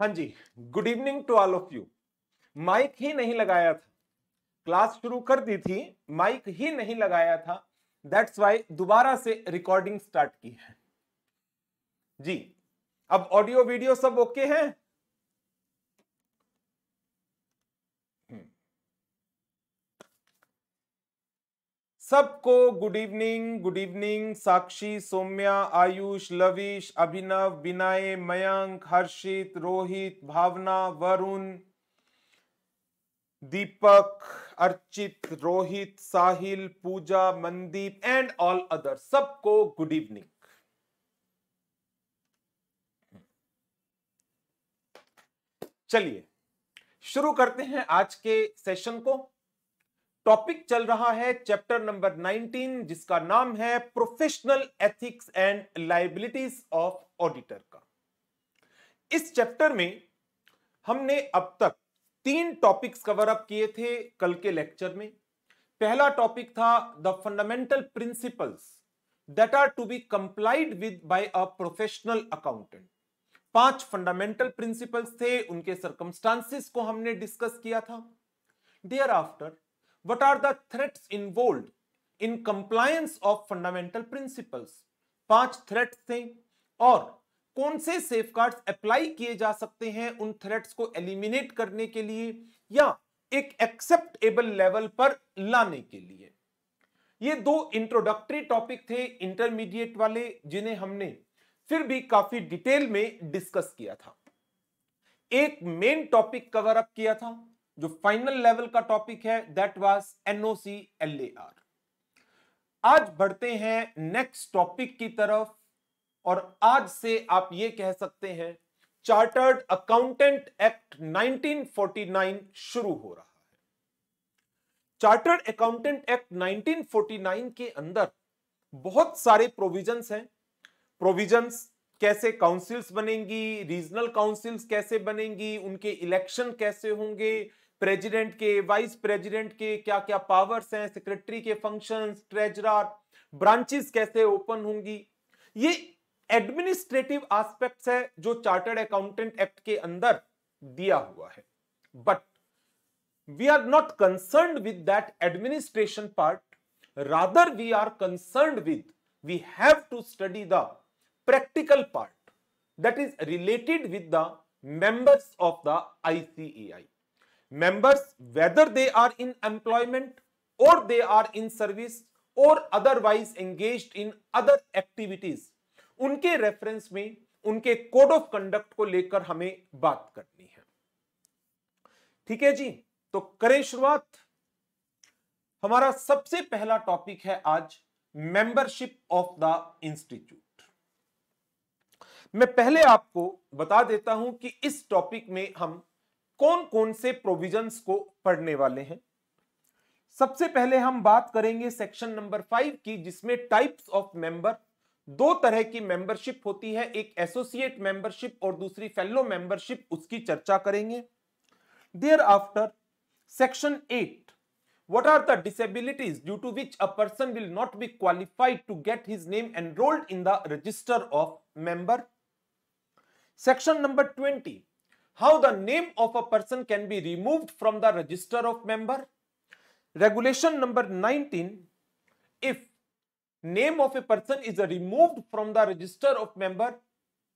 हाँ जी good evening to all of you mike ही नहीं लगाया था क्लास शुरू कर दी थी माइक ही नहीं लगाया था दैट्स वाई दोबारा से रिकॉर्डिंग स्टार्ट की है जी अब ऑडियो वीडियो सब ओके है सबको good evening good evening Sakshi Saumya Ayush Lavish Abhinav Binay Mayank Harshit Rohit Bhavna Varun Deepak Archit Rohit Sahil Pooja Mandeep and all other सबको गुड इवनिंग चलिए शुरू करते हैं आज के सेशन को टॉपिक चल रहा है चैप्टर नंबर 19 जिसका नाम है professional ethics and liabilities of auditor का इस चैप्टर में हमने अब तक तीन टॉपिक्स कवर अप किए थे कल के लेक्चर में पहला टॉपिक था the fundamental principles that are to be complied with by a professional accountant पांच फंडामेंटल प्रिंसिपल्स थे उनके सर्कमस्टांसेस को हमने डिस्कस किया था thereafter What are the threats involved in compliance of fundamental principles? पांच थ्रेट्स थे और कौन से सेफगार्ड्स अप्लाई किए जा सकते हैं उन थ्रेट्स को एलिमिनेट करने के लिए या एक एक्सेप्टेबल लेवल पर लाने के लिए ये दो इंट्रोडक्टरी टॉपिक थे इंटरमीडिएट वाले जिन्हें हमने फिर भी काफी डिटेल में डिस्कस किया था एक मेन टॉपिक कवर अप किया था जो फाइनल लेवल का टॉपिक है दैट वाज एनओसी एलएआर आज बढ़ते हैं नेक्स्ट टॉपिक की तरफ और आज से आप ये कह सकते हैं चार्टर्ड अकाउंटेंट एक्ट 1949 शुरू हो रहा है चार्टर्ड अकाउंटेंट एक्ट 1949 के अंदर बहुत सारे प्रोविजंस हैं प्रोविजंस कैसे काउंसिल्स बनेंगी रीजनल काउंसिल्स कैसे बनेंगी उनके इलेक्शन कैसे होंगे प्रेसिडेंट के वाइस प्रेसिडेंट के क्या क्या पावर्स हैं सेक्रेटरी के फंक्शन ट्रेजरर ब्रांचेस कैसे ओपन होंगी ये एडमिनिस्ट्रेटिव एस्पेक्ट्स है जो चार्टर्ड अकाउंटेंट एक्ट के अंदर दिया हुआ है but we are not concern with that administration part rather we are concern with we have to study the practical part that is related with the members of the ICAI members whether they are in employment or they are in service or otherwise engaged in other activities उनके reference में उनके code of conduct को लेकर हमें बात करनी है ठीक है जी तो करें शुरुआत हमारा सबसे पहला टॉपिक है आज मेंबरशिप ऑफ द इंस्टीट्यूट मैं पहले आपको बता देता हूं कि इस टॉपिक में हम कौन कौन से प्रोविजंस को पढ़ने वाले हैं सबसे पहले हम बात करेंगे सेक्शन नंबर फाइव की जिसमें टाइप्स ऑफ मेंबर दो तरह की मेंबरशिप होती है एक एसोसिएट मेंबरशिप और दूसरी फेलो मेंबरशिप उसकी चर्चा करेंगे thereafter section eight what are the disabilities due to which a person will not be qualified to get his name enrolled in the register of member section number twenty how the name of a person can be removed from the register of member. Regulation number 19, if name of a person is removed from the register of member,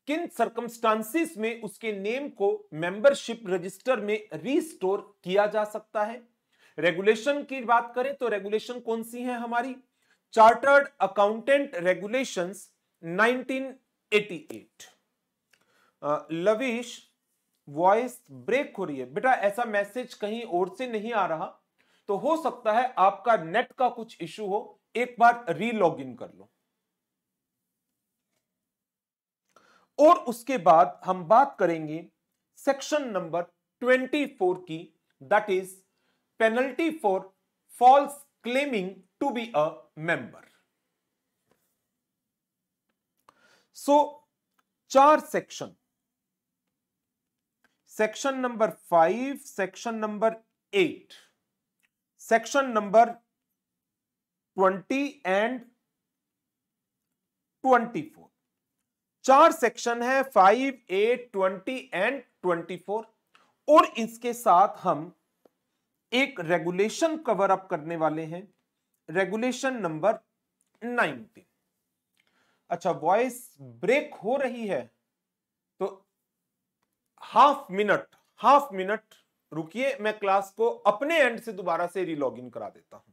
किन circumstances में उसके name को membership register में restore किया जा सकता है regulation की बात करें तो रेगुलेशन कौन सी है हमारी chartered accountant regulations 1988 Lavish voice break हो रही है बेटा ऐसा मैसेज कहीं और से नहीं आ रहा तो हो सकता है आपका नेट का कुछ इश्यू हो एक बार रीलॉग इन कर लो और उसके बाद हम बात करेंगे सेक्शन नंबर 24 की that is penalty for false claiming to be a member so चार section section number five section number eight section number twenty and twenty four चार सेक्शन है five eight twenty and twenty four और इसके साथ हम एक regulation cover up करने वाले हैं रेगुलेशन नंबर नाइनटीन अच्छा वॉइस ब्रेक हो रही है हाफ मिनट हाफ मिनट रुकिए मैं क्लास को अपने एंड से दोबारा से रीलॉग इन करा देता हूं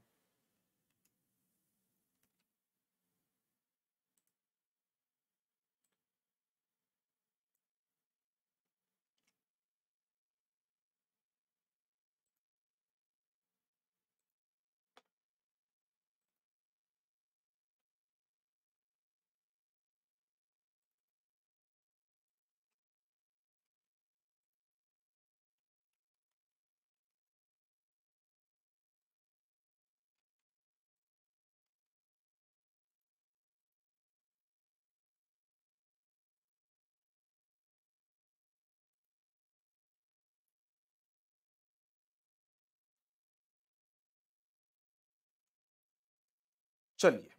चलिए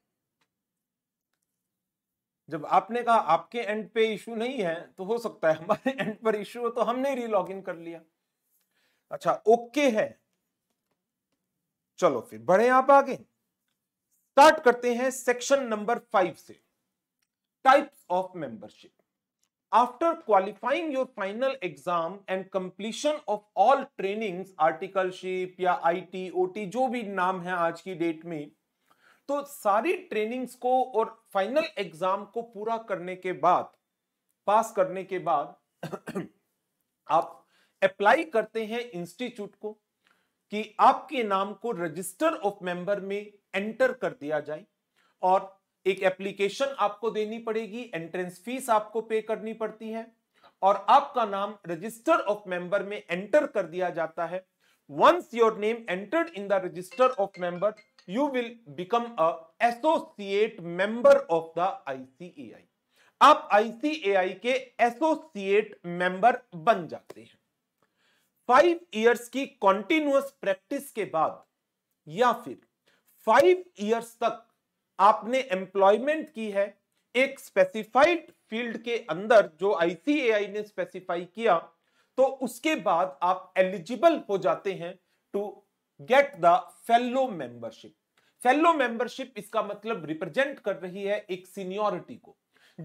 जब आपने कहा आपके एंड पे इशू नहीं है तो हो सकता है हमारे एंड पर इशू हो तो हमने री लॉग इन कर लिया अच्छा ओके है चलो फिर बढ़े आप आगे स्टार्ट करते हैं सेक्शन नंबर फाइव से types of membership after qualifying your final exam and completion of all trainings articleship या IT OT जो भी नाम है आज की डेट में तो सारी ट्रेनिंग्स को और फाइनल एग्जाम को पूरा करने के बाद पास करने के बाद आप अप्लाई करते हैं इंस्टीट्यूट को कि आपके नाम को रजिस्टर ऑफ मेंबर में एंटर कर दिया जाए और एक एप्लीकेशन आपको देनी पड़ेगी एंट्रेंस फीस आपको पे करनी पड़ती है और आपका नाम रजिस्टर ऑफ मेंबर में एंटर कर दिया जाता है once your name entered in the register of member you will become a associate member of the ICAI आप आईसीएआई के एसोसिएट मेंबर बन जाते हैं फाइव इयर्स की कॉन्टिन्यूस प्रैक्टिस के बाद या फिर फाइव इयर्स तक आपने एम्प्लॉयमेंट की है एक स्पेसिफाइड फील्ड के अंदर जो आईसीएआई ने स्पेसिफाई किया तो उसके बाद आप एलिजिबल हो जाते हैं to get the fellow membership fellow membership इसका मतलब रिप्रेजेंट कर रही है एक सीनियोरिटी को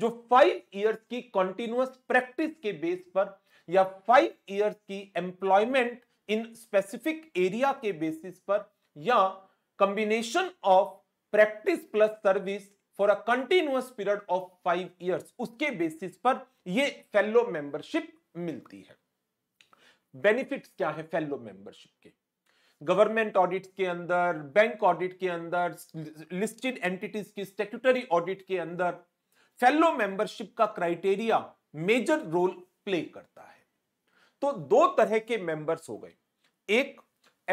जो फाइव इयर्स की कंटिन्यूस प्रैक्टिस के बेस पर या फाइव इयर्स की एम्प्लॉयमेंट इन स्पेसिफिक एरिया के बेसिस पर या combination of practice plus service for a continuous period of five years उसके बेसिस पर ये फेलो मेंबरशिप मिलती है बेनिफिट्स क्या है फेलो मेंबरशिप के गवर्नमेंट ऑडिट के अंदर बैंक ऑडिट के अंदर लिस्टेड एंटिटीज की स्टेट्यूटरी ऑडिट के अंदर फेलो मेंबरशिप का क्राइटेरिया मेजर रोल प्ले करता है तो दो तरह के मेंबर्स हो गए एक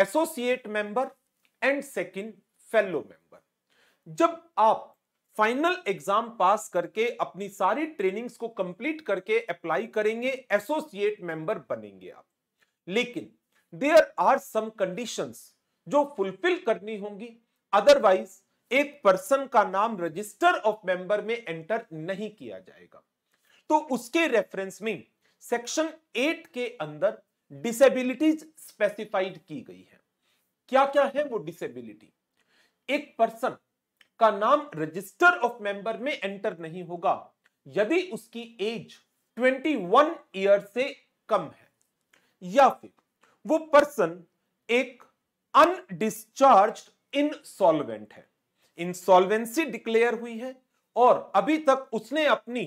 associate member and second fellow member जब आप फाइनल एग्जाम पास करके अपनी सारी ट्रेनिंग्स को कंप्लीट करके अप्लाई करेंगे एसोसिएट मेंबर बनेंगे आप लेकिन देयर आर सम कंडीशंस जो फुलफिल करनी होंगी अदरवाइज एक पर्सन का नाम रजिस्टर ऑफ मेंबर में एंटर नहीं किया जाएगा तो उसके रेफरेंस में सेक्शन 8 के अंदर डिसेबिलिटीज स्पेसिफाइड की गई है क्या क्या है वो डिसेबिलिटी एक पर्सन का नाम रजिस्टर ऑफ मेंबर में एंटर नहीं होगा यदि उसकी एज 21 ईयर से कम है या फिर वो पर्सन एक अनडिस्चार्ज इनसॉल्वेंट है इंसॉल्वेंसी डिक्लेयर हुई है और अभी तक उसने अपनी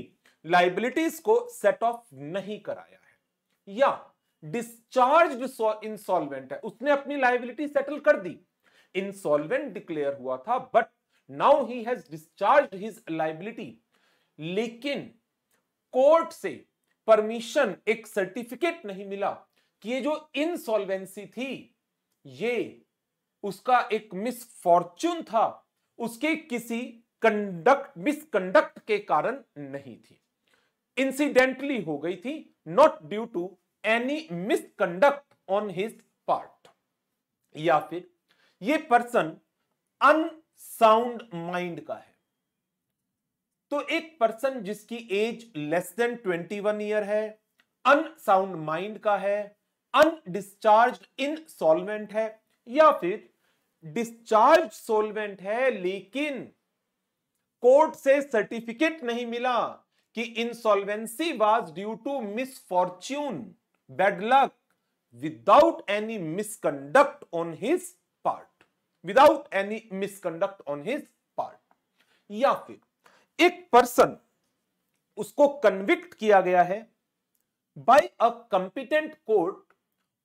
लाइबिलिटीज को सेट ऑफ नहीं कराया है या डिस्चार्ज इंसॉल्वेंट है उसने अपनी लाइबिलिटी सेटल कर दी इंसॉल्वेंट डिक्लेयर हुआ था but now he has discharge his liability लेकिन कोर्ट से परमिशन एक सर्टिफिकेट नहीं मिला कि ये जो इनसॉल्वेंसी थी ये उसका एक मिसफॉर्चून था उसके किसी कंडक्ट मिसकंडक्ट के कारण नहीं थी इंसिडेंटली हो गई थी not due to any misconduct on his part या फिर ये पर्सन अनसाउंड माइंड का है तो एक पर्सन जिसकी age less than twenty one year है अनसाउंड माइंड का है अनडिस्चार्ज इन सॉल्वेंट है या फिर डिस्चार्ज सॉल्वेंट है लेकिन कोर्ट से सर्टिफिकेट नहीं मिला कि insolvency was due to misfortune bad luck without any misconduct on his part without any misconduct on his part या फिर एक पर्सन उसको कन्विक्ट किया गया है by a competent court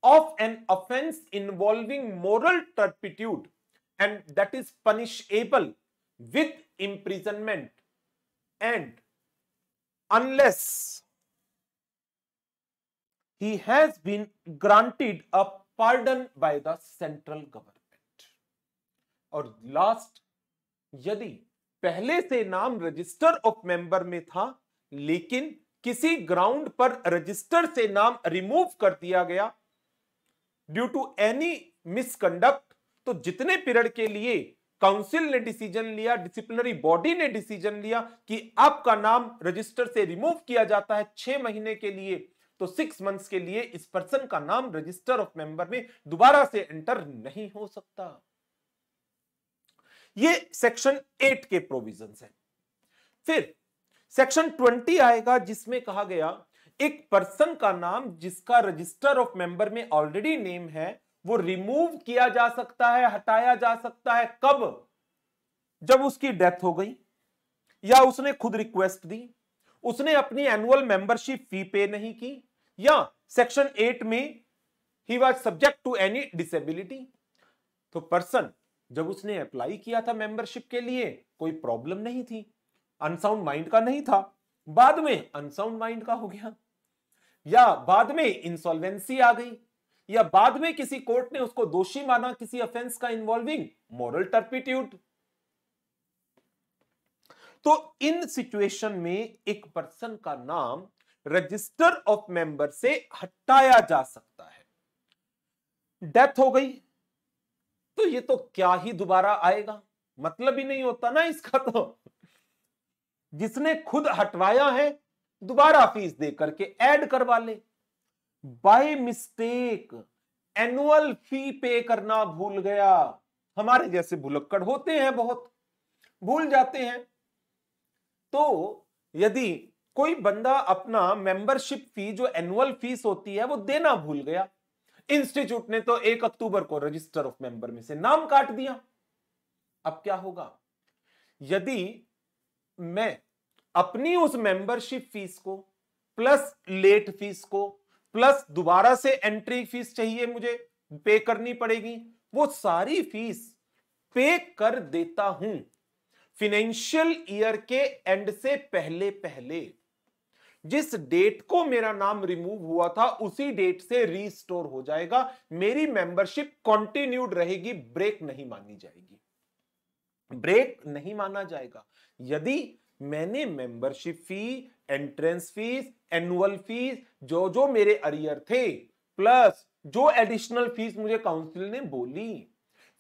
of an offence involving moral turpitude and that is punishable with imprisonment and unless he has been granted a pardon by the central government or last yadi पहले से नाम register of member में था लेकिन किसी ground पर register से नाम रिमूव कर दिया गया ड्यू टू एनी मिसकंडक्ट तो जितने पीरियड के लिए काउंसिल ने डिसीजन लिया डिसिप्लिनरी बॉडी ने डिसीजन लिया कि आपका नाम रजिस्टर से रिमूव किया जाता है छह महीने के लिए तो सिक्स मंथ्स के लिए इस पर्सन का नाम रजिस्टर ऑफ मेंबर में दोबारा से एंटर नहीं हो सकता ये सेक्शन एट के प्रोविजन है फिर सेक्शन ट्वेंटी आएगा जिसमें कहा गया एक पर्सन का नाम जिसका रजिस्टर ऑफ मेंबर में ऑलरेडी नेम है वो रिमूव किया जा सकता है हटाया जा सकता है कब जब उसकी डेथ हो गई या उसने खुद रिक्वेस्ट दी उसने अपनी एनुअल मेंबरशिप फी पे नहीं की या सेक्शन एट में he was subject to any disability तो पर्सन जब उसने अप्लाई किया था मेंबरशिप के लिए कोई प्रॉब्लम नहीं थी अनसाउंड माइंड का नहीं था बाद में अनसाउंड माइंड का हो गया या बाद में इंसॉल्वेंसी आ गई या बाद में किसी कोर्ट ने उसको दोषी माना किसी अफेंस का इन्वॉल्विंग मॉरल टर्पिट्यूड तो इन सिचुएशन में एक पर्सन का नाम रजिस्टर ऑफ मेंबर से हटाया जा सकता है डेथ हो गई तो ये तो क्या ही दोबारा आएगा मतलब ही नहीं होता ना इसका तो जिसने खुद हटवाया है दोबारा फीस दे करके ऐड करवा ले बाय मिस्टेक एनुअल फी पे करना भूल गया हमारे जैसे भुलक्कड़ होते हैं बहुत भूल जाते हैं तो यदि कोई बंदा अपना मेंबरशिप फी जो एनुअल फीस होती है वो देना भूल गया इंस्टीट्यूट ने तो एक अक्टूबर को रजिस्टर ऑफ मेंबर में से नाम काट दिया अब क्या होगा यदि मैं अपनी उस मेंबरशिप फीस को प्लस लेट फीस को प्लस दोबारा से एंट्री फीस चाहिए मुझे पे करनी पड़ेगी वो सारी फीस पे कर देता हूं फिनेंशियल ईयर के एंड से पहले पहले जिस डेट को मेरा नाम रिमूव हुआ था उसी डेट से रीस्टोर हो जाएगा मेरी मेंबरशिप कंटिन्यूड रहेगी ब्रेक नहीं मानी जाएगी ब्रेक नहीं माना जाएगा यदि मैंने membership fee entrance fees annual fees जो जो मेरे अरियर थे प्लस जो एडिशनल फीस मुझे काउंसिल ने बोली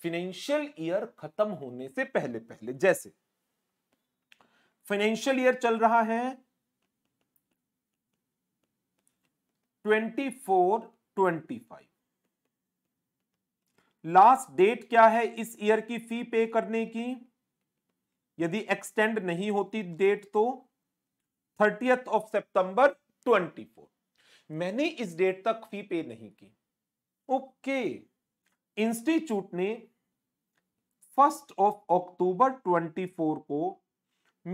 फाइनेंशियल ईयर खत्म होने से पहले पहले जैसे फाइनेंशियल ईयर चल रहा है 24 25 लास्ट डेट क्या है इस ईयर की फी पे करने की यदि एक्सटेंड नहीं होती डेट तो थर्टियथ ऑफ सितंबर 24 मैंने इस डेट तक फी पे नहीं की ओके इंस्टीट्यूट ने फर्स्ट ऑफ अक्टूबर 24 को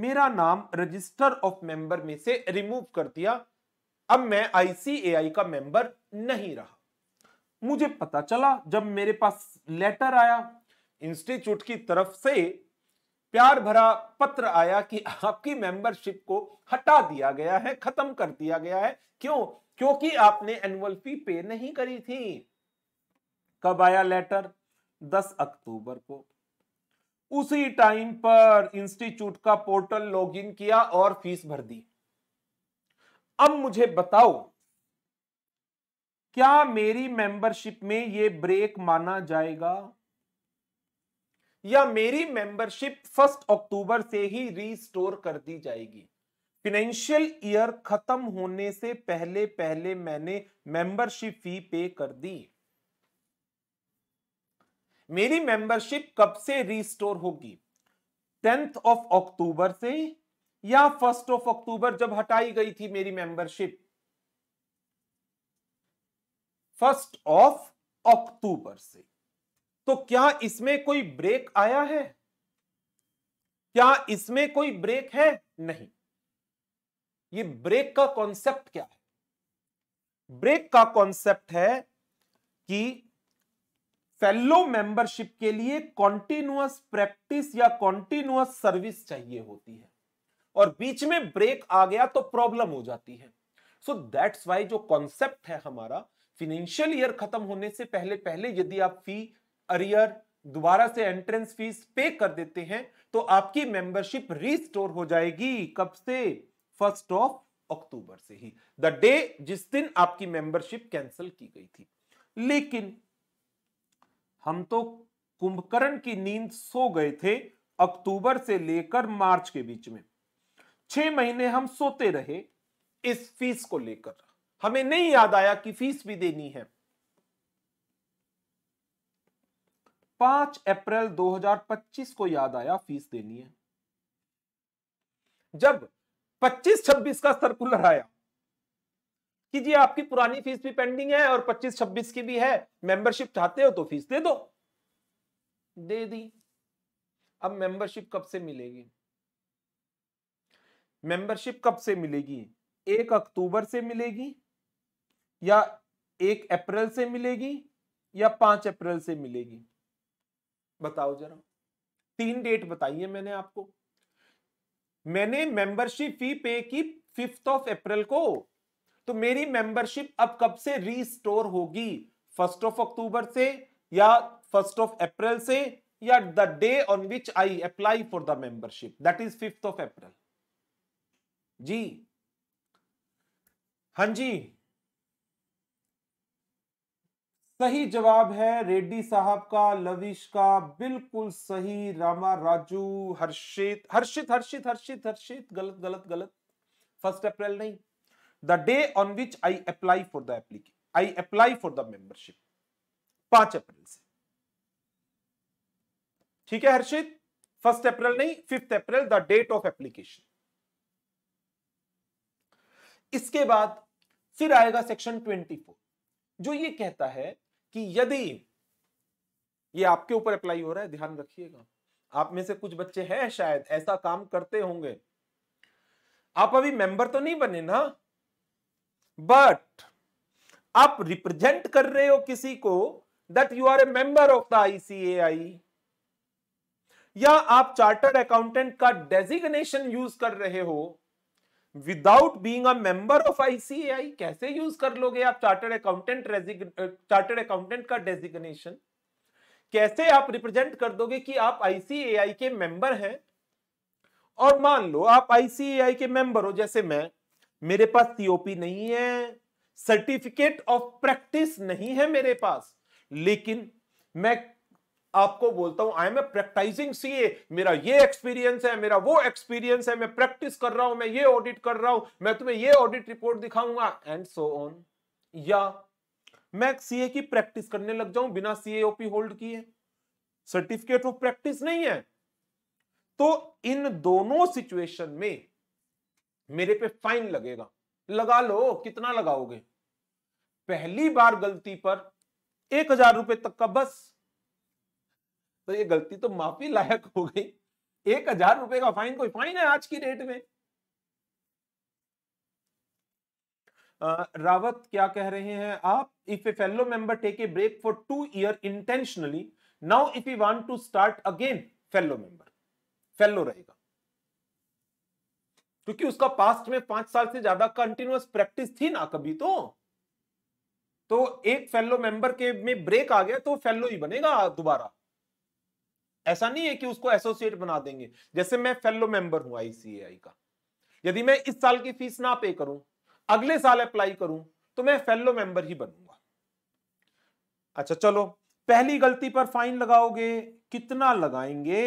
मेरा नाम रजिस्टर ऑफ मेंबर में से रिमूव कर दिया अब मैं आईसीएआई का मेंबर नहीं रहा मुझे पता चला जब मेरे पास लेटर आया इंस्टीट्यूट की तरफ से प्यार भरा पत्र आया कि आपकी मेंबरशिप को हटा दिया गया है खत्म कर दिया गया है क्यों क्योंकि आपने एनुअल फी पे नहीं करी थी कब आया लेटर 10 अक्टूबर को उसी टाइम पर इंस्टीट्यूट का पोर्टल लॉगिन किया और फीस भर दी अब मुझे बताओ क्या मेरी मेंबरशिप में यह ब्रेक माना जाएगा या मेरी मेंबरशिप फर्स्ट अक्टूबर से ही रीस्टोर कर दी जाएगी फिनेंशियल ईयर खत्म होने से पहले पहले मैंने मेंबरशिप फी पे कर दी मेरी मेंबरशिप कब से रीस्टोर होगी टेंथ ऑफ अक्टूबर से या फर्स्ट ऑफ अक्टूबर जब हटाई गई थी मेरी मेंबरशिप फर्स्ट ऑफ अक्टूबर से तो क्या इसमें कोई ब्रेक आया है क्या इसमें कोई ब्रेक है नहीं ये ब्रेक का कॉन्सेप्ट क्या है ब्रेक का कॉन्सेप्ट है कि फेलो मेंबरशिप के लिए कॉन्टिन्यूस प्रैक्टिस या कॉन्टिन्यूस सर्विस चाहिए होती है और बीच में ब्रेक आ गया तो प्रॉब्लम हो जाती है सो दैट्स वाई जो कॉन्सेप्ट है हमारा फिनेंशियल ईयर खत्म होने से पहले पहले यदि आप फी अरियर दोबारा से एंट्रेंस फीस पे कर देते हैं तो आपकी मेंबरशिप रिस्टोर हो जाएगी कब से फर्स्ट ऑफ अक्टूबर से ही द डे जिस दिन आपकी मेंबरशिप कैंसिल की गई थी लेकिन हम तो कुंभकर्ण की नींद सो गए थे अक्टूबर से लेकर मार्च के बीच में छह महीने हम सोते रहे इस फीस को लेकर हमें नहीं याद आया कि फीस भी देनी है पांच अप्रैल 2025 को याद आया फीस देनी है जब 25-26 का सर्कुलर आया कि जी आपकी पुरानी फीस भी पेंडिंग है और 25-26 की भी है मेंबरशिप चाहते हो तो फीस दे दो दे दी अब मेंबरशिप कब से मिलेगी मेंबरशिप कब से मिलेगी एक अक्टूबर से मिलेगी या एक अप्रैल से मिलेगी या पांच अप्रैल से मिलेगी बताओ जरा तीन डेट बताइए मैंने आपको मैंने मेंबरशिप फी पे की फिफ्थ ऑफ अप्रैल को तो मेरी मेंबरशिप अब कब से रिस्टोर होगी फर्स्ट ऑफ अक्टूबर से या फर्स्ट ऑफ अप्रैल से या the day on which I apply for the membership that is fifth of April जी हां जी सही जवाब है रेड्डी साहब का लविश का बिल्कुल सही रामा राजू हर्षित हर्षित हर्षित हर्षित हर्षित गलत गलत गलत फर्स्ट अप्रैल नहीं the day on which I apply for the application I apply for the membership पांच अप्रैल से ठीक है हर्षित फर्स्ट अप्रैल नहीं fifth April the date of application इसके बाद फिर आएगा सेक्शन ट्वेंटी फोर जो ये कहता है कि यदि ये आपके ऊपर अप्लाई हो रहा है ध्यान रखिएगा आप में से कुछ बच्चे हैं शायद ऐसा काम करते होंगे आप अभी मेंबर तो नहीं बने ना बट आप रिप्रेजेंट कर रहे हो किसी को that you are a member of the ICAI या आप चार्टर्ड अकाउंटेंट का डेजिग्नेशन यूज कर रहे हो without being a member of ICAI कैसे यूज कर लोगे आप चार्टर्ड अकाउंटेंट चार्टर्ड अकाउंटेंट का डेजिग्नेशन कैसे आप रिप्रेजेंट कर दोगे कि आप आईसीएआई के मेंबर हैं और मान लो आप आईसीएआई के मेंबर हो जैसे मैं मेरे पास सीओपी नहीं है सर्टिफिकेट ऑफ प्रैक्टिस नहीं है मेरे पास लेकिन मैं आपको बोलता हूं आई एम ए प्रैक्टाइजिंग सी ए मेरा ये एक्सपीरियंस है मेरा वो एक्सपीरियंस है मैं प्रैक्टिस कर रहा हूं मैं ये ऑडिट कर रहा हूं मैं तुम्हें ये ऑडिट रिपोर्ट दिखाऊंगा एंड सो ऑन या मैं सीए की प्रैक्टिस करने लग जाऊं बिना सीएओपी होल्ड किए सर्टिफिकेट ऑफ प्रैक्टिस नहीं है तो इन दोनों सिचुएशन में मेरे पे फाइन लगेगा लगा लो कितना लगाओगे पहली बार गलती पर एक हजार रुपए तक का बस तो ये गलती तो माफी लायक हो गई एक हजार रुपए का फाइन कोई फाइन है आज की डेट में रावत क्या कह रहे हैं आप if a fellow member take a break for two year intentionally now if you want to start again fellow member fellow रहेगा क्योंकि उसका पास्ट में पांच साल से ज्यादा कंटिन्यूस प्रैक्टिस थी ना कभी तो तो एक फेलो मेंबर के में ब्रेक आ गया तो फेलो ही बनेगा दोबारा ऐसा नहीं है कि उसको एसोसिएट बना देंगे जैसे मैं फेलो मेंबर हूं आईसीएआई का यदि मैं इस साल की फीस ना पे करूं अगले साल अप्लाई करूं तो मैं फेलो मेंबर ही बनूंगा अच्छा चलो पहली गलती पर फाइन लगाओगे कितना लगाएंगे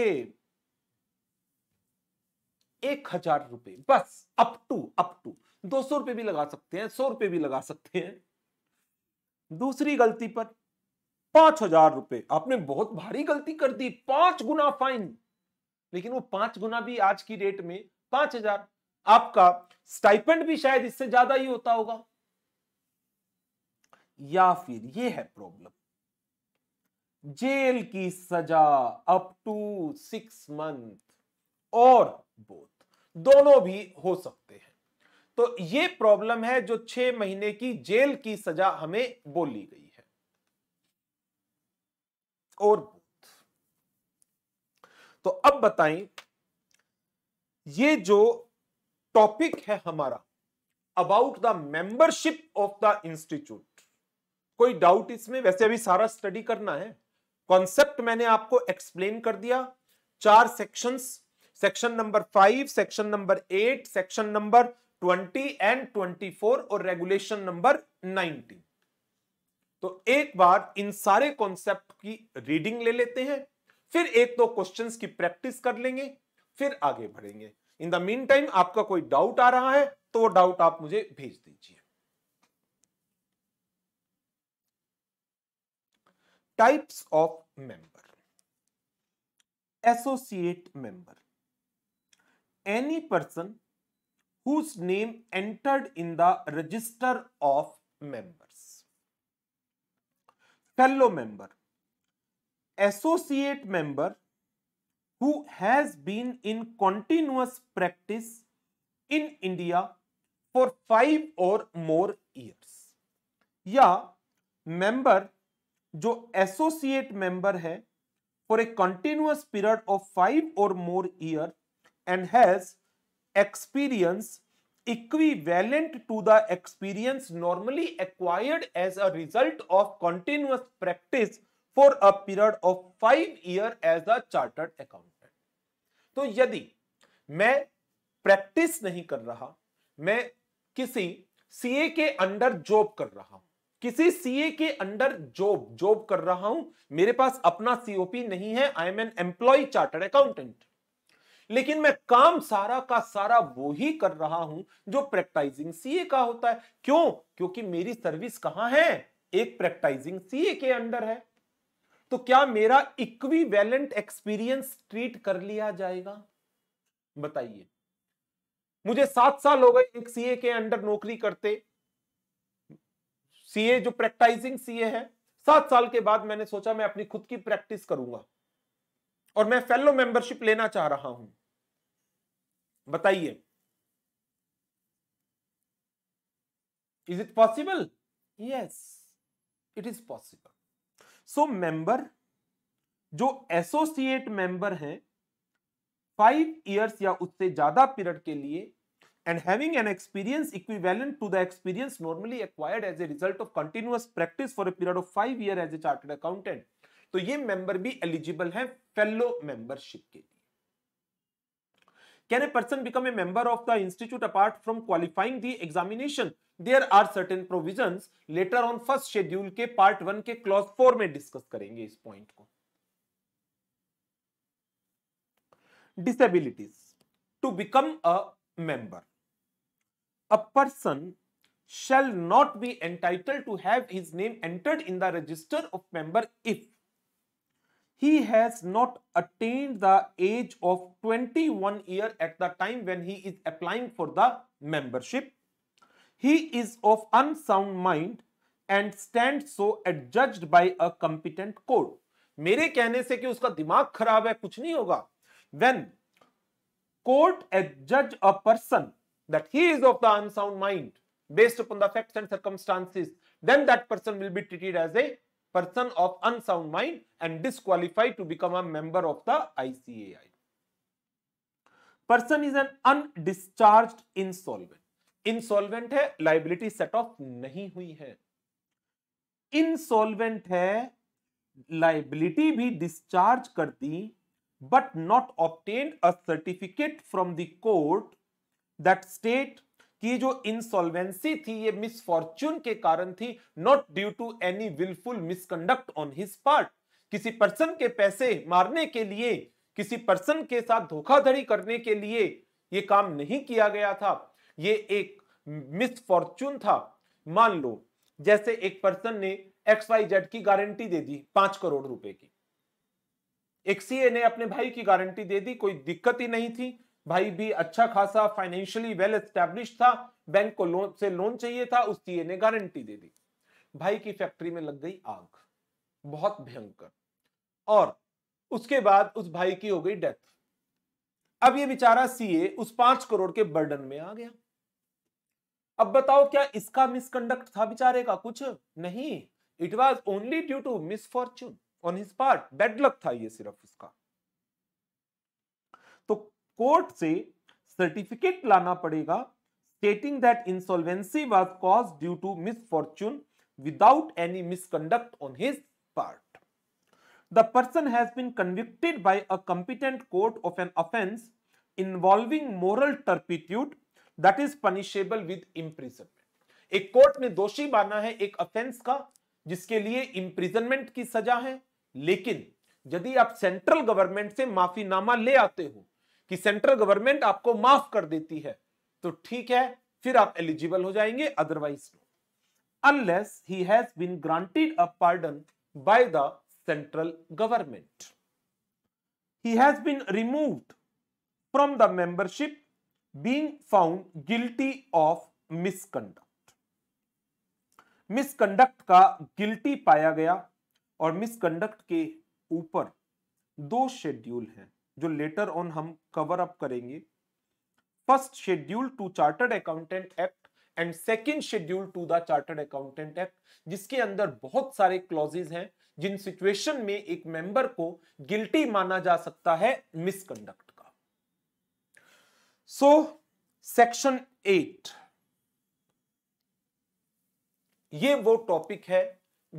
एक हजार रुपए बस अप टू अप टू दो सौ रुपए भी लगा सकते हैं सौ रुपए भी लगा सकते हैं दूसरी गलती पर पांच हजार रुपए आपने बहुत भारी गलती कर दी पांच गुना फाइन लेकिन वो पांच गुना भी आज की रेट में पांच हजार आपका स्टाइपेंड भी शायद इससे ज्यादा ही होता होगा या फिर ये है प्रॉब्लम जेल की सजा अप टू सिक्स मंथ और बोथ दोनों भी हो सकते हैं तो ये प्रॉब्लम है जो छह महीने की जेल की सजा हमें बोली गई और भूत तो अब बताएं ये जो टॉपिक है हमारा about the membership of the institute कोई डाउट इसमें वैसे अभी सारा स्टडी करना है कॉन्सेप्ट मैंने आपको एक्सप्लेन कर दिया चार sections section number five section number eight section number twenty and twenty four और रेगुलेशन नंबर नाइनटीन तो एक बार इन सारे कॉन्सेप्ट की रीडिंग ले लेते हैं फिर एक दो क्वेश्चन की प्रैक्टिस कर लेंगे फिर आगे बढ़ेंगे इन द मीन टाइम आपका कोई डाउट आ रहा है तो वो डाउट आप मुझे भेज दीजिए types of member associate member any person whose name entered in the register of member fellow member associate member who has been in continuous practice in India for five और more years या member जो associate member है for a continuous period of five और more year and has experience equivalent to the experience normally acquired as a result of continuous practice for a period of five year as a chartered accountant तो यदि मैं practice नहीं कर रहा मैं किसी CA के अंडर जॉब कर रहा हूं किसी सीए के अंडर जॉब जॉब कर रहा हूं मेरे पास अपना सीओपी नहीं है I am an employ chartered accountant लेकिन मैं काम सारा का सारा वो ही कर रहा हूं जो प्रैक्टाइजिंग सीए का होता है क्यों क्योंकि मेरी सर्विस कहां है एक प्रैक्टाइजिंग सीए के अंडर है तो क्या मेरा इक्वी वैलेंट एक्सपीरियंस ट्रीट कर लिया जाएगा बताइए मुझे सात साल हो गए एक सीए के अंडर नौकरी करते सीए जो प्रैक्टाइजिंग सीए है सात साल के बाद मैंने सोचा मैं अपनी खुद की प्रैक्टिस करूंगा और मैं फेलो मेंबरशिप लेना चाह रहा हूं बताइए is it possible yes it is possible so member जो एसोसिएट मेंबर हैं फाइव इयर्स या उससे ज्यादा पीरियड के लिए and having an experience equivalent to the experience normally acquired as a result of continuous practice for a period of five year as a chartered accountant तो ये member भी eligible है fellow membership के लिए कह रहे person become a member of the institute apart from qualifying the examination there are certain provision later on first schedule के part one के क्लॉज फोर में डिस्कस करेंगे इस पॉइंट को disabilities to become a member a person shall not be entitle to have his name entered in the register of member if he has not attained the age of 21 year at the time when he is applying for the membership. He is of unsound mind and stands so adjudged by a competent court. मेरे कहने से कि उसका दिमाग खराब है कुछ नहीं होगा when court adjudge a person that he is of the unsound mind based upon the facts and circumstances then that person will be treated as a person of unsound mind and disqualified to become a member of the ICAI. Person is an undischarged insolvent. insolvent hai liability set off nahi hui hai insolvent hai liability bhi discharge kar di but not obtained a certificate from the court that state कि जो insolvency थी ये misfortune के कारण थी not due to any wilful misconduct on his part किसी person के पैसे मारने के लिए किसी पर्सन के साथ धोखाधड़ी करने के लिए ये काम नहीं किया गया था ये एक मिसफॉर्चून था मान लो जैसे एक पर्सन ने एक्स वाई जेड की गारंटी दे दी पांच करोड़ रुपए की एक सीए ने अपने भाई की गारंटी दे दी कोई दिक्कत ही नहीं थी भाई भी अच्छा खासा फाइनेंशियली वेल एस्टेब्लिश था बैंक को लोन से लोन चाहिए था उस सीए ने गारंटी दे दी भाई की फैक्ट्री में लग गई आग बहुत भयंकर और उसके बाद उस भाई की हो गई डेथ अब ये बेचारा सीए उस पांच करोड़ के बर्डन में आ गया अब बताओ क्या इसका मिसकंडक्ट था बेचारे का कुछ नहीं it was only due to misfortune on his part bad luck luck था ये सिर्फ उसका कोर्ट से सर्टिफिकेट लाना पड़ेगा stating that insolvency was cause due to misfortune without any misconduct on his part. The person has been convicted by a competent court of an offense involving moral turpitude that is punishable with imprisonment. एक court ने दोषी माना है एक offence का जिसके लिए imprisonment की सजा है लेकिन यदि आप सेंट्रल गवर्नमेंट से माफीनामा ले आते हो कि सेंट्रल गवर्नमेंट आपको माफ कर देती है तो ठीक है फिर आप एलिजिबल हो जाएंगे otherwise unless he has been granted a pardon by the central government he has been removed from the membership being found guilty of misconduct misconduct का गिल्टी पाया गया और मिसकंडक्ट के ऊपर दो शेड्यूल हैं जो लेटर ऑन हम कवर अप करेंगे first schedule to chartered accountant act and second schedule to the chartered accountant act जिसके अंदर बहुत सारे क्लॉजेज हैं जिन सिचुएशन में एक मेंबर को गिल्टी माना जा सकता है मिसकंडक्ट का सो सेक्शन एट ये वो टॉपिक है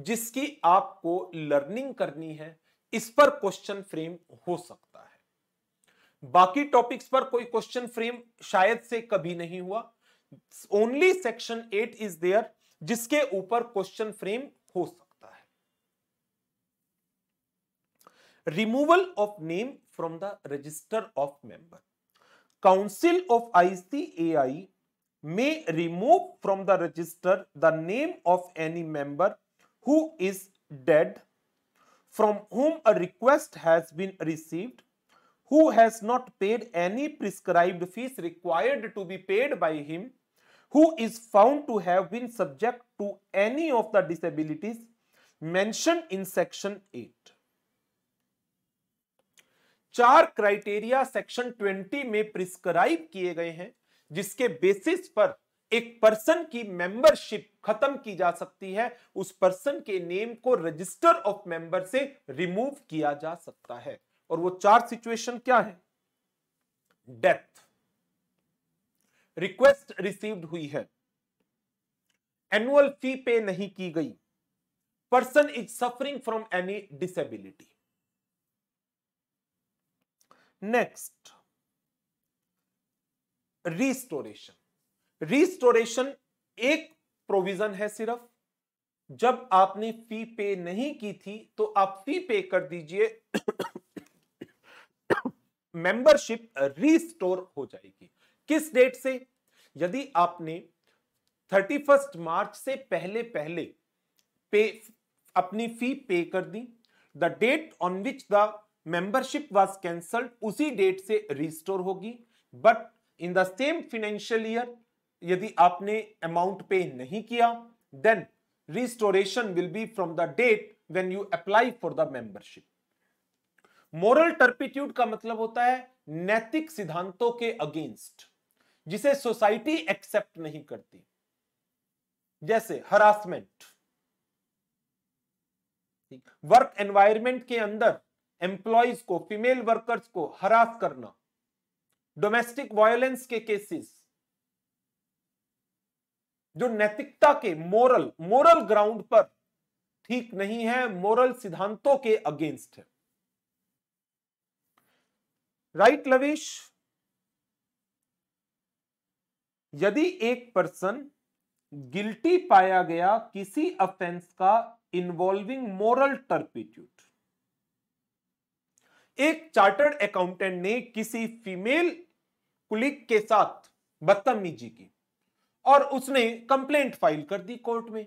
जिसकी आपको लर्निंग करनी है इस पर क्वेश्चन फ्रेम हो सकता बाकी टॉपिक्स पर कोई क्वेश्चन फ्रेम शायद से कभी नहीं हुआ only section eight is there जिसके ऊपर क्वेश्चन फ्रेम हो सकता है removal of name from the register of member council of ICAI may remove from the register the name of any member who is dead from whom a request has been received who has not paid any prescribed fees required to be paid by him, who is found to have been subject to any of the disabilities mentioned in section 8. चार criteria section 20 में prescribe किए गए हैं जिसके basis पर एक person की membership खत्म की जा सकती है उस पर्सन के नेम को रजिस्टर ऑफ मेंबर से रिमूव किया जा सकता है और वो चार सिचुएशन क्या है डेथ रिक्वेस्ट रिसीव्ड हुई है एनुअल फी पे नहीं की गई person is suffering from any disability next restoration restoration एक प्रोविजन है सिर्फ जब आपने फी पे नहीं की थी तो आप फी पे कर दीजिए मेंबरशिप रिस्टोर हो जाएगी किस डेट से यदि आपने 31 मार्च से पहले पहले पे अपनी फी पे कर दी the date on which the membership was cancelled उसी डेट से रिस्टोर होगी but in the same financial year यदि आपने अमाउंट पे नहीं किया then restoration will be from the date when you apply for the membership moral turpitude का मतलब होता है नैतिक सिद्धांतों के अगेंस्ट जिसे सोसाइटी एक्सेप्ट नहीं करती जैसे हरासमेंट वर्क एनवायरमेंट के अंदर एम्प्लॉयज को फीमेल वर्कर्स को हरास करना डोमेस्टिक वायलेंस के केसेस जो नैतिकता के मोरल मोरल ग्राउंड पर ठीक नहीं है मोरल सिद्धांतों के अगेंस्ट है राइट लवेश यदि एक पर्सन गिल्टी पाया गया किसी अफेंस का इन्वॉल्विंग मोरल टर्पिट्यूड एक चार्टर्ड अकाउंटेंट ने किसी फीमेल कुलिक के साथ बदतमीजी की और उसने कंप्लेंट फाइल कर दी कोर्ट में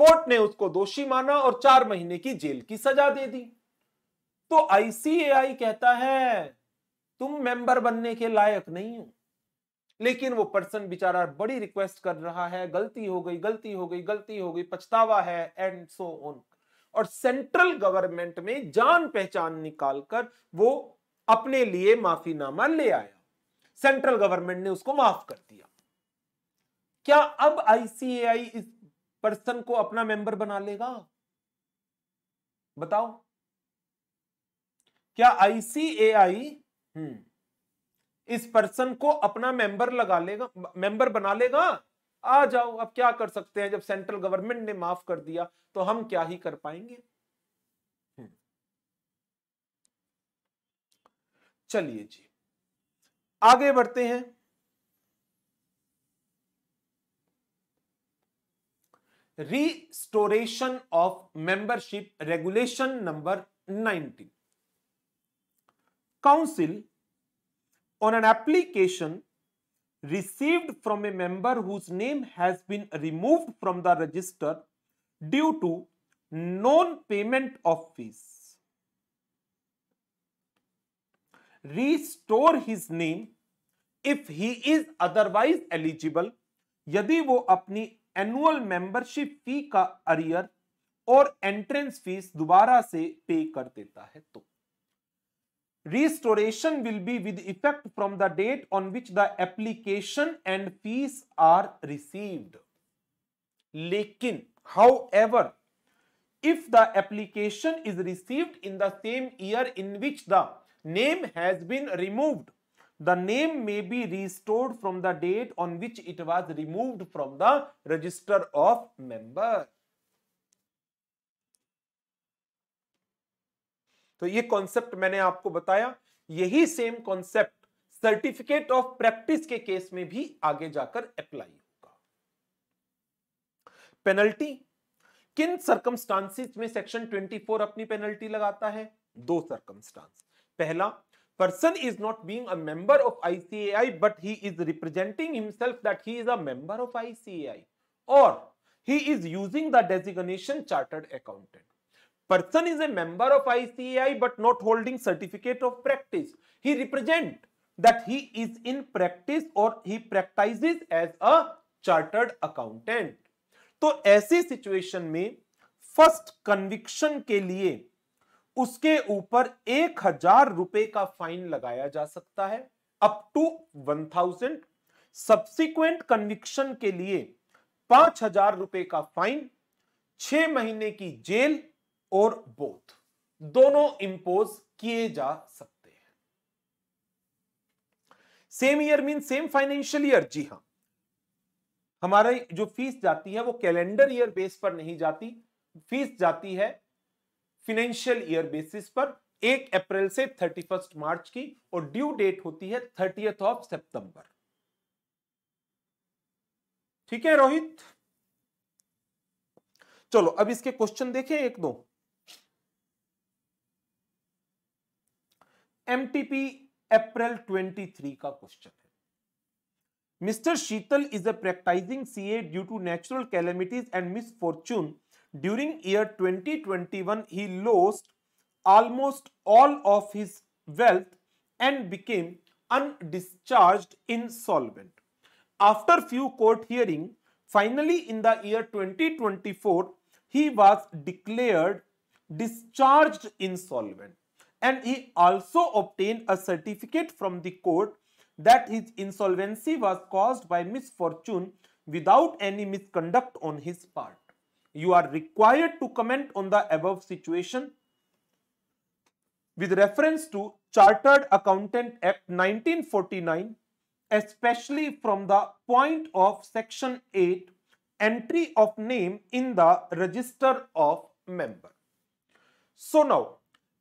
कोर्ट ने उसको दोषी माना और चार महीने की जेल की सजा दे दी तो आईसीएआई कहता है तुम मेंबर बनने के लायक नहीं हो लेकिन वो पर्सन बेचारा बड़ी रिक्वेस्ट कर रहा है गलती हो गई गलती हो गई गलती हो गई पछतावा है एंड सो ऑन और सेंट्रल गवर्नमेंट में जान पहचान निकालकर वो अपने लिए माफीनामा ले आया सेंट्रल गवर्नमेंट ने उसको माफ कर दिया क्या अब आईसीएआई इस पर्सन को अपना मेंबर बना लेगा बताओ क्या आईसीएआई हम्म। इस पर्सन को अपना मेंबर लगा लेगा मेंबर बना लेगा आ जाओ अब क्या कर सकते हैं जब सेंट्रल गवर्नमेंट ने माफ कर दिया तो हम क्या ही कर पाएंगे हम्म। चलिए जी आगे बढ़ते हैं restoration of membership regulation number 19 counsel on an application received from a member whose name has been removed from the register due to non-payment of fees. Restore his name if he is otherwise eligible यदि वो अपनी annual membership fee का arrear और entrance fees दोबारा से पे कर देता है तो Restoration will be with effect from the date on which the application and fees are received. Lekin, however, if the application is received in the same year in which the name has been removed, the name may be restored from the date on which it was removed from the register of members. तो ये concept मैंने आपको बताया यही same concept certificate of practice के case में भी आगे जाकर अप्लाई होगा पेनल्टी किन सर्कमस्टांसिस में सेक्शन 24 अपनी पेनल्टी लगाता है दो सर्कमस्टांस पहला person is not being a member of ICAI but he is representing himself that he is a member of ICAI और he is using the designation chartered accountant person is a member of ICAI but not holding certificate of practice. He represent that he is in practice or he practices as a chartered accountant. तो ऐसी situation में first conviction के लिए उसके ऊपर एक हजार रुपए का फाइन लगाया जा सकता है up to one thousand subsequent conviction के लिए पांच हजार रुपए का फाइन छह महीने की जेल और बोथ दोनों इंपोज किए जा सकते हैं same year mean same financial year जी हां हमारा जो फीस जाती है वो कैलेंडर ईयर बेस पर नहीं जाती फीस जाती है फाइनेंशियल ईयर बेसिस पर एक अप्रैल से थर्टी फर्स्ट मार्च की और ड्यू डेट होती है थर्टियथ ऑफ सितंबर ठीक है रोहित चलो अब इसके क्वेश्चन देखें एक दो एमटीपी अप्रैल 23 का क्वेश्चन है mister Sheetal is a practising CA due to natural calamities and misfortune during year 2021 he lost almost all of his wealth and became undischarged insolvent after few court hearing finally in the year 2024 he was declared discharged insolvent and he also obtained a certificate from the court that his insolvency was caused by misfortune without any misconduct on his part. You are required to comment on the above situation with reference to Chartered Accountant Act 1949, especially from the point of Section 8, entry of name in the register of member. So now,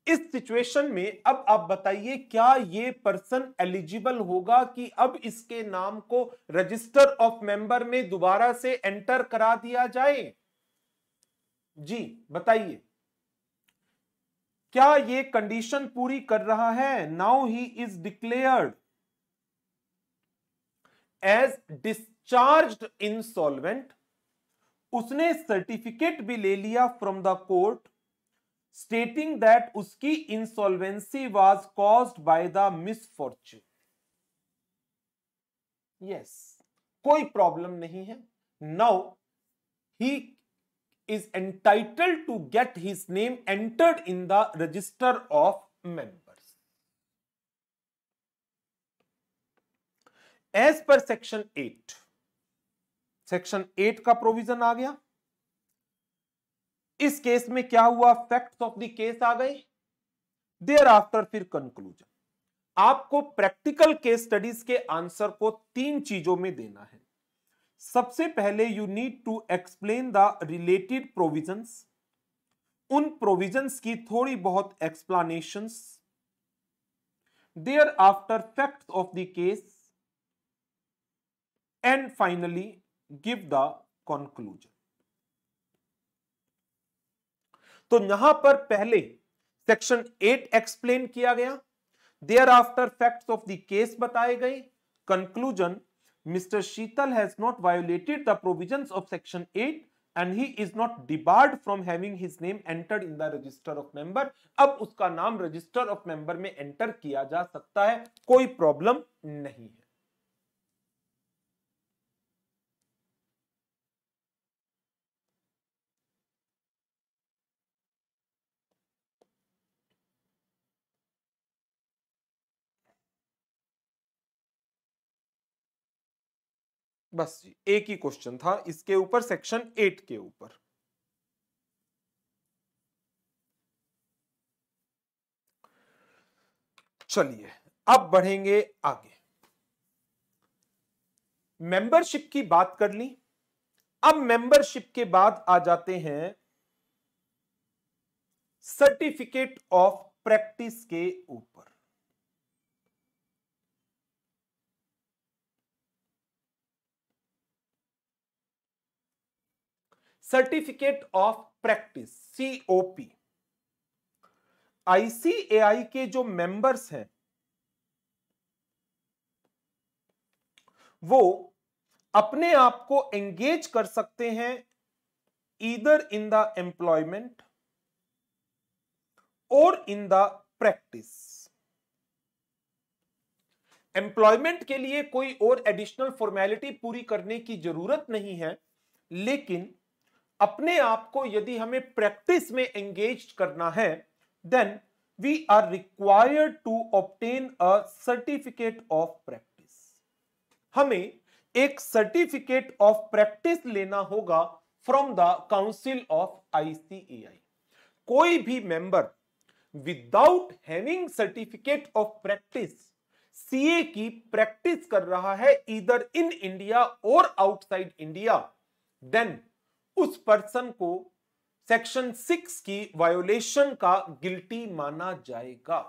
इस situation में अब आप बताइए क्या ये person eligible होगा कि अब इसके नाम को रजिस्टर ऑफ मेंबर में दोबारा से एंटर करा दिया जाए जी बताइए क्या ये कंडीशन पूरी कर रहा है now he is declared as discharged insolvent उसने सर्टिफिकेट भी ले लिया from the court stating that उसकी insolvency was caused by the mis misfortune yes कोई प्रॉब्लम नहीं है now he is entitled to get his name entered in the register of members as per section eight section eight का provision आ गया इस case में क्या हुआ फैक्ट्स ऑफ द केस आ गए देर आफ्टर फिर कंक्लूजन आपको प्रैक्टिकल केस स्टडीज के आंसर को तीन चीजों में देना है सबसे पहले you need to explain the related provisions उन प्रोविजंस की थोड़ी बहुत explanation thereafter fact of the case and finally give the conclusion तो यहां पर पहले सेक्शन एट एक्सप्लेन किया गया thereafter fact of the case बताए गए conclusion mister Sheetal has not violated the provision of section eight and he is not debarred from having his name entered in the register of member अब उसका नाम register of member में enter किया जा सकता है कोई प्रॉब्लम नहीं है बस एक ही क्वेश्चन था इसके ऊपर सेक्शन एट के ऊपर चलिए अब बढ़ेंगे आगे मेंबरशिप की बात कर ली अब मेंबरशिप के बाद आ जाते हैं सर्टिफिकेट ऑफ प्रैक्टिस के ऊपर certificate of practice COP ICAI के जो मेंबर्स हैं वो अपने आप को एंगेज कर सकते हैं इधर इन द एम्प्लॉयमेंट और इन द प्रैक्टिस एम्प्लॉयमेंट के लिए कोई और एडिशनल फॉर्मेलिटी पूरी करने की जरूरत नहीं है लेकिन अपने आप को यदि हमें प्रैक्टिस में एंगेज करना है then we are required to obtain a certificate of practice हमें एक सर्टिफिकेट ऑफ प्रैक्टिस लेना होगा from the council of ICAI कोई भी member without having certificate of practice CA की प्रैक्टिस कर रहा है इधर इन इंडिया और आउटसाइड इंडिया देन उस पर्सन को सेक्शन सिक्स की वायोलेशन का गिल्टी माना जाएगा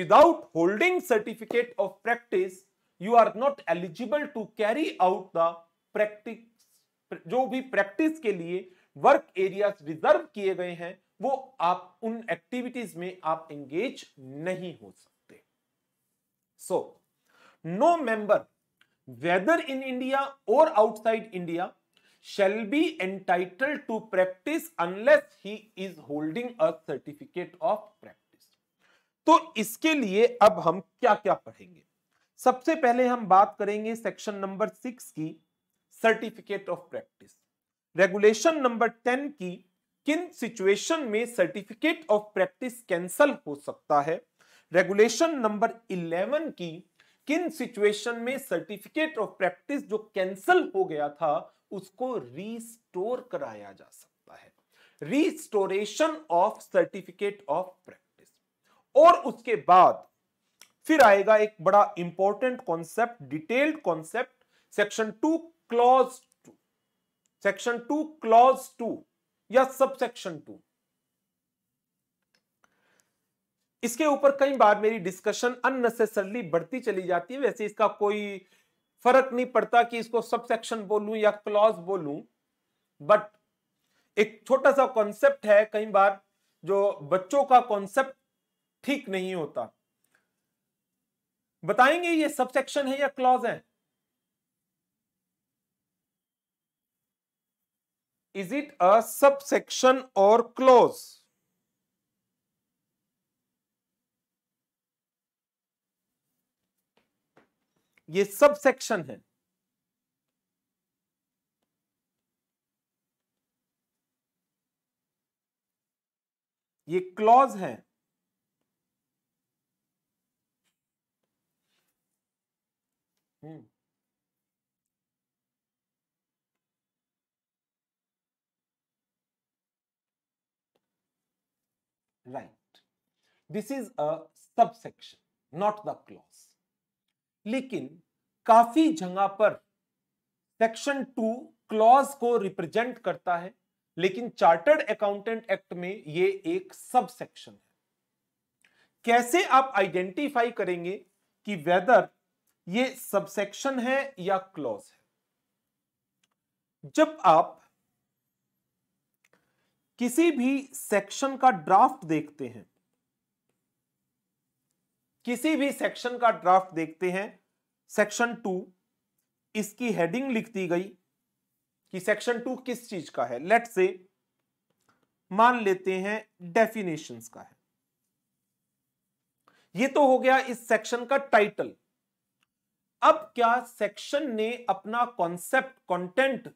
without holding certificate of practice you are not eligible to carry out the practice जो भी प्रैक्टिस के लिए वर्क एरिया रिजर्व किए गए हैं वो आप उन एक्टिविटीज में आप एंगेज नहीं हो सकते so no member whether in India और outside India shall be entitled to practice unless he is holding a certificate of practice. तो इसके लिए अब हम क्या क्या पढ़ेंगे सबसे पहले हम बात करेंगे सेक्शन नंबर सिक्स की certificate of practice regulation number ten की किन सिचुएशन में सर्टिफिकेट ऑफ प्रैक्टिस कैंसल हो सकता है रेगुलेशन नंबर इलेवन की किन सिचुएशन में सर्टिफिकेट ऑफ प्रैक्टिस जो कैंसल हो गया था उसको रिस्टोर कराया जा सकता है restoration of certificate of practice और उसके बाद फिर आएगा एक बड़ा important concept detailed concept section two clause two section two clause two या सबसेक्शन टू इसके ऊपर कई बार मेरी डिस्कशन अननेसेसरली बढ़ती चली जाती है वैसे इसका कोई फर्क नहीं पड़ता कि इसको सबसेक्शन बोलू या क्लॉज बोलू बट एक छोटा सा कॉन्सेप्ट है कई बार जो बच्चों का कॉन्सेप्ट ठीक नहीं होता बताएंगे ये सबसेक्शन है या क्लॉज है is it a subsection section और क्लॉज ये सब सेक्शन है ये क्लॉज है right this is a subsection not the clause लेकिन काफी जगह पर सेक्शन टू क्लॉज को रिप्रेजेंट करता है लेकिन चार्टर्ड अकाउंटेंट एक्ट में ये एक सब सेक्शन है कैसे आप आइडेंटिफाई करेंगे कि वेदर ये सबसेक्शन है या क्लॉज है जब आप किसी भी सेक्शन का ड्राफ्ट देखते हैं किसी भी सेक्शन का ड्राफ्ट देखते हैं सेक्शन टू इसकी हेडिंग लिख दी गई कि सेक्शन टू किस चीज का है लेट से मान लेते हैं डेफिनेशंस का है ये तो हो गया इस सेक्शन का टाइटल अब क्या सेक्शन ने अपना कॉन्सेप्ट कंटेंट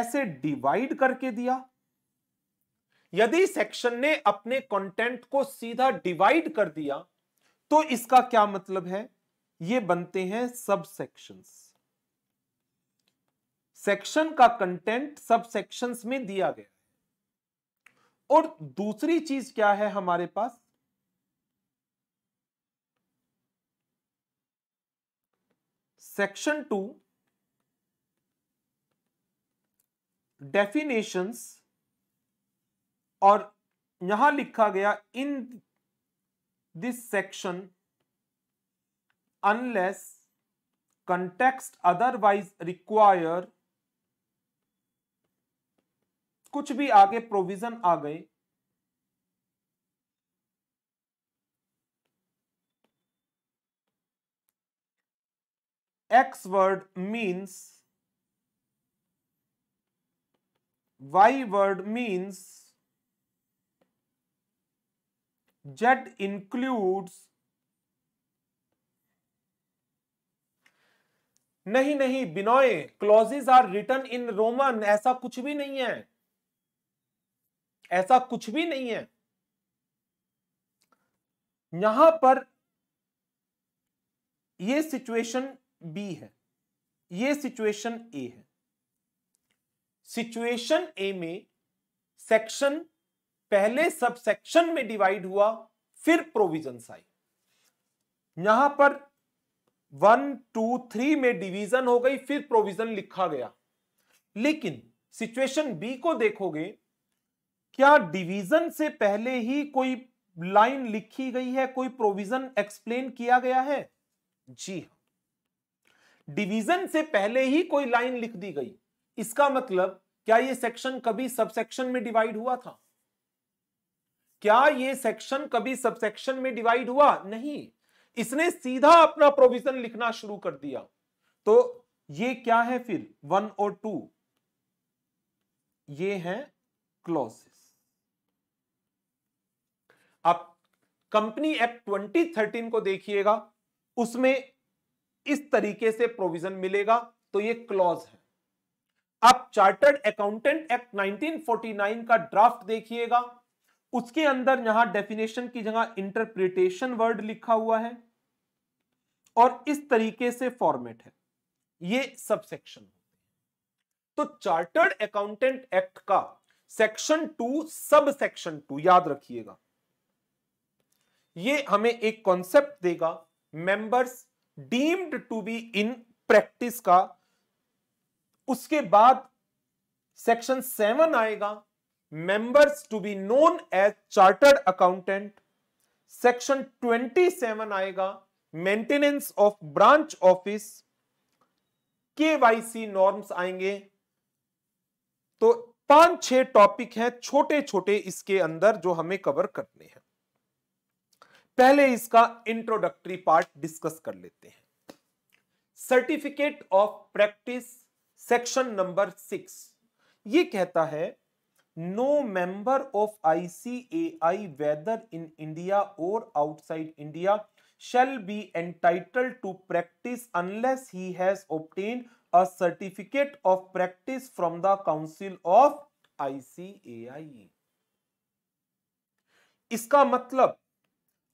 ऐसे डिवाइड करके दिया यदि सेक्शन ने अपने कंटेंट को सीधा डिवाइड कर दिया तो इसका क्या मतलब है ये बनते हैं सब सेक्शंस सेक्शन का कंटेंट सब सेक्शंस में दिया गया और दूसरी चीज क्या है हमारे पास सेक्शन टू डेफिनेशंस और यहां लिखा गया in this section unless context otherwise require कुछ भी आगे प्रोविजन आ गए X word means Y word means Z includes नहीं नहीं बिनोय clauses are written in Roman ऐसा कुछ भी नहीं है ऐसा कुछ भी नहीं है यहां पर ये सिचुएशन बी है ये सिचुएशन ए है सिचुएशन ए में सेक्शन पहले सबसेक्शन में डिवाइड हुआ फिर प्रोविजन आई यहां पर वन टू थ्री में डिवीजन हो गई फिर प्रोविजन लिखा गया लेकिन सिचुएशन बी को देखोगे क्या डिवीजन से पहले ही कोई लाइन लिखी गई है कोई प्रोविजन एक्सप्लेन किया गया है जी हाँ डिवीजन से पहले ही कोई लाइन लिख दी गई इसका मतलब क्या ये सेक्शन कभी सबसेक्शन में डिवाइड हुआ था क्या ये सेक्शन कभी सबसेक्शन में डिवाइड हुआ नहीं इसने सीधा अपना प्रोविजन लिखना शुरू कर दिया तो ये क्या है फिर वन और टू ये है क्लॉसेस आप कंपनी एक्ट 2013 को देखिएगा उसमें इस तरीके से प्रोविजन मिलेगा तो ये क्लॉज है आप चार्टर्ड अकाउंटेंट एक्ट 1949 का ड्राफ्ट देखिएगा उसके अंदर यहां डेफिनेशन की जगह इंटरप्रिटेशन वर्ड लिखा हुआ है और इस तरीके से फॉर्मेट है ये सब सेक्शन तो चार्टर्ड अकाउंटेंट एक्ट का section two sub section two याद रखिएगा ये हमें एक कॉन्सेप्ट देगा members deemed to be in practice का उसके बाद सेक्शन सेवन आएगा members to be known as chartered accountant section 27 आएगा maintenance of branch office K Y C norms आएंगे तो पांच छह टॉपिक हैं छोटे छोटे इसके अंदर जो हमें कवर करने हैं पहले इसका इंट्रोडक्टरी पार्ट डिस्कस कर लेते हैं certificate of practice section number six ये कहता है no member of ICAI whether in India or outside India shall be entitled to practice unless he has obtained a certificate of practice from the Council of ICAI. इसका मतलब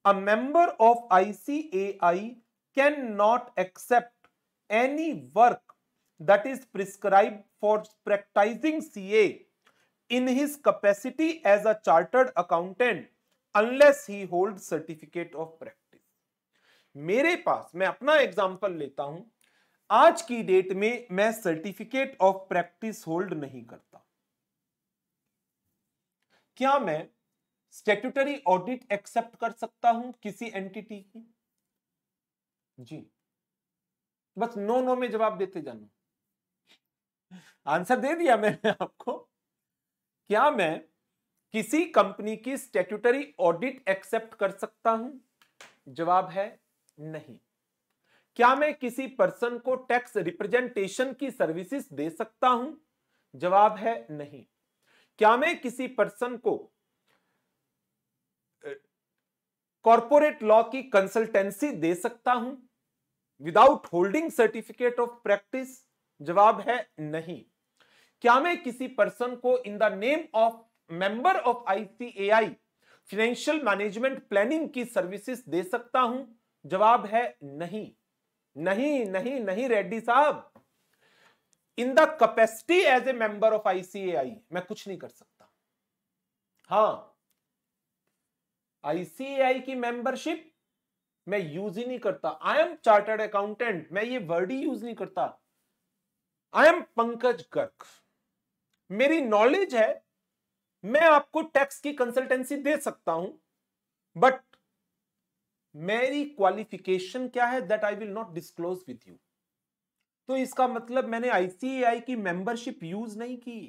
a member of ICAI cannot accept any work that is prescribed for practicing CA in his capacity as a chartered accountant unless he holds certificate of practice मेरे पास मैं अपना example लेता हूं आज की date में मैं सर्टिफिकेट ऑफ प्रैक्टिस होल्ड नहीं करता क्या मैं स्टेट्यूटरी ऑडिट एक्सेप्ट कर सकता हूं किसी एंटिटी की जी बस नो नो में जवाब देते जाना आंसर दे दिया मैंने आपको क्या मैं किसी कंपनी की स्टेट्यूटरी ऑडिट एक्सेप्ट कर सकता हूं जवाब है नहीं क्या मैं किसी पर्सन को टैक्स रिप्रेजेंटेशन की सर्विसेज दे सकता हूं जवाब है नहीं क्या मैं किसी पर्सन को कॉरपोरेट लॉ की कंसल्टेंसी दे सकता हूं without holding certificate of practice जवाब है नहीं क्या मैं किसी पर्सन को in the name of member of ICAI financial management planning की सर्विसेज दे सकता हूं जवाब है नहीं नहीं नहीं नहीं रेड्डी साहब in the capacity as a member of ICAI मैं कुछ नहीं कर सकता हाँ आईसीएआई की मेंबरशिप मैं यूज ही नहीं करता आई एम चार्टर्ड अकाउंटेंट मैं ये वर्ड ही यूज नहीं करता आई एम पंकज गर्ग मेरी नॉलेज है मैं आपको टैक्स की कंसल्टेंसी दे सकता हूं बट मेरी क्वालिफिकेशन क्या है that I will not disclose with you तो इसका मतलब मैंने आईसीएआई की मेंबरशिप यूज नहीं की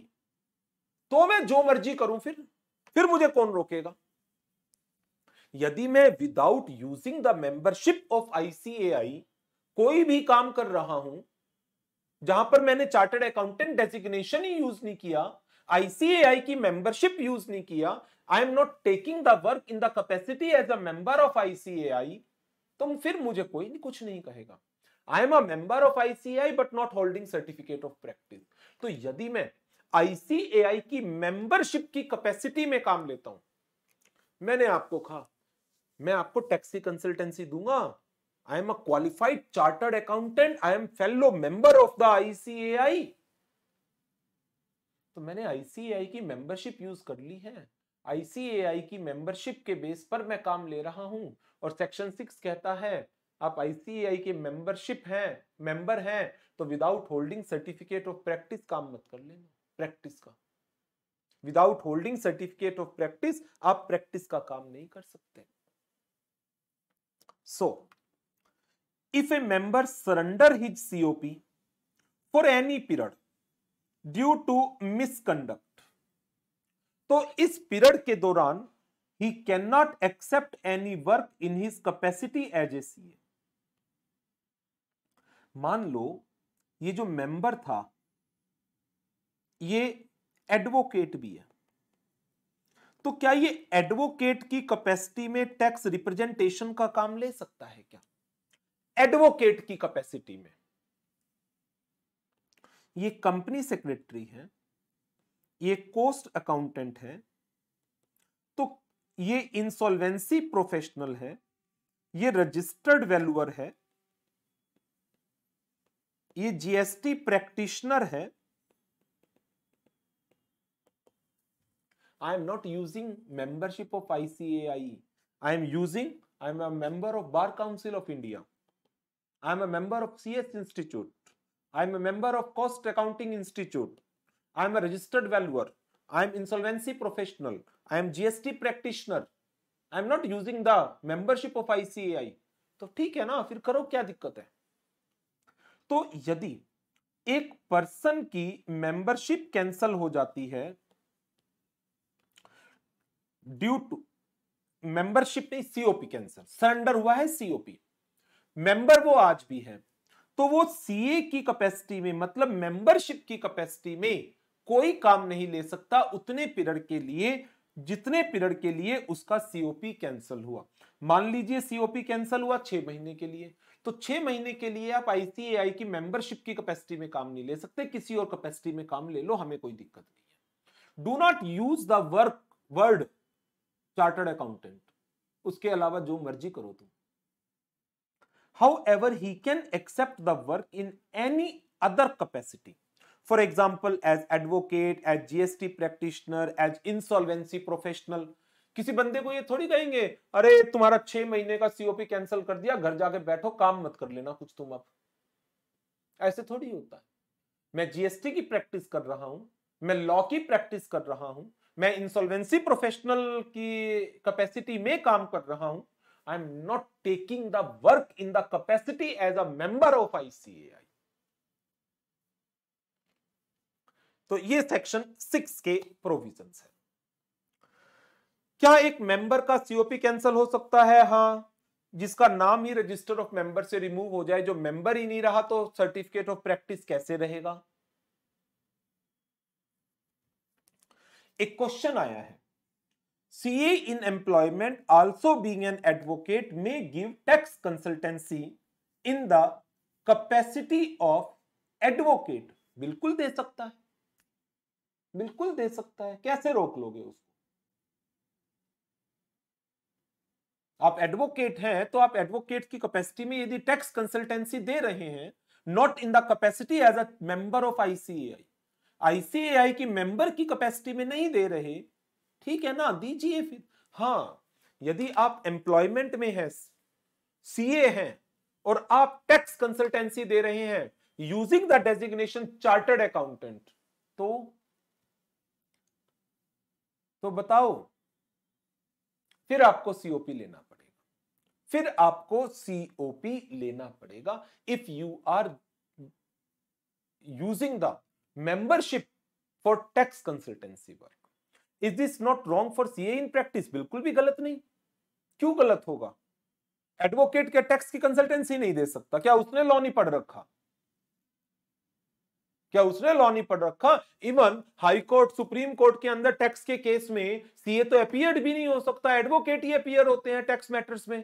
तो मैं जो मर्जी करूं फिर फिर मुझे कौन रोकेगा यदि मैं without using the membership of ICAI कोई भी काम कर रहा हूं जहां पर मैंने चार्टर्ड अकाउंटेंट डेजिग्नेशन ही यूज नहीं किया आईसीएआई की मेंबरशिप यूज नहीं किया I am not taking the work in the capacity as a member of ICAI तो फिर मुझे कोई नहीं, कुछ नहीं कहेगा I am a member of ICAI but not holding certificate of practice तो यदि मैं आईसीएआई की मेंबरशिप की कैपेसिटी में काम लेता हूं मैंने आपको कहा मैं आपको टैक्सी कंसल्टेंसी दूंगा I am a qualified chartered accountant I am fellow member of the ICAI तो मैंने आईसीएआई की मेंबरशिप यूज कर ली है आईसीएआई की मेंबरशिप के बेस पर मैं काम ले रहा हूं और सेक्शन सिक्स कहता है आप आईसीएआई के मेंबरशिप हैं मेंबर हैं तो without holding certificate of practice काम मत कर लेना प्रैक्टिस का without holding certificate of practice आप प्रैक्टिस का काम नहीं कर सकते सो so, if a member surrender his cop for any period due to misconduct तो इस पीरियड के दौरान he can not accept any work in his capacity as a CA मान लो ये जो मेंबर था ये एडवोकेट भी है तो क्या ये एडवोकेट की कैपेसिटी में टैक्स रिप्रेजेंटेशन का काम ले सकता है क्या एडवोकेट की कैपेसिटी में ये कंपनी सेक्रेटरी है ये कोस्ट अकाउंटेंट है तो ये इंसॉल्वेंसी प्रोफेशनल है ये रजिस्टर्ड वैल्यूअर है ये जीएसटी प्रैक्टिशनर है I am not using membership of ICAI I am using I am a member of bar council of India I am a member of CS Institute. I am a member of Cost Accounting Institute. I am a registered valuer. I am insolvency professional. I am GST practitioner. I am not using the membership of ICAI तो ठीक है ना फिर करो क्या दिक्कत है तो यदि एक पर्सन की मेंबरशिप कैंसल हो जाती है ड्यू टू मेंबरशिप नहीं सीओपी कैंसल सरेंडर हुआ है सीओपी मेंबर वो आज भी हैं तो वो सीए की कैपेसिटी में मतलब मेंबरशिप की कैपेसिटी में कोई काम नहीं ले सकता उतने पीरियड के लिए जितने पीरियड के लिए उसका सीओपी कैंसिल हुआ मान लीजिए सीओपी कैंसिल हुआ छह महीने के लिए तो छह महीने के लिए आप आईसीएआई की मेंबरशिप की कैपेसिटी में काम नहीं ले सकते किसी और कैपेसिटी में काम ले लो हमें कोई दिक्कत नहीं है do not use the work word chartered accountant उसके अलावा जो मर्जी करो तुम However, he can accept the work in any other capacity. For example, as advocate, as GST practitioner as insolvency professional किसी बंदे को ये थोड़ी कहेंगे अरे तुम्हारा छह महीने का सीओपी कैंसिल कर दिया घर जाके बैठो काम मत कर लेना कुछ तुम अब ऐसे थोड़ी होता है मैं जीएसटी की प्रैक्टिस कर रहा हूं मैं लॉ की प्रैक्टिस कर रहा हूं मैं इंसॉल्वेंसी प्रोफेशनल की कैपेसिटी में काम कर रहा हूं am not taking the work in the capacity as a member of ICAI तो ये सेक्शन सिक्स के प्रोविजन है क्या एक मेंबर का सीओपी कैंसिल हो सकता है हाँ जिसका नाम ही रजिस्टर ऑफ मेंबर से रिमूव हो जाए जो मेंबर ही नहीं रहा तो सर्टिफिकेट ऑफ प्रैक्टिस कैसे रहेगा एक क्वेश्चन आया है CA in employment also being an advocate may give tax consultancy in the capacity of advocate बिल्कुल दे सकता है बिल्कुल दे सकता है कैसे रोक लोगे उसको आप एडवोकेट हैं तो आप एडवोकेट की कैपेसिटी में यदि टैक्स कंसल्टेंसी दे रहे हैं not in the capacity as a member of ICAI ICAI की मेंबर की कैपेसिटी में नहीं दे रहे ठीक है ना दीजिए फिर हाँ यदि आप एम्प्लॉयमेंट में हैं सीए हैं और आप टैक्स कंसल्टेंसी दे रहे हैं using the designation chartered accountant तो तो बताओ फिर आपको सीओपी लेना पड़ेगा फिर आपको सीओपी लेना पड़ेगा if you are using the membership for tax consultancy work is this not wrong for C in practice बिल्कुल भी गलत नहीं क्यों गलत होगा एडवोकेट क्या टैक्स की कंसल्टेंसी नहीं दे सकता क्या उसने लॉ नहीं पढ़ रखा क्या उसने लॉ नहीं पढ़ रखा even high court supreme court के अंदर टैक्स के केस में सीए तो अपियर भी नहीं हो सकता एडवोकेट ही अपियर होते हैं टैक्स मैटर्स में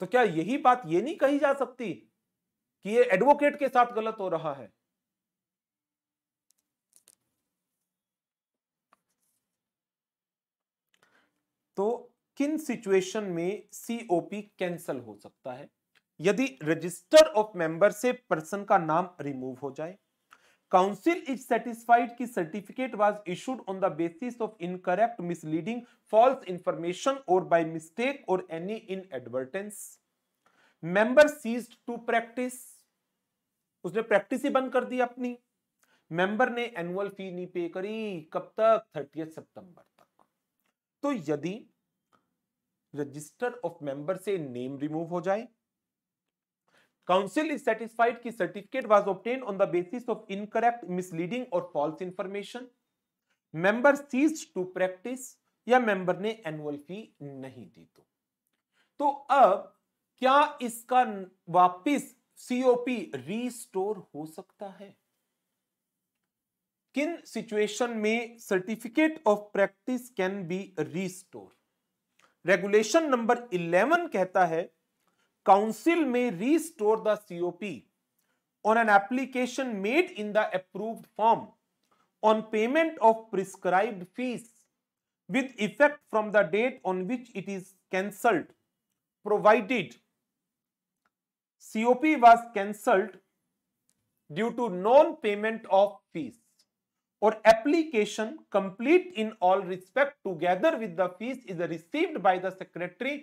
तो क्या यही बात ये नहीं कही जा सकती कि ये एडवोकेट के साथ गलत हो रहा है तो किन सिचुएशन में सीओपी कैंसल हो सकता है यदि रजिस्टर ऑफ मेंबर से पर्सन का नाम रिमूव हो जाए काउंसिल इज सेटिस्फाइड की certificate was issued on the basis of incorrect misleading false information और बाय मिस्टेक और any inadvertence member ceases to practice उसने प्रैक्टिस ही बंद कर दी अपनी मेंबर ने एनुअल फी नहीं पे करी कब तक थर्टी सितंबर तो यदि रजिस्टर ऑफ मेंबर से नेम रिमूव हो जाए काउंसिल इज सेटिस्फाइड की certificate was obtain on the basis of incorrect misleading और false information member ceases to practice या मेंबर ने एनुअल फी नहीं दी तो तो अब क्या इसका वापस सीओपी रिस्टोर हो सकता है किन सिचुएशन में certificate of practice can be restore regulation number eleven कहता है council may restore the COP on an application made in the approved form on payment of prescribed fees with effect from the date on which it is cancelled provided COP was cancelled due to non payment of fees और application complete in all respect together with the fees is received by the secretary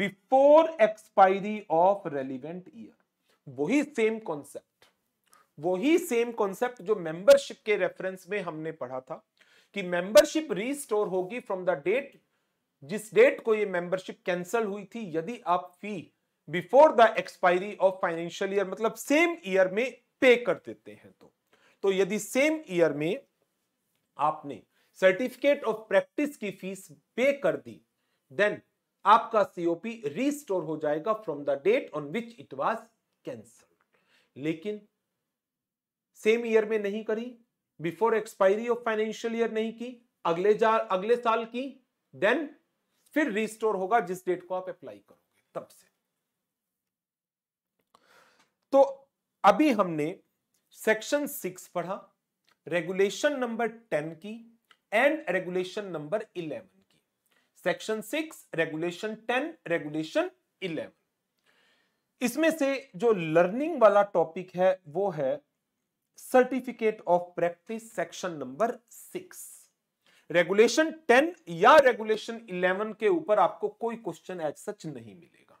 before expiry of relevant year वही same concept वही same concept जो membership के reference में हमने पढ़ा था कि मेंबरशिप रीस्टोर होगी फ्रॉम द डेट जिस डेट को ये मेंबरशिप कैंसल हुई थी यदि आप fee before the expiry of financial year मतलब सेम ईयर में पे कर देते हैं तो तो यदि सेम ईयर में आपने सर्टिफिकेट ऑफ प्रैक्टिस की फीस पे कर दी देन आपका सीओपी रिस्टोर हो जाएगा from the date on which it was cancel लेकिन सेम ईयर में नहीं करी before expiry of financial year नहीं की अगले अगले साल की देन फिर रिस्टोर होगा जिस डेट को आप अप्लाई करोगे तब से तो अभी हमने सेक्शन सिक्स पढ़ा रेगुलेशन नंबर टेन की एंड रेगुलेशन नंबर इलेवन की section six regulation ten regulation eleven इसमें से जो लर्निंग वाला टॉपिक है वो है certificate of practice section number six regulation ten या रेगुलेशन इलेवन के ऊपर आपको कोई क्वेश्चन एज सच नहीं मिलेगा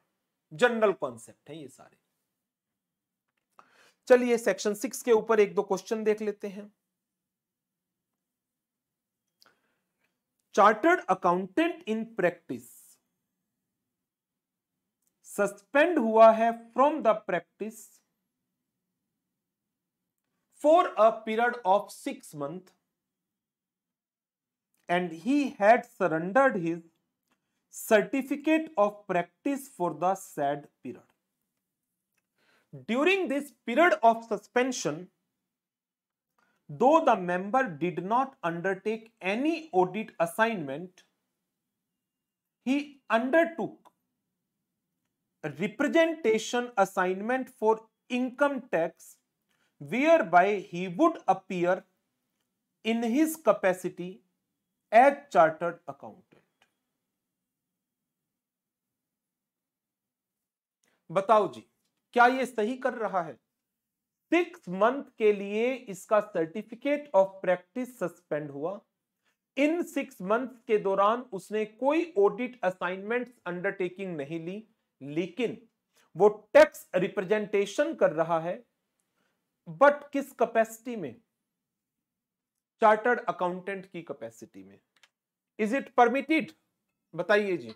जनरल कॉन्सेप्ट है ये सारे चलिए सेक्शन सिक्स के ऊपर एक दो क्वेश्चन देख लेते हैं chartered accountant in practice suspend हुआ है from the practice for a period of six month and he had surrendered his certificate of practice for the said period During this period of suspension, though the member did not undertake any audit assignment, he undertook representation assignment for income tax whereby he would appear in his capacity as chartered accountant. बताओ जी क्या ये सही कर रहा है six month के लिए इसका सर्टिफिकेट ऑफ प्रैक्टिस सस्पेंड हुआ इन सिक्स मंथ के दौरान उसने कोई ऑडिट असाइनमेंट अंडरटेकिंग नहीं ली लेकिन वो टैक्स रिप्रेजेंटेशन कर रहा है बट किस कैपेसिटी में चार्टर्ड अकाउंटेंट की कैपेसिटी में इज इट परमिटेड बताइए जी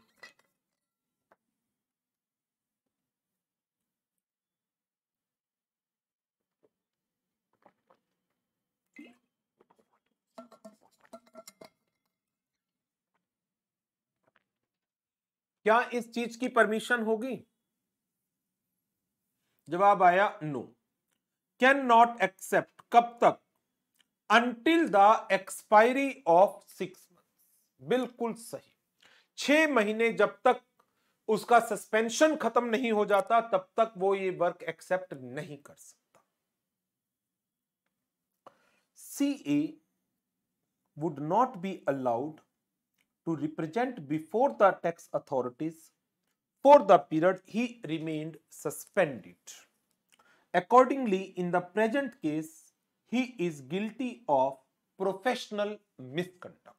क्या इस चीज की परमिशन होगी जवाब आया नो कैन नॉट एक्सेप्ट कब तक until the expiry of six month बिल्कुल सही छह महीने जब तक उसका सस्पेंशन खत्म नहीं हो जाता तब तक वो ये वर्क एक्सेप्ट नहीं कर सकता C A would not be allowed to represent before the tax authorities for the period he remained suspended. Accordingly, in the present case, he is guilty of professional misconduct.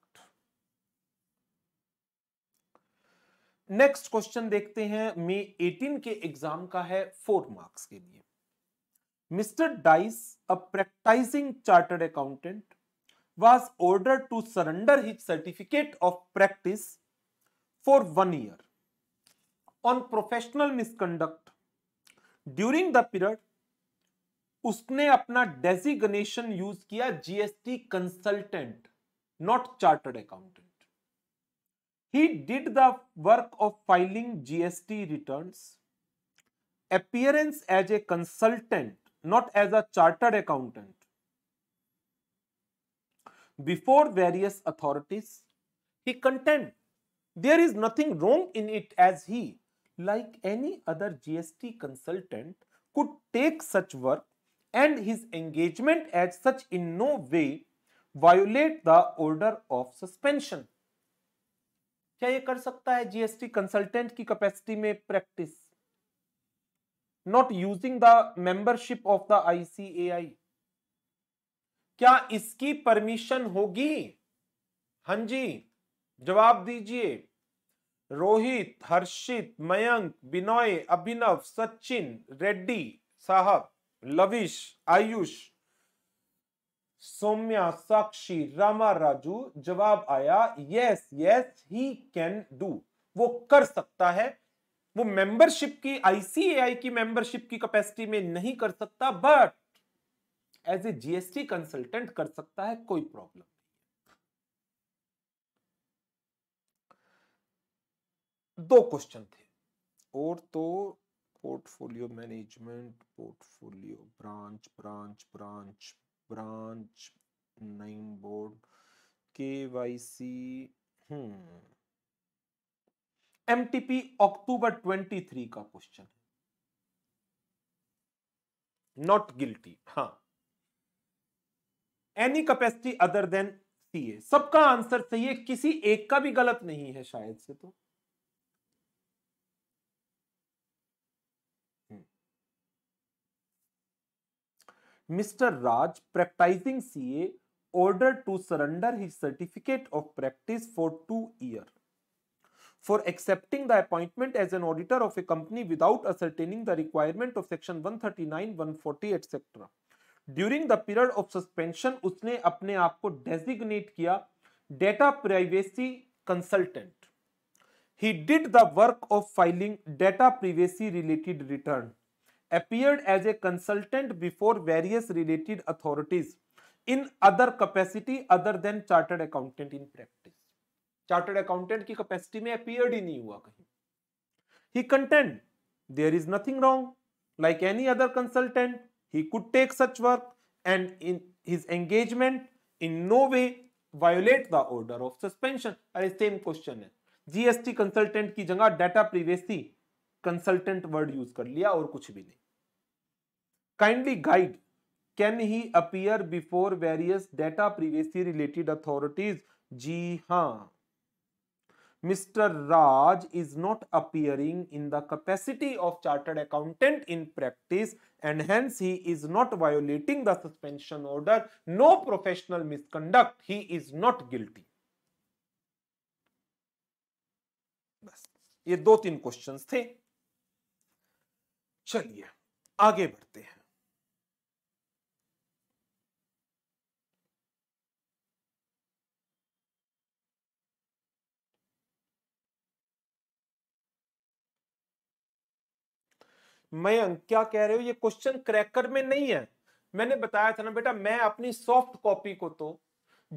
next question dekhte hain may 18 ke exam ka hai 4 marks ke liye mr dice a practicing chartered accountant was ordered to surrender his certificate of practice for one year on professional misconduct. During the period, उसने अपना designation use किया GST consultant not chartered accountant he did the work of filing GST returns appearance as a consultant not as a chartered accountant before various authorities. He contend there is nothing wrong in it as he, like any other GST consultant, could take such work and his engagement at such in no way violate the order of suspension. क्या ये कर सकता है GST consultant की capacity में practice not using the membership of the ICAI क्या इसकी permission होगी हां जी जवाब दीजिए रोहित हर्षित मयंक बिनोय अभिनव सचिन रेड्डी साहब लविश आयुष सौम्या साक्षी रामा राजू जवाब आया yes yes he can do वो कर सकता है वो मेंबरशिप की आईसीएआई की मेंबरशिप की कैपेसिटी में नहीं कर सकता but as a GST consultant कर सकता है कोई प्रॉब्लम नहीं दो क्वेश्चन थे और तो portfolio management portfolio branch branch branch branch nine board के Y C M T P अक्टूबर ट्वेंटी थ्री का क्वेश्चन नॉट गिल्टी हाँ any capacity other than C A सबका आंसर सही है किसी एक का भी गलत नहीं है शायद से तो hmm. Mister Raj practising CA order to surrender his certificate of practice for two year for accepting the appointment as an auditor of a company without ascertaining the requirement of section 139, 140 thirty during the period of suspension उसने अपने आप को designate किया data privacy consultant he did the work of filing data privacy related return appeared as a consultant before various related authorities in other capacity other than chartered accountant in practice chartered accountant की capacity में appeared ही नहीं हुआ कहीं he contend there is nothing wrong like any other consultant He could take such work and in his engagement in no way violate the order of suspension. are same question hai gst consultant ki jagah data privacy consultant word use kar liya aur kuch bhi nahi kindly guide can he appear before various data privacy related authorities जी हाँ Mr. Raj is not appearing in the capacity of chartered accountant in practice and hence he is not violating the suspension order. No professional misconduct. He is not guilty. ये दो तीन questions थे चलिए आगे बढ़ते हैं मयंक क्या कह रहे हो ये क्वेश्चन क्रैकर में नहीं है मैंने बताया था ना बेटा मैं अपनी सॉफ्ट कॉपी को तो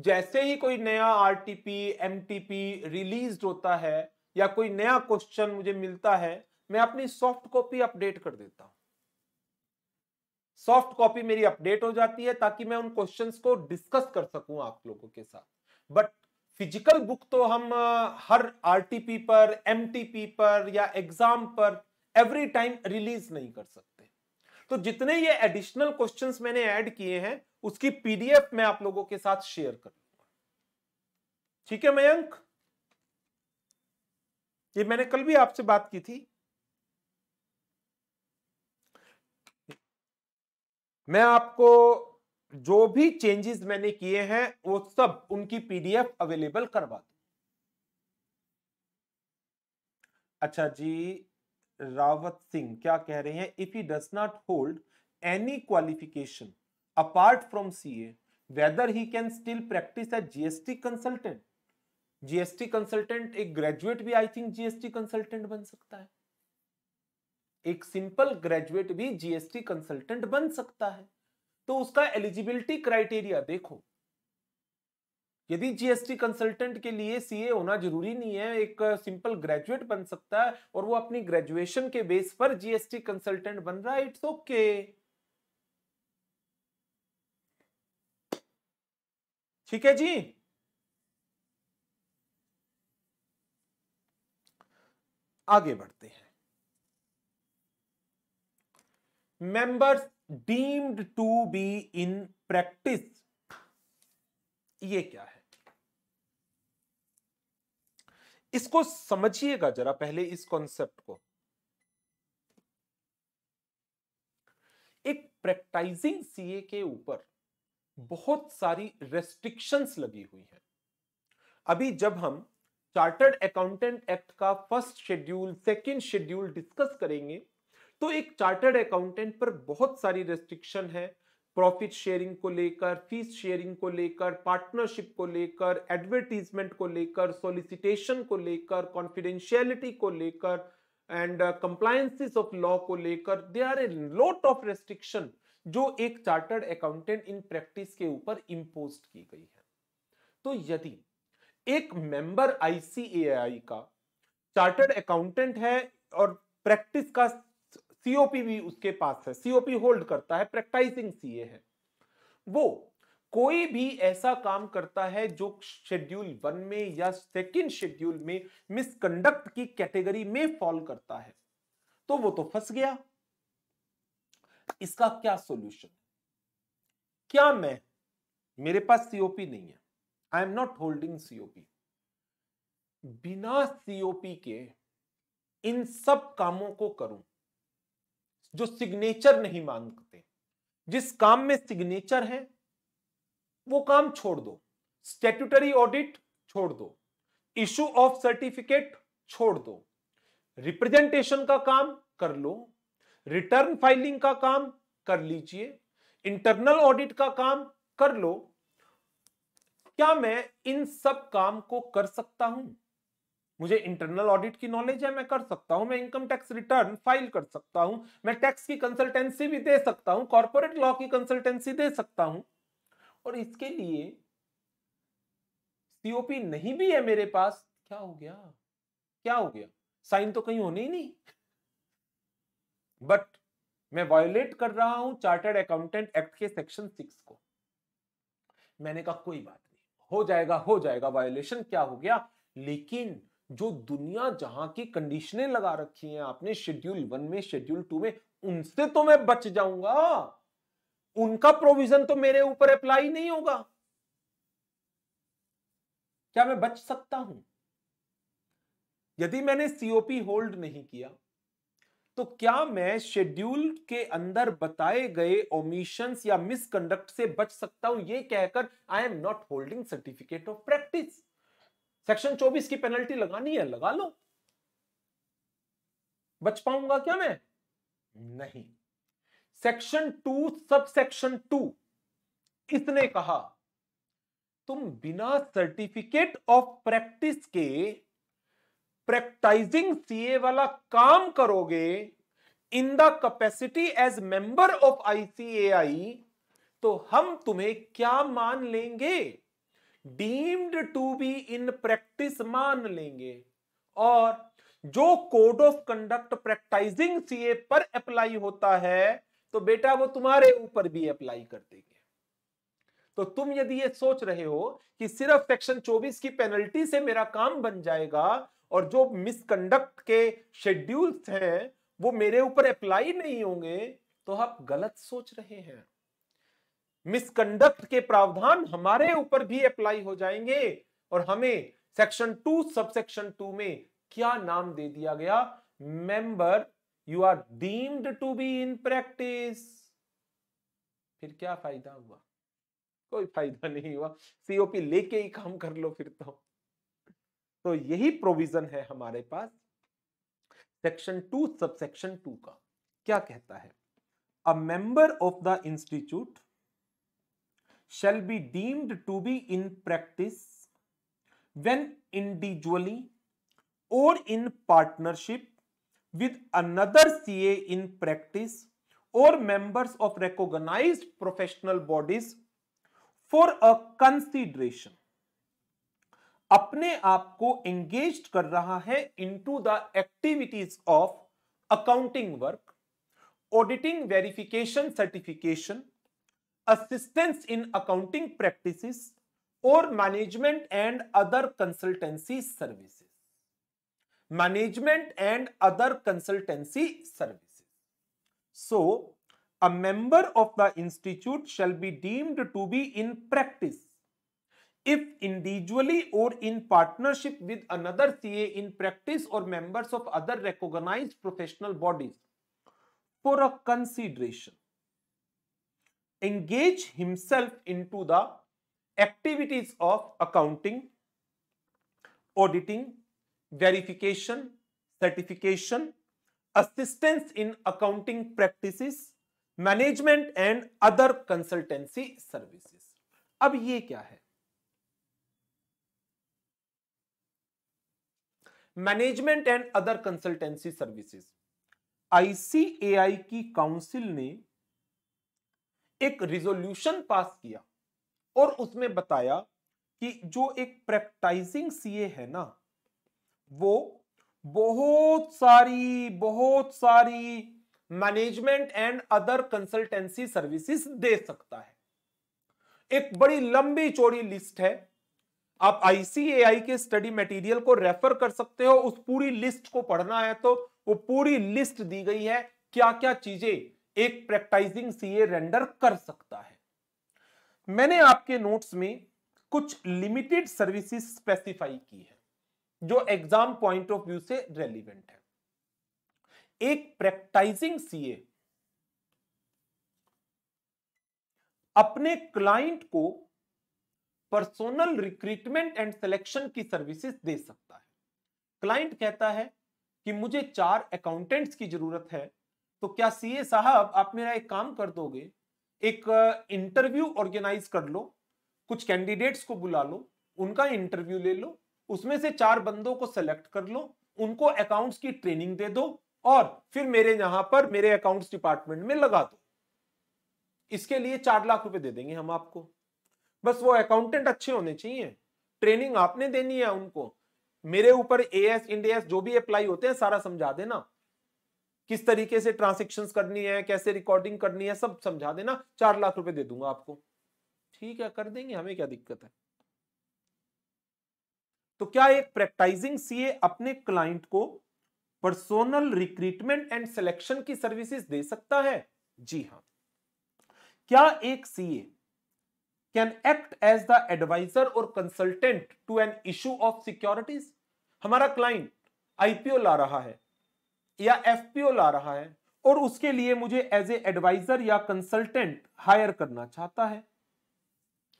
जैसे ही कोई नया आरटीपी एमटीपी रिलीज होता है या कोई नया क्वेश्चन मुझे मिलता है मैं अपनी सॉफ्ट कॉपी अपडेट कर देता हूं सॉफ्ट कॉपी मेरी अपडेट हो जाती है ताकि मैं उन क्वेश्चंस को डिस्कस कर सकूं आप लोगों के साथ बट फिजिकल बुक तो हम हर आरटीपी पर एमटीपी पर या एग्जाम पर एवरी टाइम रिलीज नहीं कर सकते तो जितने ये एडिशनल क्वेश्चंस मैंने ऐड किए हैं उसकी पीडीएफ मैं आप लोगों के साथ शेयर कर लूंगा ठीक है मयंक ये मैंने कल भी आपसे बात की थी मैं आपको जो भी चेंजेस मैंने किए हैं वो सब उनकी पीडीएफ अवेलेबल करवा दू अच्छा जी रावत सिंह क्या कह रहे हैं if he does not hold any qualification apart from a whether he can still practice as GST consultant GST consultant एक ग्रेजुएट भी आई थिंक जीएसटी कंसल्टेंट बन सकता है एक सिंपल ग्रेजुएट भी जीएसटी कंसल्टेंट बन सकता है तो उसका एलिजिबिलिटी क्राइटेरिया देखो यदि जीएसटी कंसल्टेंट के लिए सीए होना जरूरी नहीं है एक सिंपल ग्रेजुएट बन सकता है और वो अपनी ग्रेजुएशन के बेस पर जीएसटी कंसल्टेंट बन रहा है इट्स ओके ठीक है जी आगे बढ़ते हैं members deemed to be in practice ये क्या है इसको समझिएगा जरा पहले इस कॉन्सेप्ट को एक प्रैक्टाइजिंग सीए के ऊपर बहुत सारी रेस्ट्रिक्शंस लगी हुई हैं अभी जब हम चार्टर्ड अकाउंटेंट एक्ट का first schedule second schedule discuss करेंगे तो एक चार्टर्ड अकाउंटेंट पर बहुत सारी रेस्ट्रिक्शन है प्रॉफिट शेयरिंग को लेकर फीस शेयरिंग को लेकर पार्टनरशिप को लेकर एडवर्टीजमेंट को लेकर सोलिसिटेशन को लेकर कॉन्फिडेंशियलिटी को लेकर एंड कंप्लायंसेस ऑफ लॉ को लेकर they are a lot of restriction जो एक चार्टर्ड अकाउंटेंट इन प्रैक्टिस के ऊपर इम्पोज की गई है तो यदि एक मेंबर आईसीएआई का चार्टर्ड अकाउंटेंट है और प्रैक्टिस का सीओपी भी उसके पास है सीओपी होल्ड करता है प्रैक्टाइजिंग सीए है वो कोई भी ऐसा काम करता है जो शेड्यूल वन में या सेकंड शेड्यूल में मिसकंडक्ट की कैटेगरी में फॉल करता है तो वो तो फंस गया इसका क्या सॉल्यूशन क्या मैं मेरे पास सीओपी नहीं है I am not holding COP बिना सीओपी के इन सब कामों को करूं जो सिग्नेचर नहीं मांगते जिस काम में सिग्नेचर है वो काम छोड़ दो स्टेट्यूटरी ऑडिट छोड़ दो इशू ऑफ सर्टिफिकेट छोड़ दो रिप्रेजेंटेशन का काम कर लो रिटर्न फाइलिंग का काम कर लीजिए इंटरनल ऑडिट का काम कर लो क्या मैं इन सब काम को कर सकता हूं मुझे इंटरनल ऑडिट की नॉलेज है मैं कर सकता हूं मैं इनकम टैक्स रिटर्न फाइल कर सकता हूं मैं टैक्स की कंसल्टेंसी भी दे सकता हूं कॉर्पोरेट लॉ की कंसल्टेंसी दे सकता हूं और इसके लिए सीओपी नहीं भी है मेरे पास क्या हो गया क्या हो गया साइन तो कहीं होने ही नहीं बट मैं वायोलेट कर रहा हूं चार्टर्ड अकाउंटेंट एक्ट के सेक्शन सिक्स को मैंने कहा कोई बात नहीं हो जाएगा हो जाएगा वायोलेशन क्या हो गया लेकिन जो दुनिया जहां की कंडीशनें लगा रखी हैं आपने शेड्यूल वन में शेड्यूल टू में उनसे तो मैं बच जाऊंगा उनका प्रोविजन तो मेरे ऊपर अप्लाई नहीं होगा क्या मैं बच सकता हूं यदि मैंने सीओपी होल्ड नहीं किया तो क्या मैं शेड्यूल के अंदर बताए गए ओमिशन या मिसकंडक्ट से बच सकता हूं यह कहकर I am not holding certificate of practice section 24 की पेनल्टी लगानी है लगा लो बच पाऊंगा क्या मैं नहीं section two sub section two इसने कहा तुम बिना सर्टिफिकेट ऑफ प्रैक्टिस के प्रैक्टाइजिंग सीए वाला काम करोगे in the capacity as member of ICAI तो हम तुम्हें क्या मान लेंगे deemed to be in practice मान लेंगे और जो code of conduct practising CA पर अप्लाई होता है तो बेटा वो तुम्हारे ऊपर भी अप्लाई कर देंगे तो तुम यदि ये सोच रहे हो कि सिर्फ सेक्शन 24 की पेनल्टी से मेरा काम बन जाएगा और जो मिसकंडक्ट के शेड्यूल्स हैं वो मेरे ऊपर अप्लाई नहीं होंगे तो आप गलत सोच रहे हैं मिसकंडक्ट के प्रावधान हमारे ऊपर भी अप्लाई हो जाएंगे और हमें सेक्शन टू सबसेक्शन टू में क्या नाम दे दिया गया member you are deemed to be in practice फिर क्या फायदा हुआ कोई फायदा नहीं हुआ सीओपी लेके ही काम कर लो फिर तो तो यही प्रोविजन है हमारे पास सेक्शन टू सबसेक्शन टू का क्या कहता है a member of the institute shall be deemed to be in practice when individually or in partnership with another CA in practice or members of recognized professional bodies for a consideration. अपने आप को engage कर रहा है into the activities of accounting work auditing verification certification assistance in accounting practices or management and other consultancy services. Management and other consultancy services. So, a member of the institute shall be deemed to be in practice if individually or in partnership with another CA in practice or members of other recognized professional bodies for a consideration engage himself into the activities of accounting, auditing, verification, certification, assistance in accounting practices, management and other consultancy services अब ये क्या है management and other consultancy services ICAI की council ने एक resolution pass किया और उसमें बताया कि जो एक प्रैक्टाइजिंग सीए है ना वो बहुत सारी बहुत सारी management and other consultancy services दे सकता है एक बड़ी लंबी चौड़ी लिस्ट है आप आईसीएआई के स्टडी मटेरियल को रेफर कर सकते हो उस पूरी लिस्ट को पढ़ना है तो वो पूरी लिस्ट दी गई है क्या क्या चीजें एक प्रैक्टाइजिंग सीए रेंडर कर सकता है मैंने आपके नोट्स में कुछ लिमिटेड सर्विसेज स्पेसिफाई की है जो एग्जाम पॉइंट ऑफ व्यू से रेलिवेंट है एक प्रैक्टाइजिंग सीए अपने क्लाइंट को पर्सोनल रिक्रूटमेंट एंड सिलेक्शन की सर्विसेज दे सकता है क्लाइंट कहता है कि मुझे चार अकाउंटेंट्स की जरूरत है तो क्या सीए साहब आप मेरा एक काम कर दोगे एक इंटरव्यू ऑर्गेनाइज कर लो कुछ कैंडिडेट्स को बुला लो उनका इंटरव्यू ले लो उसमें से चार बंदों को सेलेक्ट कर लो उनको अकाउंट्स की ट्रेनिंग दे दो और फिर मेरे यहां पर मेरे अकाउंट्स डिपार्टमेंट में लगा दो इसके लिए चार लाख रुपए दे देंगे हम आपको बस वो अकाउंटेंट अच्छे होने चाहिए ट्रेनिंग आपने देनी है उनको मेरे ऊपर ए एस इंडिया जो भी अप्लाई होते हैं सारा समझा देना किस तरीके से ट्रांसेक्शन करनी है कैसे रिकॉर्डिंग करनी है सब समझा देना चार लाख रुपए दे दूंगा आपको ठीक है कर देंगे हमें क्या दिक्कत है तो क्या एक प्रैक्टाइजिंग सीए अपने क्लाइंट को पर्सोनल रिक्रूटमेंट एंड सिलेक्शन की सर्विसेज दे सकता है जी हां क्या एक CA can act as the adviser और consultant to an issue of securities हमारा क्लाइंट आईपीओ ला रहा है या एफपीओ ला रहा है और उसके लिए मुझे एज ए एडवाइजर या कंसल्टेंट हायर करना चाहता है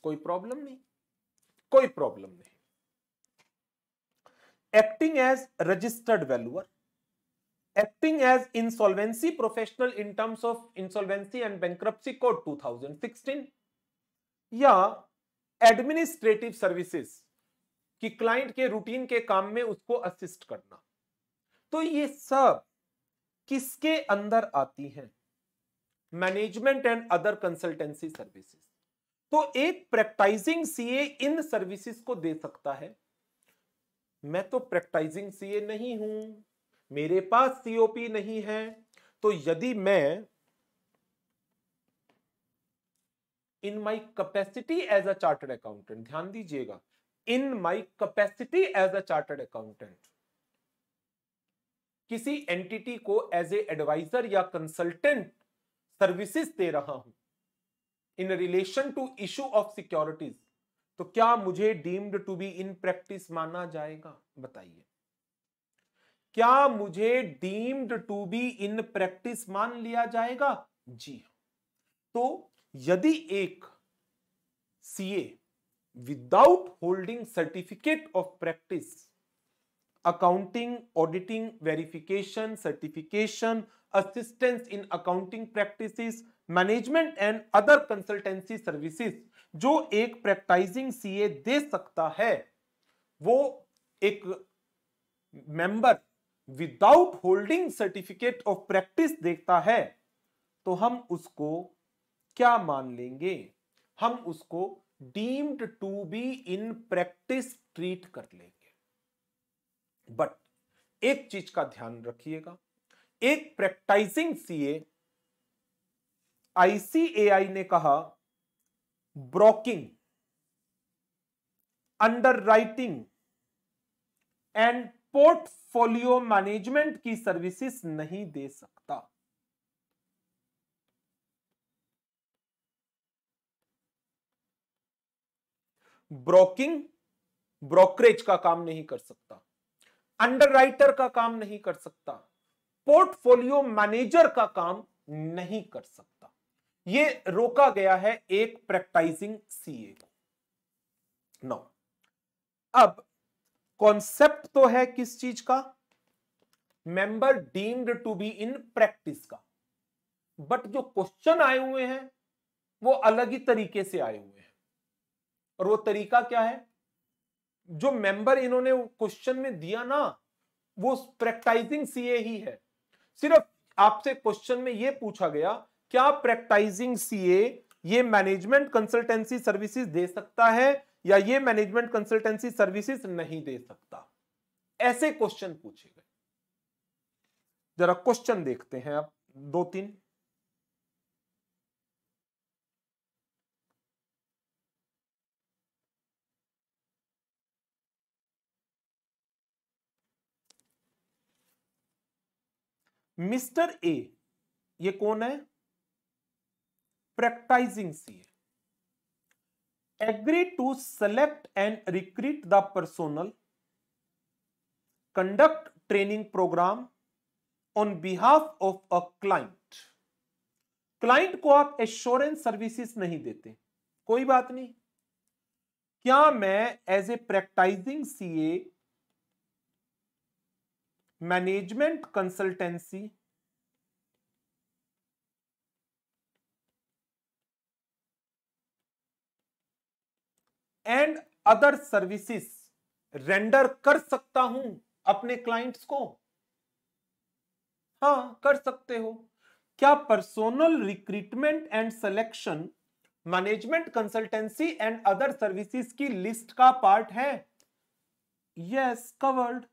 कोई प्रॉब्लम नहीं कोई प्रॉब्लम नहीं acting as registered valuer acting as insolvency professional in terms of insolvency and bankruptcy code 2016 या एडमिनिस्ट्रेटिव सर्विसेज कि क्लाइंट के रूटीन के काम में उसको असिस्ट करना तो ये सब किसके अंदर आती हैं management and other consultancy services तो एक प्रैक्टाइजिंग सीए इन सर्विसेज को दे सकता है मैं तो प्रैक्टाइजिंग सीए नहीं हूं मेरे पास सीओपी नहीं है तो यदि मैं in my capacity as a chartered accountant ध्यान दीजिएगा in my capacity as a chartered accountant किसी एंटिटी को एज ए एडवाइजर या कंसल्टेंट सर्विसेज दे रहा हूं in relation to issue of securities तो क्या मुझे deemed to be in practice माना जाएगा बताइए क्या मुझे deemed to be in practice मान लिया जाएगा जी हाँ। तो यदि एक CA without holding certificate of practice accounting auditing verification certification assistance in accounting practice management and other consultancy services जो एक प्रैक्टाइजिंग सीए दे सकता है वो एक member without holding certificate of practice देखता है तो हम उसको क्या मान लेंगे हम उसको deemed to be in practice treat कर लेंगे बट एक चीज का ध्यान रखिएगा एक प्रैक्टाइजिंग सीए आईसीएआई ने कहा broking underwriting and portfolio management की सर्विसेज नहीं दे सकता ब्रोकिंग ब्रोकरेज का काम नहीं कर सकता अंडरराइटर का काम नहीं कर सकता पोर्टफोलियो मैनेजर का काम नहीं कर सकता यह रोका गया है एक प्रैक्टाइजिंग सीए को नौ अब कॉन्सेप्ट तो है किस चीज का member deemed to be in practice का बट जो क्वेश्चन आए हुए हैं वो अलग ही तरीके से आए हुए हैं और वो तरीका क्या है जो मेंबर इन्होंने क्वेश्चन में दिया ना वो प्रैक्टाइजिंग सीए ही है सिर्फ आपसे क्वेश्चन में ये पूछा गया क्या प्रैक्टाइजिंग सीए ये मैनेजमेंट कंसल्टेंसी सर्विसेज दे सकता है या ये मैनेजमेंट कंसल्टेंसी सर्विसेज नहीं दे सकता ऐसे क्वेश्चन पूछे गए जरा क्वेश्चन देखते हैं आप दो तीन मिस्टर ए ये कौन है practising C agree to select and recruit the personnel conduct training programme on behalf of a client client को आप एश्योरेंस सर्विसेज नहीं देते कोई बात नहीं क्या मैं as a practising CA management consultancy and other services render कर सकता हूं अपने क्लाइंट्स को हाँ कर सकते हो क्या personnel recruitment and selection management consultancy and other services की लिस्ट का पार्ट है यस yes, कवर्ड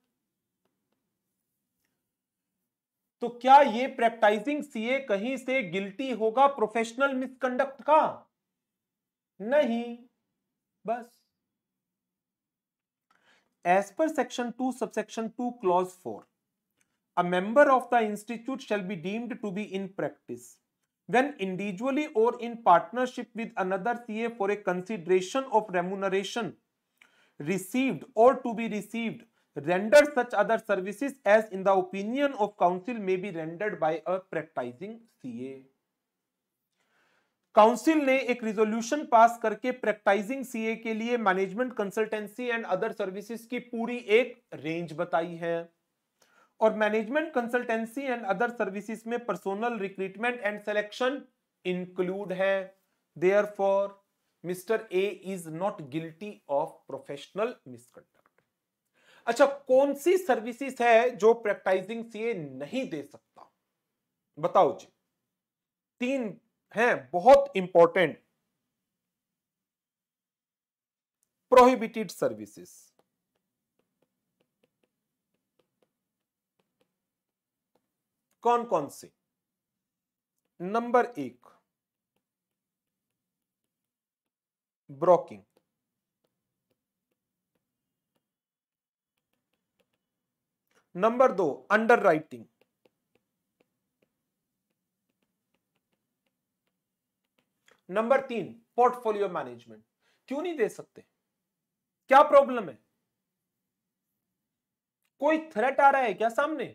तो क्या ये प्रैक्टाइजिंग सीए कहीं से गिल्टी होगा प्रोफेशनल मिसकंडक्ट का नहीं बस as per section two subsection two clause four a member of the institute shall be deemed to be in practice when individually or in partnership with another CA for a consideration of remuneration received or to be received render such other services as in the opinion of council may be rendered by a practicing CA council ने एक resolution pass करके practising CA के लिए management consultancy and other services की पूरी एक range बताई है और management consultancy and other services में personnel recruitment and selection include है therefore mister A is not guilty of professional misconduct अच्छा कौन सी सर्विसेज है जो प्रैक्टाइजिंग सीए नहीं दे सकता बताओ जी तीन हैं बहुत इंपॉर्टेंट प्रोहिबिटेड सर्विसेज कौन कौन से नंबर एक ब्रोकिंग नंबर दो अंडर राइटिंग नंबर तीन पोर्टफोलियो मैनेजमेंट क्यों नहीं दे सकते क्या प्रॉब्लम है कोई थ्रेट आ रहा है क्या सामने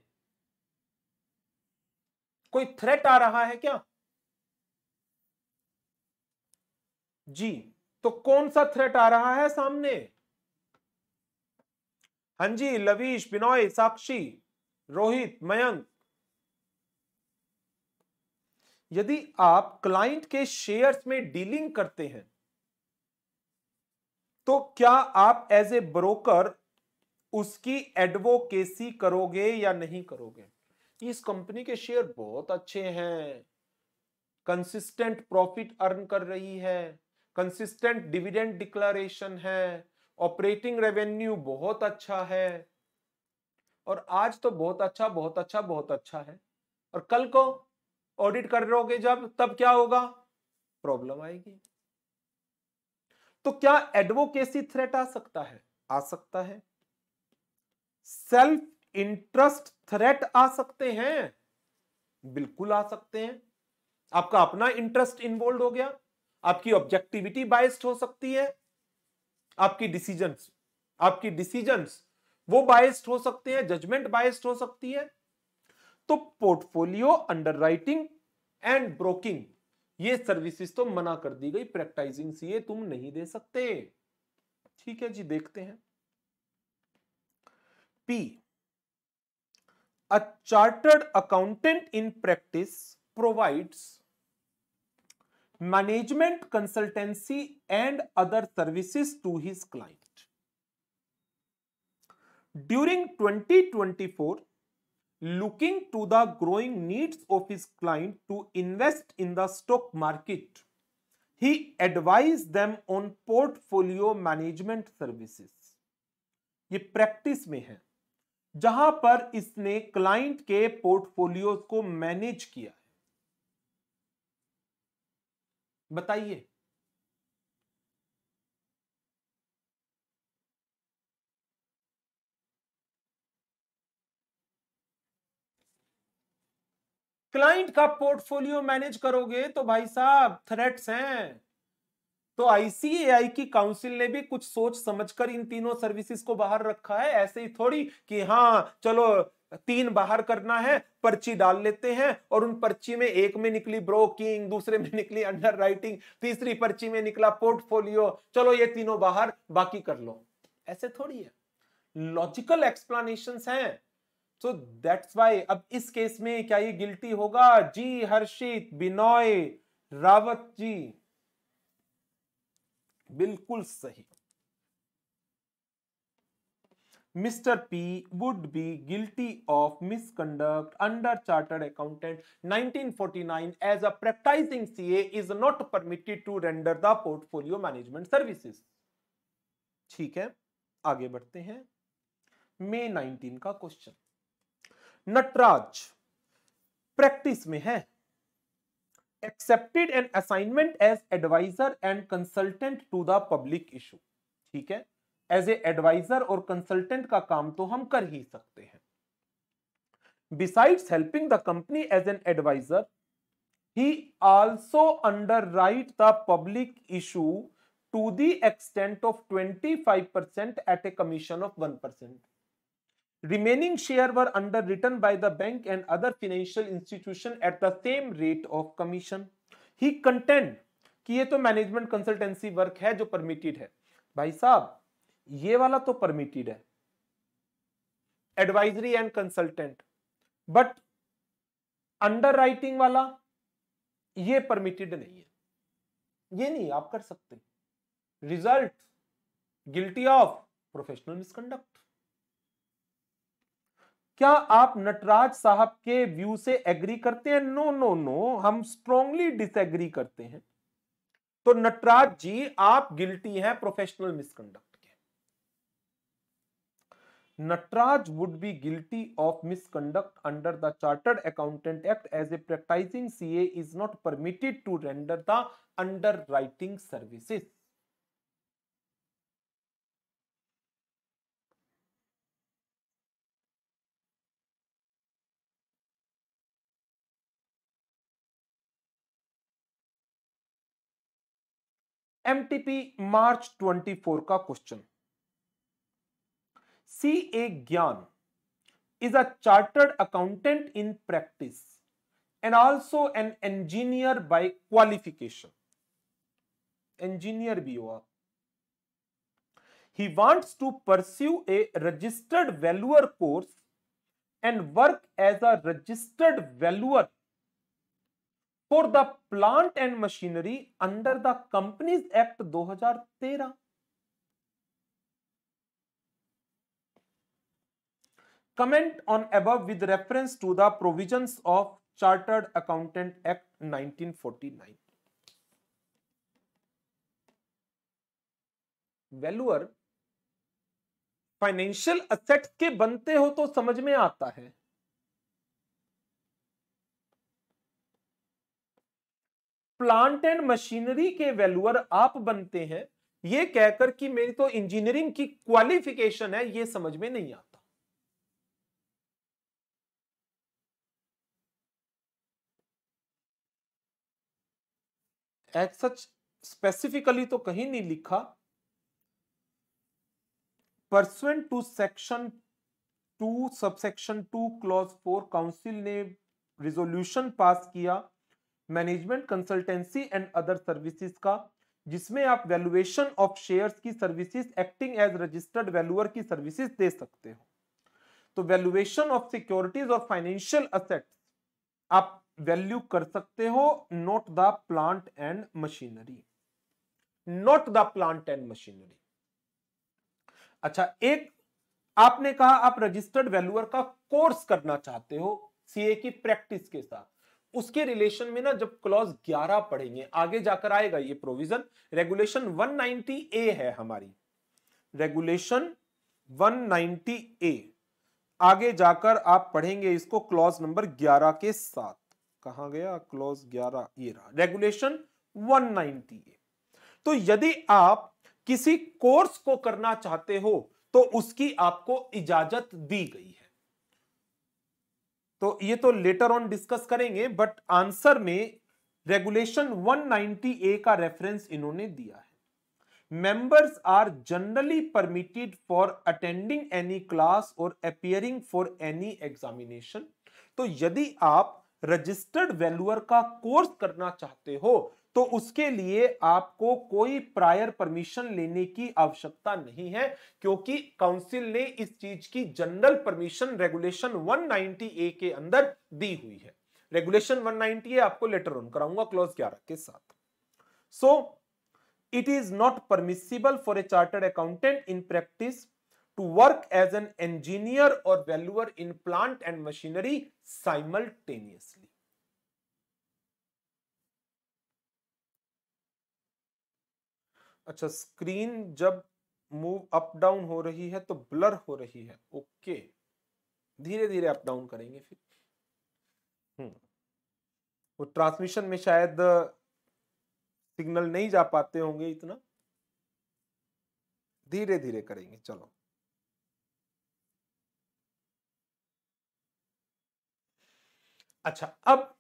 कोई थ्रेट आ रहा है क्या जी तो कौन सा थ्रेट आ रहा है सामने हंजी लवीश बिनॉय साक्षी रोहित मयंक यदि आप क्लाइंट के शेयर्स में डीलिंग करते हैं तो क्या आप एज ए ब्रोकर उसकी एडवोकेसी करोगे या नहीं करोगे इस कंपनी के शेयर बहुत अच्छे हैं कंसिस्टेंट प्रॉफिट अर्न कर रही है कंसिस्टेंट डिविडेंड डिक्लेरेशन है ऑपरेटिंग रेवेन्यू बहुत अच्छा है और आज तो बहुत अच्छा बहुत अच्छा बहुत अच्छा है और कल को ऑडिट कर रहोगे जब तब क्या होगा प्रॉब्लम आएगी तो क्या एडवोकेसी थ्रेट आ सकता है आ सकता है सेल्फ इंटरेस्ट थ्रेट आ सकते हैं बिल्कुल आ सकते हैं आपका अपना इंटरेस्ट इन्वॉल्व हो गया आपकी ऑब्जेक्टिविटी बाइस्ड हो सकती है आपकी डिसीजन आपकी डिसीजन वो बायस्ड हो सकते हैं जजमेंट बायस्ड हो सकती है तो पोर्टफोलियो अंडरराइटिंग एंड ब्रोकिंग ये सर्विसेज तो मना कर दी गई प्रैक्टाइजिंग ये तुम नहीं दे सकते ठीक है जी देखते हैं P a chartered accountant in practice provides management consultancy and other services to his client during 2024 looking to the growing needs of his client to invest in the stock market he advised them on portfolio management services ye practice mein hai jahan par isne client ke portfolios ko manage kiya बताइए client का portfolio manage करोगे तो भाई साहब threats हैं तो ICAI की council ने भी कुछ सोच समझकर इन तीनों सर्विसेज को बाहर रखा है ऐसे ही थोड़ी कि हाँ चलो तीन बाहर करना है पर्ची डाल लेते हैं और उन पर्ची में एक में निकली ब्रोकिंग दूसरे में निकली अंडर राइटिंग तीसरी पर्ची में निकला पोर्टफोलियो चलो ये तीनों बाहर बाकी कर लो ऐसे थोड़ी है लॉजिकल एक्सप्लेनेशन हैं सो दैट्स वाई अब इस केस में क्या ये गिल्टी होगा जी हर्षित बिनोय रावत जी बिल्कुल सही mister P would be guilty of misconduct under chartered accountant 1949 as a practising CA is not permitted to render the portfolio management services ठीक है आगे बढ़ते हैं मे 19 का क्वेश्चन नटराज प्रैक्टिस में है accepted an assignment as adviser and consultant to the public issue ठीक है एज ए एडवाइजर और कंसल्टेंट का काम तो हम कर ही सकते हैं besides helping the company as an adviser he also underwrite the public issue to the extent of 25 percent at a commission of 1 percent remaining share were underwritten by the bank and other financial institution at the same rate of commission he contend कि ये तो management consultancy work है जो permitted है भाई साहब ये वाला तो परमिटेड है advisory and consultant but underwriting वाला ये परमिटेड नहीं है ये नहीं आप कर सकते result guilty of professional misconduct क्या आप नटराज साहब के व्यू से एग्री करते हैं नो नो नो हम स्ट्रॉन्गली डिसएग्री करते हैं तो नटराज जी आप गिल्टी हैं professional misconduct Nataraj would be guilty of misconduct under the chartered accountant act as a practising A is not permitted to render the underwriting services M MTP March twenty four का question C.A. Gyan is a chartered accountant in practice and also an engineer by qualification. Engineer B O A. He wants to pursue a registered valuer course and work as a registered valuer for the plant and machinery under the Companies Act 2013. एब on reference to the provision of chartered accountant act nineteen forty 1949. Valuer financial asset के बनते हो तो समझ में आता है plant and machinery के वैल्यूअर आप बनते हैं कह कहकर कि मेरी तो इंजीनियरिंग की क्वालिफिकेशन है यह समझ में नहीं आता एज सच स्पेसिफिकली तो कहीं नहीं लिखा pursuant to section two subsection two clause four council ने रिजोल्यूशन पास किया management consultancy and other services का जिसमें आप वैल्यूएशन ऑफ शेयर्स की services acting as registered valuer की सर्विसेज दे सकते हो तो वैल्यूएशन ऑफ सिक्योरिटीज और फाइनेंशियल असेट्स आप वैल्यू कर सकते हो not the plant and machinery not the plant and machinery अच्छा एक आपने कहा आप रजिस्टर्ड वैल्यूअर का कोर्स करना चाहते हो सीए की प्रैक्टिस के साथ उसके रिलेशन में ना जब क्लॉज 11 पढ़ेंगे आगे जाकर आएगा ये प्रोविजन रेगुलेशन 190 ए है हमारी रेगुलेशन 190 ए आगे जाकर आप पढ़ेंगे इसको क्लॉज नंबर 11 के साथ कहा गया क्लॉज 11 ये रहा रेगुलेशन 190 ए तो यदि आप किसी कोर्स को करना चाहते हो तो उसकी आपको इजाजत दी गई है तो ये तो लेटर ऑन डिस्कस करेंगे बट आंसर में रेगुलेशन 190 ए का रेफरेंस इन्होंने दिया है members are generally permitted for attending any class or appearing for any examination तो यदि आप रजिस्टर्ड वैल्यूअर का कोर्स करना चाहते हो तो उसके लिए आपको कोई प्रायर परमिशन लेने की आवश्यकता नहीं है क्योंकि काउंसिल ने इस चीज की जनरल परमिशन रेगुलेशन 190 ए के अंदर दी हुई है रेगुलेशन 190 ए आपको लेटर ऑन कराऊंगा क्लॉज 11 के साथ so it is not permissible for a chartered accountant in practice to work as an engineer or valuer in plant and machinery simultaneously अच्छा स्क्रीन जब मूव अप डाउन हो रही है तो ब्लर हो रही है ओके धीरे धीरे अप डाउन करेंगे फिर हम्म वो ट्रांसमिशन में शायद सिग्नल नहीं जा पाते होंगे इतना धीरे धीरे करेंगे चलो अच्छा अब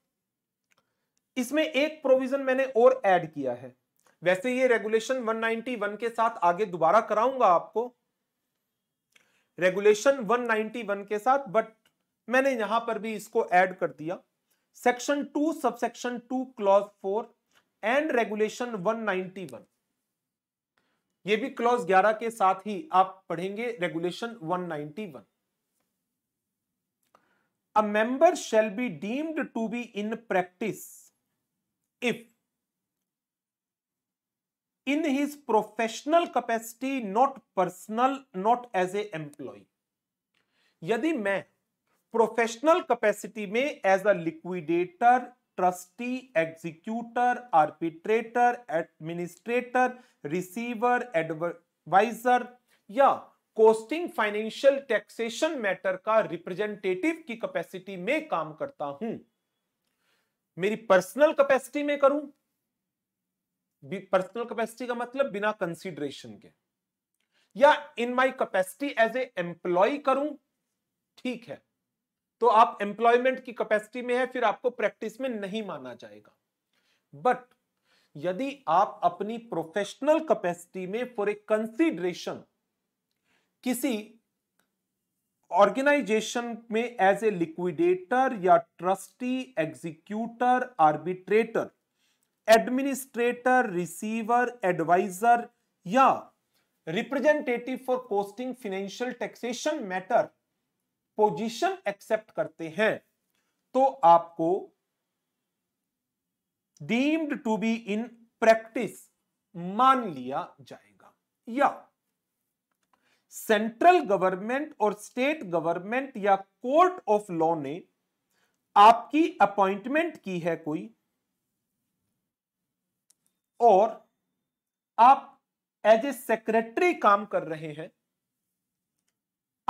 इसमें एक प्रोविजन मैंने और ऐड किया है वैसे ये रेगुलेशन 191 के साथ आगे दोबारा कराऊंगा आपको रेगुलेशन 191 के साथ बट मैंने यहां पर भी इसको ऐड कर दिया section two subsection two clause four and regulation 191 ये भी क्लॉज 11 के साथ ही आप पढ़ेंगे regulation 191 a member shall be deemed to be in practice if in his professional capacity not personal not as a employee यदि मैं प्रोफेशनल कैपेसिटी में as a liquidator trustee executor arbitrator administrator receiver adviser या costing financial taxation matter का representative की capacity में काम करता हूं मेरी पर्सनल कैपेसिटी में करूं पर्सनल कैपेसिटी का मतलब बिना कंसीडरेशन के या in my capacity as a employee करूं ठीक है तो आप एम्प्लॉयमेंट की कैपेसिटी में है फिर आपको प्रैक्टिस में नहीं माना जाएगा बट यदि आप अपनी प्रोफेशनल कैपेसिटी में फॉर ए कंसीडरेशन किसी ऑर्गेनाइजेशन में एज ए लिक्विडेटर या trustee executor arbitrator administrator receiver adviser या representative for costing financial taxation matter position accept करते हैं तो आपको deemed to be in practice मान लिया जाएगा या सेंट्रल गवर्नमेंट और स्टेट गवर्नमेंट या कोर्ट ऑफ लॉ ने आपकी अपॉइंटमेंट की है कोई और आप एज ए सेक्रेटरी काम कर रहे हैं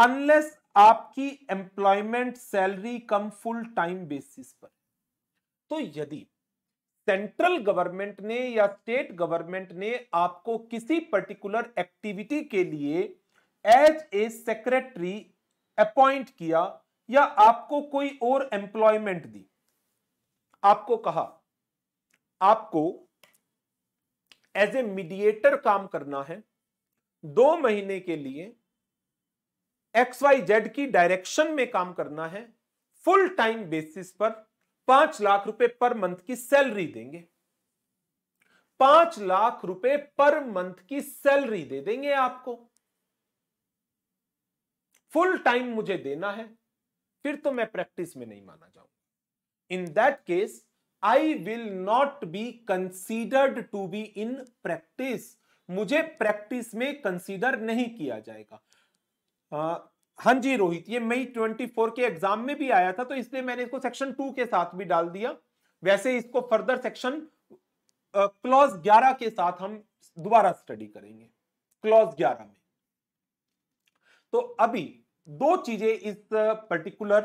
अनलेस आपकी employment salary cum full time basis पर तो यदि सेंट्रल गवर्नमेंट ने या स्टेट गवर्नमेंट ने आपको किसी पर्टिकुलर एक्टिविटी के लिए एज ए सेक्रेटरी अपॉइंट किया या आपको कोई और एम्प्लॉयमेंट दी आपको कहा आपको एज ए मीडिएटर काम करना है दो महीने के लिए एक्स वाई जेड की डायरेक्शन में काम करना है फुल टाइम बेसिस पर पांच लाख रुपए पर मंथ की सैलरी देंगे पांच लाख रुपए पर मंथ की सैलरी दे देंगे आपको फुल टाइम मुझे देना है फिर तो मैं प्रैक्टिस में नहीं माना जाऊंगा in that case I will not be considered to be in practice मुझे प्रैक्टिस में कंसीडर नहीं किया जाएगा हां हाँ जी रोहित ये मई 24 के एग्जाम में भी आया था तो इसलिए मैंने इसको सेक्शन टू के साथ भी डाल दिया वैसे इसको फर्दर सेक्शन क्लॉज ग्यारह के साथ हम दोबारा स्टडी करेंगे क्लॉज ग्यारह में तो अभी दो चीजें इस पर्टिकुलर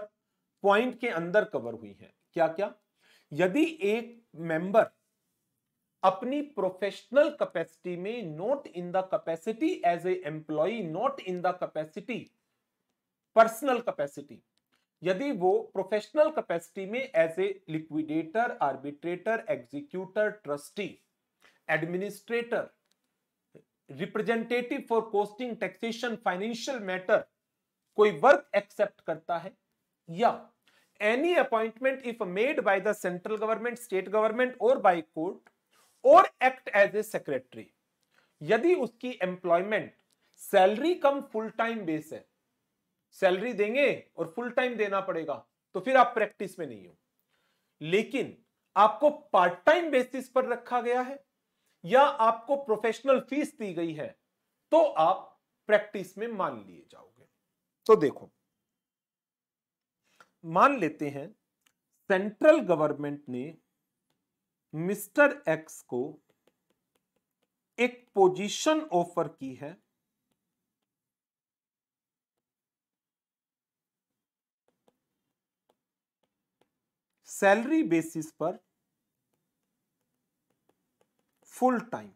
पॉइंट के अंदर कवर हुई हैं क्या क्या यदि एक मेंबर अपनी प्रोफेशनल कैपेसिटी में not in the capacity as a employee not in the capacity personal capacity यदि वो प्रोफेशनल कैपेसिटी में as a liquidator arbitrator executor trustee administrator representative for costing taxation financial matter कोई work accept करता है या any appointment if made by the central government state government और by court और act as a secretary यदि उसकी employment salary cum full time base है salary देंगे और फुल टाइम देना पड़ेगा तो फिर आप प्रैक्टिस में नहीं हो लेकिन आपको पार्ट टाइम बेसिस पर रखा गया है या आपको प्रोफेशनल फीस दी गई है तो आप प्रैक्टिस में मान लिए जाओगे तो देखो मान लेते हैं सेंट्रल गवर्नमेंट ने मिस्टर एक्स को एक पोजीशन ऑफर की है सैलरी बेसिस पर full time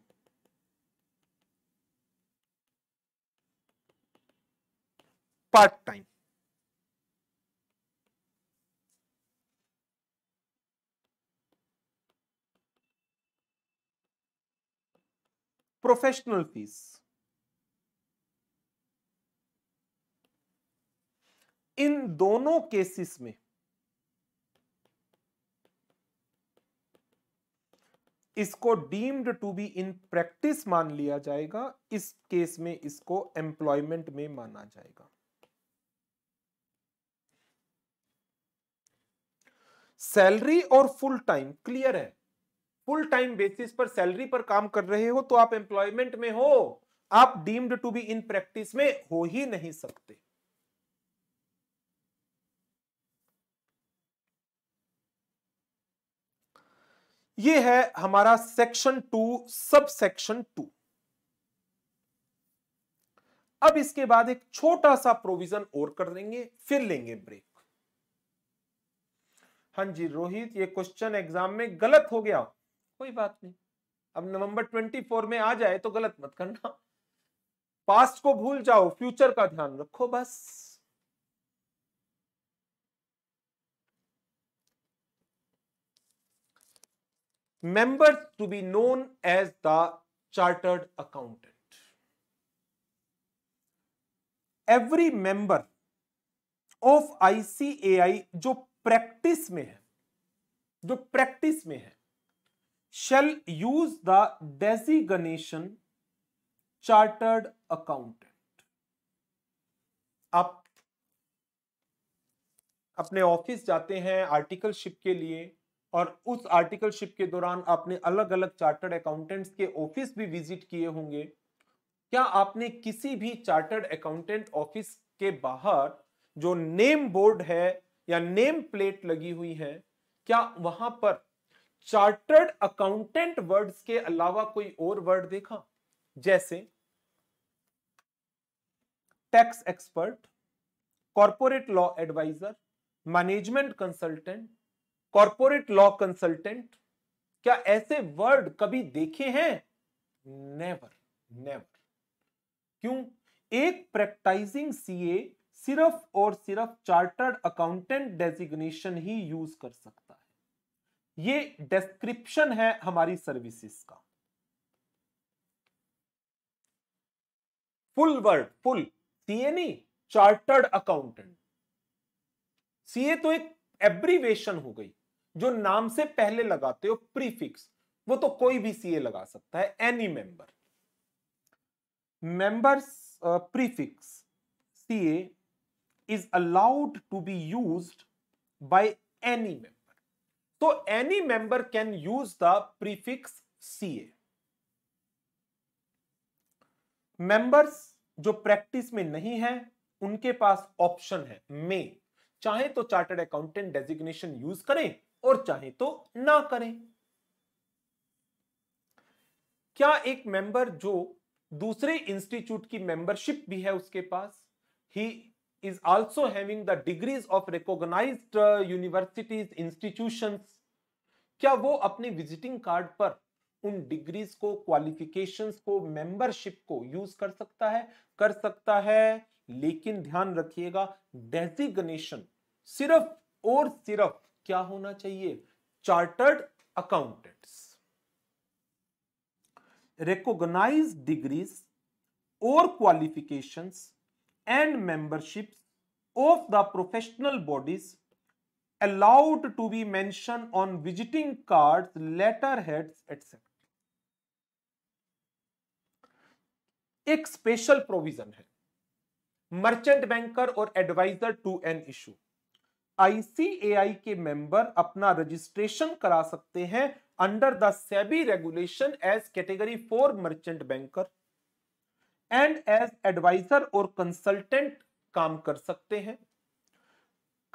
part time professional fees इन दोनों केसेस में इसको deemed to be in practice मान लिया जाएगा इस केस में इसको एम्प्लॉयमेंट में माना जाएगा सैलरी और फुल टाइम क्लियर है फुल टाइम बेसिस पर सैलरी पर काम कर रहे हो तो आप एम्प्लॉयमेंट में हो आप deemed to be in practice में हो ही नहीं सकते ये है हमारा section two sub section two अब इसके बाद एक छोटा सा प्रोविजन और कर देंगे फिर लेंगे ब्रेक हां जी रोहित ये क्वेश्चन एग्जाम में गलत हो गया कोई बात नहीं अब नवंबर 24 में आ जाए तो गलत मत करना पास्ट को भूल जाओ फ्यूचर का ध्यान रखो बस members to be known as the chartered accountant every member of ICAI जो प्रैक्टिस में है जो प्रैक्टिस में है shall use the designation chartered accountant आप अपने ऑफिस जाते हैं आर्टिकलशिप के लिए और उस आर्टिकलशिप के दौरान आपने अलग अलग चार्टर्ड अकाउंटेंट्स के ऑफिस भी विजिट किए होंगे क्या आपने किसी भी चार्टर्ड अकाउंटेंट ऑफिस के बाहर जो नेम बोर्ड है या नेम प्लेट लगी हुई है क्या वहां पर चार्टर्ड अकाउंटेंट वर्ड्स के अलावा कोई और वर्ड देखा जैसे tax expert corporate law adviser management consultant corporate law consultant क्या ऐसे वर्ड कभी देखे हैं नेवर नेवर क्यों एक प्रैक्टाइजिंग सीए सिर्फ और सिर्फ चार्टर्ड अकाउंटेंट डेजिग्नेशन ही यूज कर सकता है ये डिस्क्रिप्शन है हमारी सर्विसेज का फुल वर्ड फुल सीए नहीं चार्टर्ड अकाउंटेंट सीए तो एक एब्रीवेशन हो गई जो नाम से पहले लगाते हो प्रीफिक्स वो तो कोई भी सीए लगा सकता है any member members prefix CA is allowed to be used by any member तो any member can use the prefix CA members जो प्रैक्टिस में नहीं है उनके पास ऑप्शन है मे चाहे तो चार्टर्ड अकाउंटेंट डेजिग्नेशन यूज करें और चाहे तो ना करें क्या एक मेंबर जो दूसरे इंस्टीट्यूट की मेंबरशिप भी है उसके पास he is also having the degrees of recognise universities institution क्या वो अपने विजिटिंग कार्ड पर उन डिग्रीज को क्वालिफिकेशंस को मेंबरशिप को यूज कर सकता है कर सकता है लेकिन ध्यान रखिएगा डेजिग्नेशन सिर्फ और सिर्फ क्या होना चाहिए चार्टर्ड अकाउंटेंट्स रिकॉग्नाइज डिग्रीज और qualifications and membership of the professional bodies allowed to be mention on visiting card letterhead etcetera एक स्पेशल प्रोविजन है मर्चेंट बैंकर और adviser to an issue ICAI के मेंबर अपना registration करा सकते हैं under the SEBI regulation as category four merchant banker and as adviser और consultant काम कर सकते हैं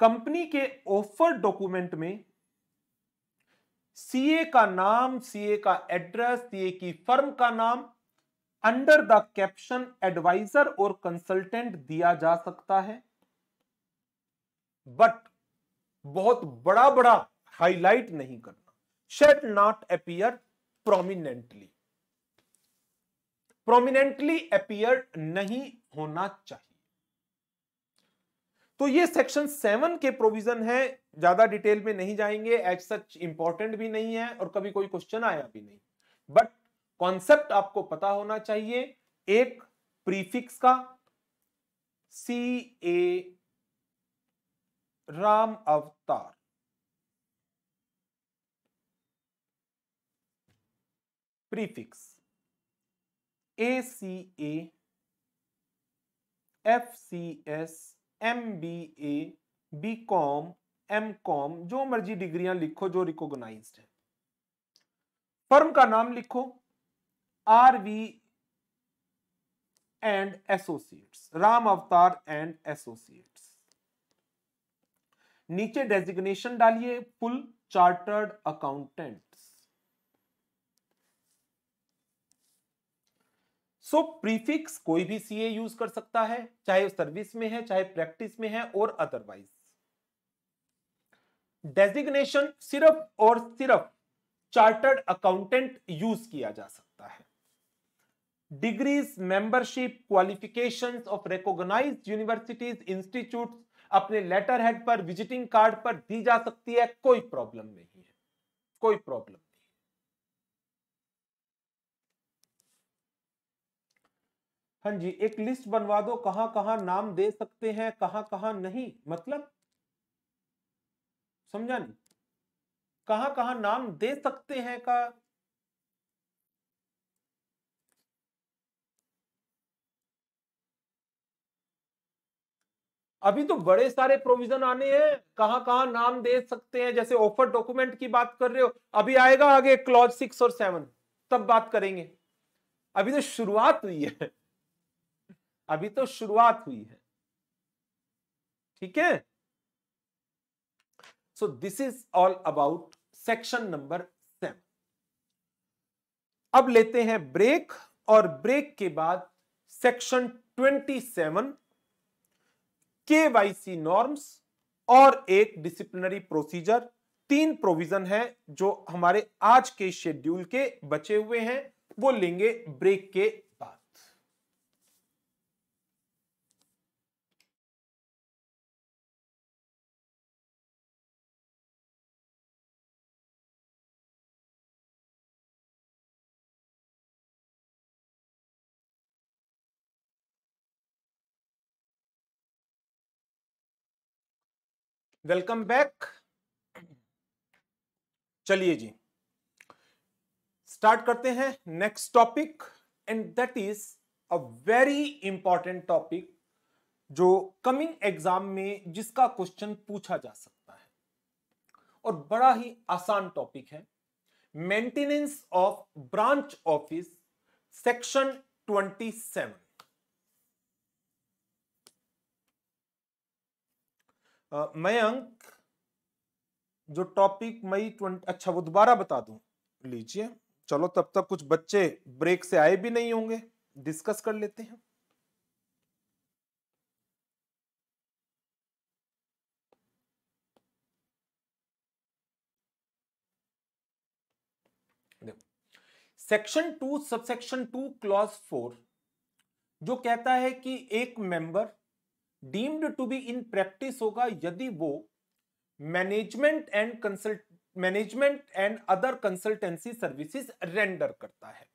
कंपनी के ऑफर डॉक्यूमेंट में सीए का नाम सीए का एड्रेस सीए की फर्म का नाम अंडर द कैप्शन एडवाइजर और कंसल्टेंट दिया जा सकता है बट बहुत बड़ा बड़ा हाईलाइट नहीं करना should not appear prominently prominently appear नहीं होना चाहिए तो ये सेक्शन सेवन के प्रोविजन है ज्यादा डिटेल में नहीं जाएंगे एज सच इंपॉर्टेंट भी नहीं है और कभी कोई क्वेश्चन आया भी नहीं बट कॉन्सेप्ट आपको पता होना चाहिए एक प्रीफिक्स का सी A Ram Avtar prefix A C A F C S M B A B com M com जो मर्जी डिग्रियां लिखो जो रिकॉग्नाइज है फर्म का नाम लिखो R V and associates Ram Avtar and associate नीचे डेजिग्नेशन डालिए full chartered accountant so prefix कोई भी सीए यूज कर सकता है चाहे सर्विस में है चाहे प्रैक्टिस में है और अदरवाइज डेजिग्नेशन सिर्फ और सिर्फ चार्टर्ड अकाउंटेंट यूज किया जा सकता है degrees membership qualifications of recognised universities institute अपने लेटर हेड पर विजिटिंग कार्ड पर दी जा सकती है कोई प्रॉब्लम नहीं है कोई प्रॉब्लम नहीं हाँ जी एक लिस्ट बनवा दो कहां कहां नाम दे सकते हैं कहां कहां नहीं मतलब समझा नहीं कहां कहां नाम दे सकते हैं का अभी तो बड़े सारे प्रोविजन आने हैं कहां कहां नाम दे सकते हैं जैसे ऑफर डॉक्यूमेंट की बात कर रहे हो अभी आएगा आगे क्लॉज सिक्स और सेवन तब बात करेंगे अभी तो शुरुआत हुई है अभी तो शुरुआत हुई है ठीक है so this is all about section number seven अब लेते हैं ब्रेक और ब्रेक के बाद section twenty seven KYC norms और एक डिसिप्लिनरी प्रोसीजर तीन प्रोविजन है जो हमारे आज के शेड्यूल के बचे हुए हैं वो लेंगे ब्रेक के वेलकम बैक चलिए जी स्टार्ट करते हैं next topic and that is a very important topic जो कमिंग एग्जाम में जिसका क्वेश्चन पूछा जा सकता है और बड़ा ही आसान टॉपिक है maintenance of branch office section 27 Mayank जो टॉपिक मई ट्वेंटी अच्छा वो दोबारा बता दू लीजिए चलो तब तक कुछ बच्चे ब्रेक से आए भी नहीं होंगे डिस्कस कर लेते हैं section two subsection two clause four जो कहता है कि एक member deemed to be in practice होगा यदि वो management and consult management and other consultancy services render करता है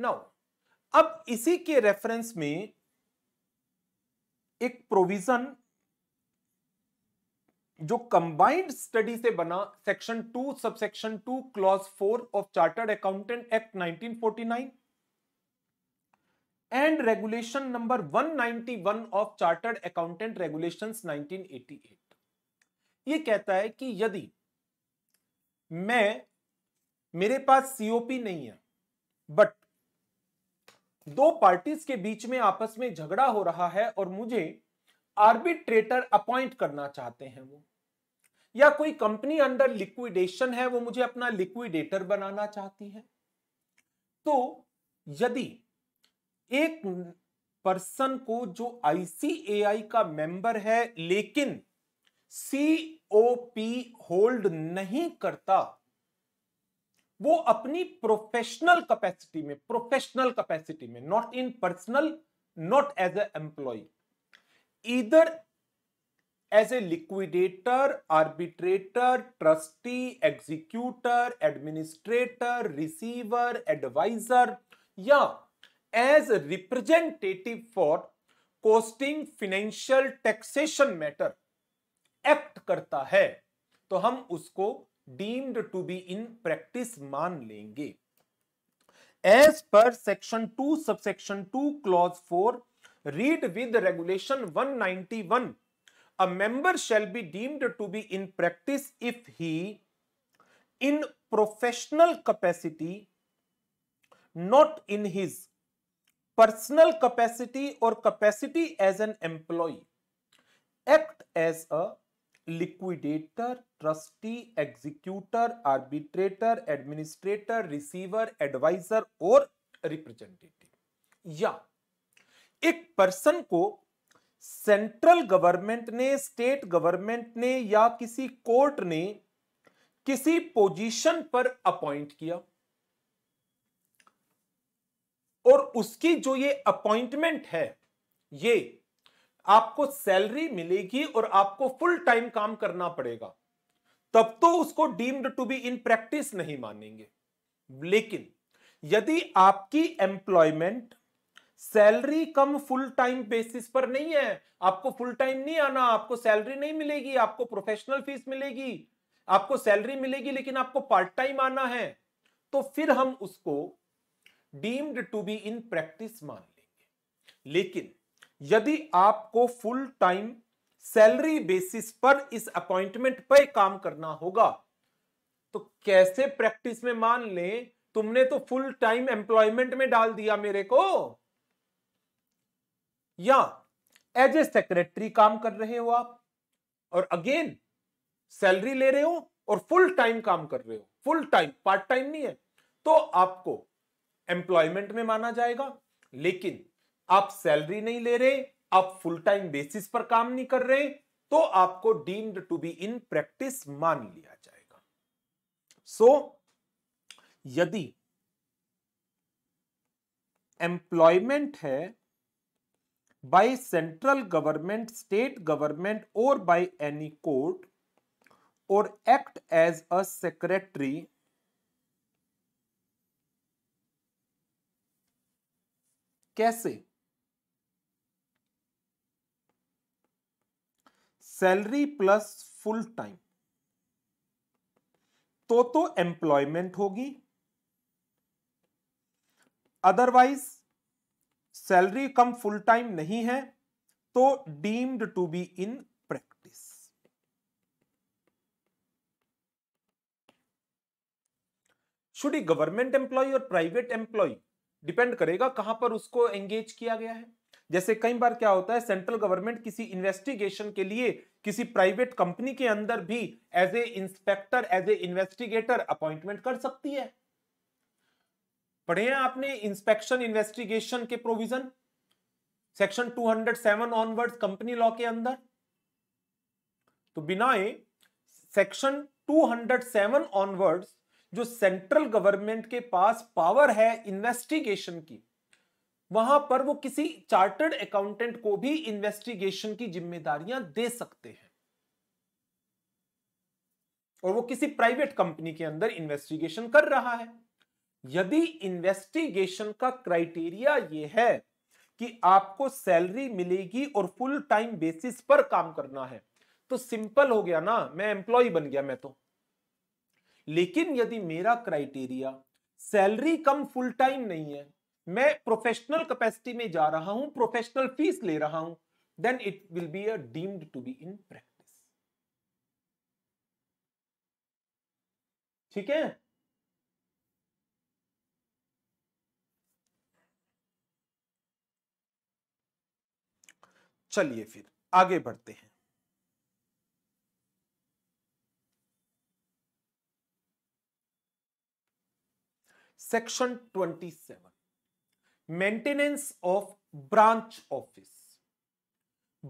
नाउ अब इसी के रेफरेंस में एक प्रोविजन जो कंबाइंड स्टडी से बना section two subsection two clause four of chartered accountant act 1949 and regulation number 191 of chartered accountant regulations 1988 ये कहता है कि यदि मैं मेरे पास सीओपी नहीं है बट दो पार्टीज के बीच में आपस में झगड़ा हो रहा है और मुझे आर्बिट्रेटर अपॉइंट करना चाहते हैं वो या कोई कंपनी अंडर लिक्विडेशन है वो मुझे अपना लिक्विडेटर बनाना चाहती है तो यदि एक पर्सन को जो आईसीएआई का मेंबर है लेकिन सीओपी होल्ड नहीं करता वो अपनी प्रोफेशनल कैपेसिटी में प्रोफेशनल कैपेसिटी में not in personal not as a employ either as a liquidator arbitrator trustee executor administrator receiver adviser या as representative for costing financial taxation matter act करता है तो हम उसको deemed to be in practice मान लेंगे as per section two sub section two clause four read with regulation one ninety one a member shall be deemed to be in practice if he in professional capacity not in his personal capacity और capacity as an employ act as a liquidator trustee executor arbitrator administrator receiver advisor और representative या एक person को central government ने state government ने या किसी court ने किसी पोजीशन पर अपॉइंट किया और उसकी जो ये अपॉइंटमेंट है ये आपको सैलरी मिलेगी और आपको फुल टाइम काम करना पड़ेगा तब तो उसको deemed to be in practice नहीं मानेंगे लेकिन यदि आपकी employment salary cum full time basis पर नहीं है आपको फुल टाइम नहीं आना आपको सैलरी नहीं मिलेगी आपको प्रोफेशनल फीस मिलेगी आपको सैलरी मिलेगी लेकिन आपको पार्ट टाइम आना है तो फिर हम उसको deemed to be in practice मान लेंगे लेकिन यदि आपको फुल टाइम सैलरी बेसिस पर इस अपॉइंटमेंट पर काम करना होगा तो कैसे प्रैक्टिस में मान लें तुमने तो फुल टाइम एम्प्लॉयमेंट में डाल दिया मेरे को या एज ए सेक्रेटरी काम कर रहे हो आप और अगेन सैलरी ले रहे हो और फुल टाइम काम कर रहे हो फुल टाइम पार्ट टाइम नहीं है तो आपको एम्प्लॉयमेंट में माना जाएगा लेकिन आप सैलरी नहीं ले रहे आप फुल टाइम बेसिस पर काम नहीं कर रहे तो आपको deemed to be in practice मान लिया जाएगा सो so, यदि एम्प्लॉयमेंट है by central government state government और बाय एनी कोर्ट और एक्ट एज अ सेक्रेटरी कैसे सैलरी प्लस फुल टाइम तो तो एम्प्लॉयमेंट होगी otherwise salary cum full time नहीं है तो deemed to be in practice should ई गवर्नमेंट एम्प्लॉय और प्राइवेट एम्प्लॉय डिपेंड करेगा कहां पर उसको एंगेज किया गया है जैसे कई बार क्या होता है सेंट्रल गवर्नमेंट किसी इन्वेस्टिगेशन के लिए किसी प्राइवेट कंपनी के अंदर भी as a inspector as a investigator appointment कर सकती है पढ़े हैं आपने इंस्पेक्शन इन्वेस्टिगेशन के provision section 207 onwards company law के अंदर तो बिना सेक्शन 207 ऑनवर्ड्स जो सेंट्रल गवर्नमेंट के पास पावर है इन्वेस्टिगेशन की वहां पर वो किसी चार्टर्ड अकाउंटेंट को भी इन्वेस्टिगेशन की जिम्मेदारियां दे सकते हैं और वो किसी प्राइवेट कंपनी के अंदर इन्वेस्टिगेशन कर रहा है यदि इन्वेस्टिगेशन का क्राइटेरिया ये है कि आपको सैलरी मिलेगी और फुल टाइम बेसिस पर काम करना है तो सिंपल हो गया ना मैं एम्प्लॉय बन गया मैं तो लेकिन यदि मेरा criteria salary cum full time नहीं है मैं प्रोफेशनल कैपेसिटी में जा रहा हूं प्रोफेशनल फीस ले रहा हूं then it will be a deemed to be in practice ठीक है चलिए फिर आगे बढ़ते हैं section 27 maintenance of branch office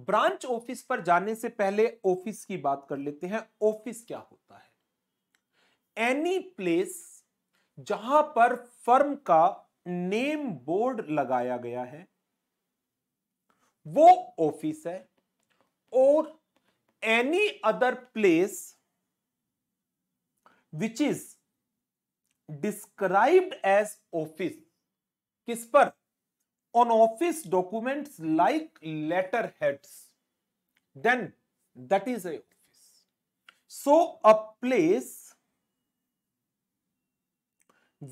branch office पर जाने से पहले ऑफिस की बात कर लेते हैं ऑफिस क्या होता है एनी प्लेस जहां पर फर्म का नेम बोर्ड लगाया गया है वो ऑफिस है और any other place which is described as office किस on office documents like letterheads then that is a office so a place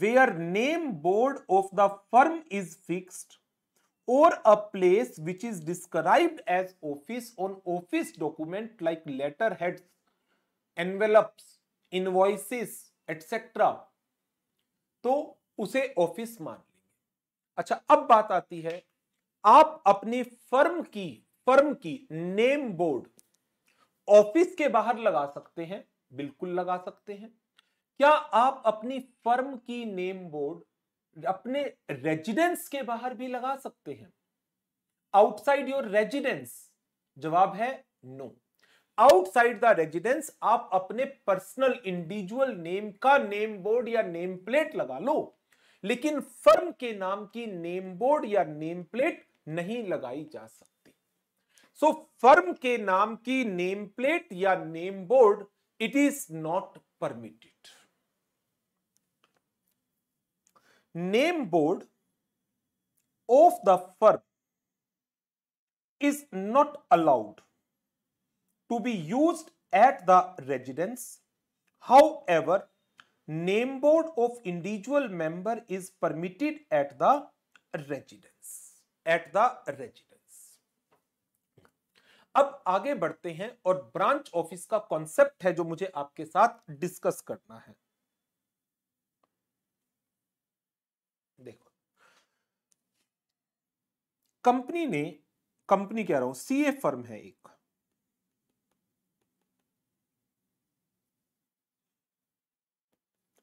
where name board of the firm is fixed or a place which is described as office on office document like letterheads envelopes invoices etc तो उसे office मान लेंगे अच्छा अब बात आती है आप अपनी फर्म की फर्म की नेम बोर्ड ऑफिस के बाहर लगा सकते हैं बिल्कुल लगा सकते हैं क्या आप अपनी फर्म की नेम बोर्ड अपने रेजिडेंस के बाहर भी लगा सकते हैं आउटसाइड योर रेजिडेंस जवाब है no no. Outside the residence आप अपने पर्सनल इंडिविजुअल नेम का नेम बोर्ड या नेम प्लेट लगा लो लेकिन फर्म के नाम की नेम बोर्ड या नेम प्लेट नहीं लगाई जा सकती सो so, फर्म के नाम की नेम प्लेट या name board it is not permitted name board of the firm is not allowed to be used at the residence. However, name board of individual member is permitted at the residence. At the residence. अब आगे बढ़ते हैं और branch office का concept है जो मुझे आपके साथ डिस्कस करना है देखो कंपनी ने कंपनी कह रहा हूं सीए फर्म है एक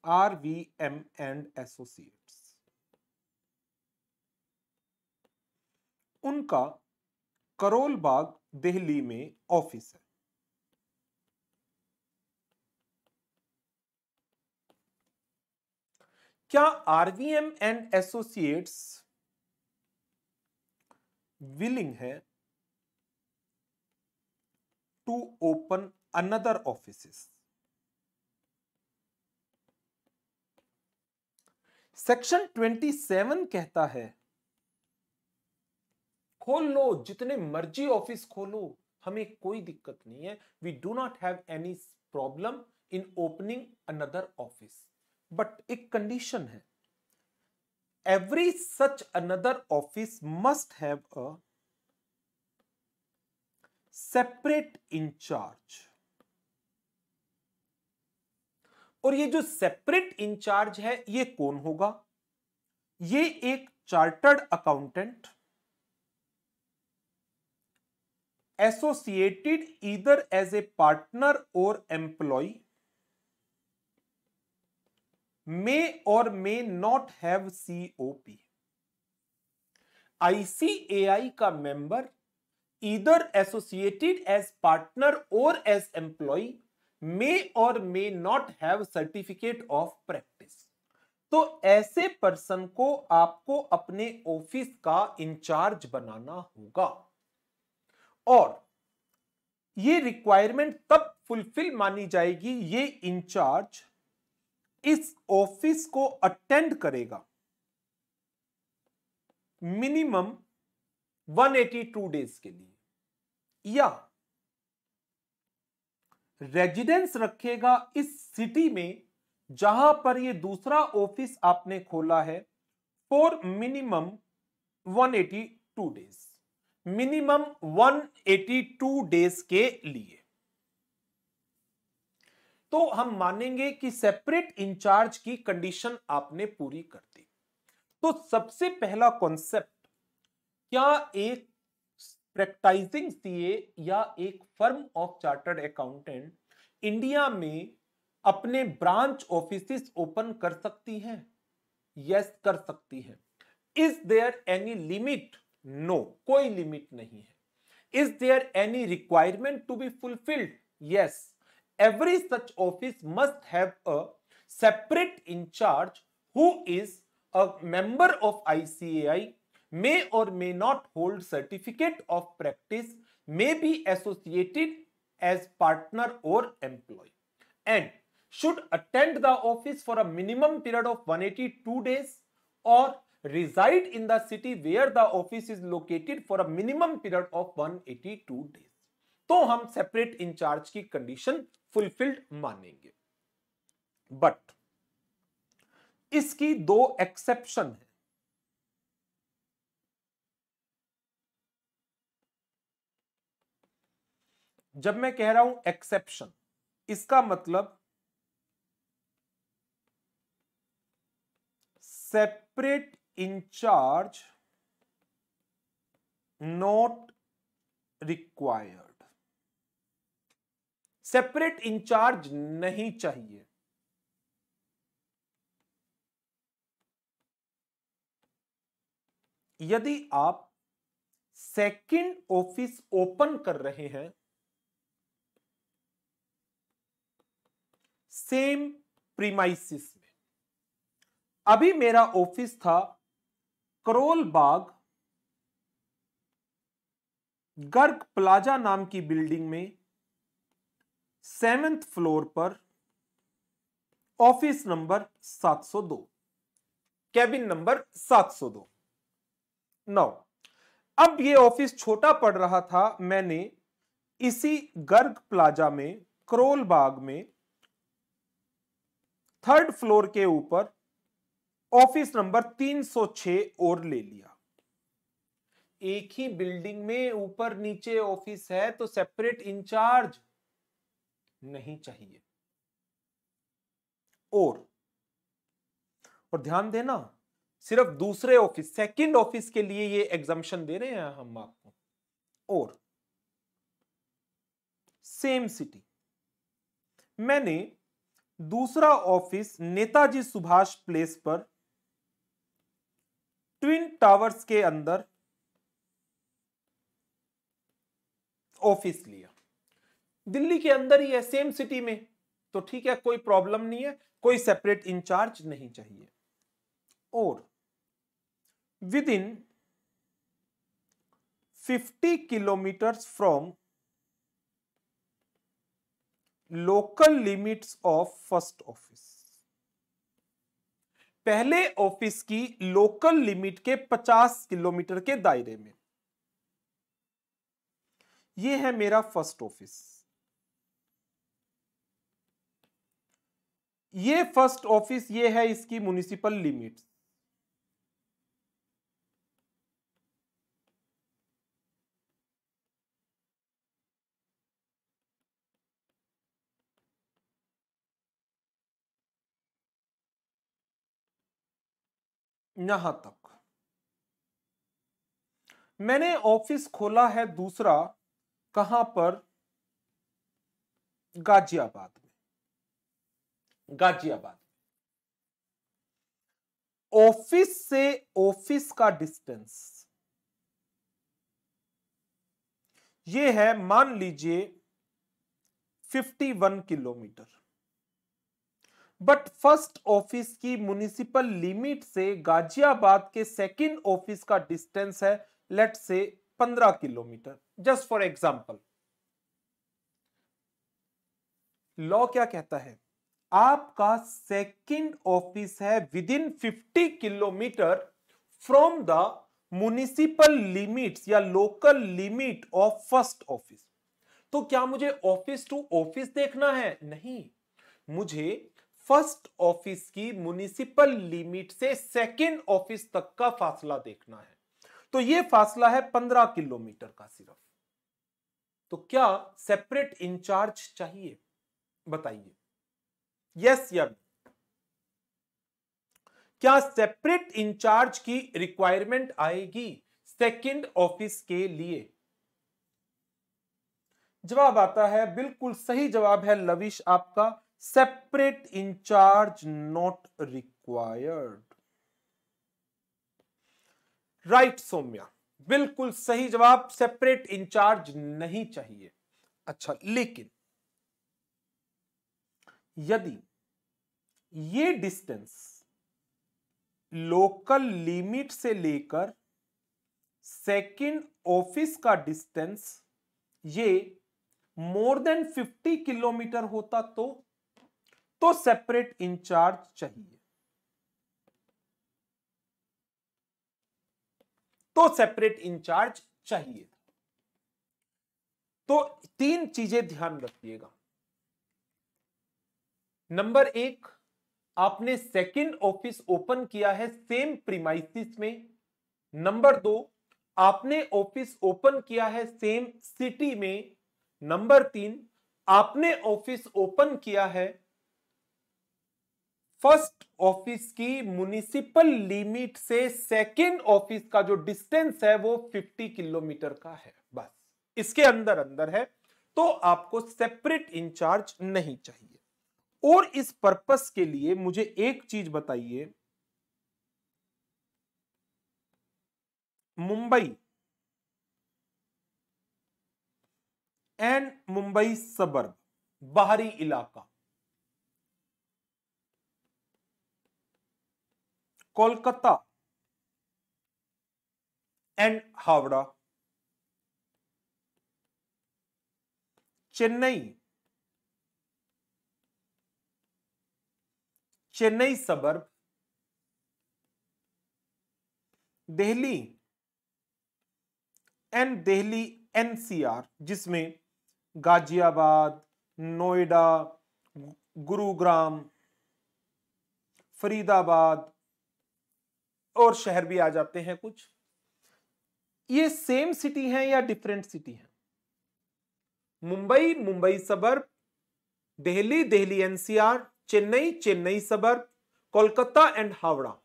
एम एंड एसोसिएट उनका करोल बाग दिल्ली में ऑफिस है क्या आरवीएम एंड एसोसिएट्स विलिंग है to open another offices section 27 कहता है खोल लो जितने मर्जी ऑफिस खोलो हमें कोई दिक्कत नहीं है we do not have any problem in opening another office but एक कंडीशन है every such another office must have a separate in charge और ये जो सेपरेट इंचार्ज है ये कौन होगा ये एक chartered accountant associated either as a partner or employ may और may not have COP ICAI का member either associated as partner or as employ may और may not have certificate of practice तो ऐसे पर्सन को आपको अपने office का in charge बनाना होगा और ये रिक्वायरमेंट तब फुलफिल मानी जाएगी ये इंचार्ज इस ऑफिस को अटेंड करेगा मिनिमम 182 डेज के लिए या रेजिडेंस रखेगा इस सिटी में जहां पर ये दूसरा ऑफिस आपने खोला है for minimum 182 days minimum 182 days के लिए तो हम मानेंगे कि सेपरेट इंचार्ज की कंडीशन आपने पूरी कर दी तो सबसे पहला कॉन्सेप्ट क्या एक प्रैक्टाइजिंग सीए या एक firm of chartered accountant India में अपने ब्रांच ऑफिस ओपन कर सकती है यस yes, कर सकती है is there any limit no कोई लिमिट नहीं है is there any requirement to be fulfilled yes every such office must have a separate in charge who is a member of may or may not hold certificate of practice may be associated as partner or employee and should attend the office for a minimum period of 182 days or reside in the city where the office is located for a minimum period of 182 days तो हम separate in charge की condition fulfilled मानेंगे but इसकी दो exception है जब मैं कह रहा हूं एक्सेप्शन इसका मतलब separate in charge not required separate in charge नहीं चाहिए यदि आप सेकंड ऑफिस ओपन कर रहे हैं सेम प्रीमाइसिस में अभी मेरा ऑफिस था करोल बाग गर्ग प्लाजा नाम की बिल्डिंग में सेवेंथ फ्लोर पर ऑफिस नंबर 702 कैबिन नंबर 702 नौ अब ये ऑफिस छोटा पड़ रहा था मैंने इसी गर्ग प्लाजा में करोल बाग में थर्ड फ्लोर के ऊपर ऑफिस नंबर 306 और ले लिया एक ही बिल्डिंग में ऊपर नीचे ऑफिस है तो सेपरेट इंचार्ज नहीं चाहिए और और ध्यान देना सिर्फ दूसरे ऑफिस सेकंड ऑफिस के लिए ये एग्जामेशन दे रहे हैं हम आपको और सेम सिटी मैंने दूसरा ऑफिस नेताजी सुभाष प्लेस पर ट्विन टावर्स के अंदर ऑफिस लिया दिल्ली के अंदर ही है सेम सिटी में तो ठीक है कोई प्रॉब्लम नहीं है कोई सेपरेट इंचार्ज नहीं चाहिए और within 50 kilometres from local limits of first office पहले ऑफिस की लोकल लिमिट के 50 किलोमीटर के दायरे में यह है मेरा फर्स्ट ऑफिस ये फर्स्ट ऑफिस ये है इसकी म्यूनिसिपल लिमिट्स यहां तक मैंने ऑफिस खोला है दूसरा कहां पर गाजियाबाद में गाजियाबाद ऑफिस से ऑफिस का डिस्टेंस ये है मान लीजिए 51 किलोमीटर बट फर्स्ट ऑफिस की म्यूनिसिपल लिमिट से गाजियाबाद के सेकंड ऑफिस का डिस्टेंस है let say 15 kilometre just for example law क्या कहता है आपका सेकंड ऑफिस है within fifty kilometre from the municipal limits या local limit of first office तो क्या मुझे ऑफिस टू ऑफिस देखना है नहीं मुझे फर्स्ट ऑफिस की म्यूनिसिपल लिमिट से सेकेंड ऑफिस तक का फासला देखना है तो ये फासला है पंद्रह किलोमीटर का सिर्फ तो क्या सेपरेट इंचार्ज चाहिए बताइए यस या क्या सेपरेट इंचार्ज की रिक्वायरमेंट आएगी सेकेंड ऑफिस के लिए जवाब आता है बिल्कुल सही जवाब है लविश आपका separate in charge not required right right, बिल्कुल सही जवाब सेपरेट इंचार्ज नहीं चाहिए अच्छा लेकिन यदि ये डिस्टेंस लोकल लिमिट से लेकर सेकंड ऑफिस का डिस्टेंस ये मोर देन 50 किलोमीटर होता तो तो सेपरेट इंचार्ज चाहिए तो सेपरेट इंचार्ज चाहिए तो तीन चीजें ध्यान रखिएगा नंबर एक आपने सेकंड ऑफिस ओपन किया है सेम प्रीमाइसिस में नंबर दो आपने ऑफिस ओपन किया है सेम सिटी में नंबर तीन आपने ऑफिस ओपन किया है फर्स्ट ऑफिस की म्यूनिसिपल लिमिट से सेकेंड ऑफिस का जो डिस्टेंस है वो 50 किलोमीटर का है बस इसके अंदर अंदर है तो आपको सेपरेट इंचार्ज नहीं चाहिए और इस पर्पस के लिए मुझे एक चीज बताइए मुंबई एंड मुंबई सबर्ब बाहरी इलाका Kolkata and Howrah Chennai Chennai suburb Delhi and Delhi NCR जिसमें गाजियाबाद नोएडा गुरुग्राम फरीदाबाद और शहर भी आ जाते हैं कुछ ये सेम सिटी है या डिफरेंट सिटी है Mumbai Mumbai suburb Delhi Delhi NCR Chennai Chennai suburb Kolkata and Howrah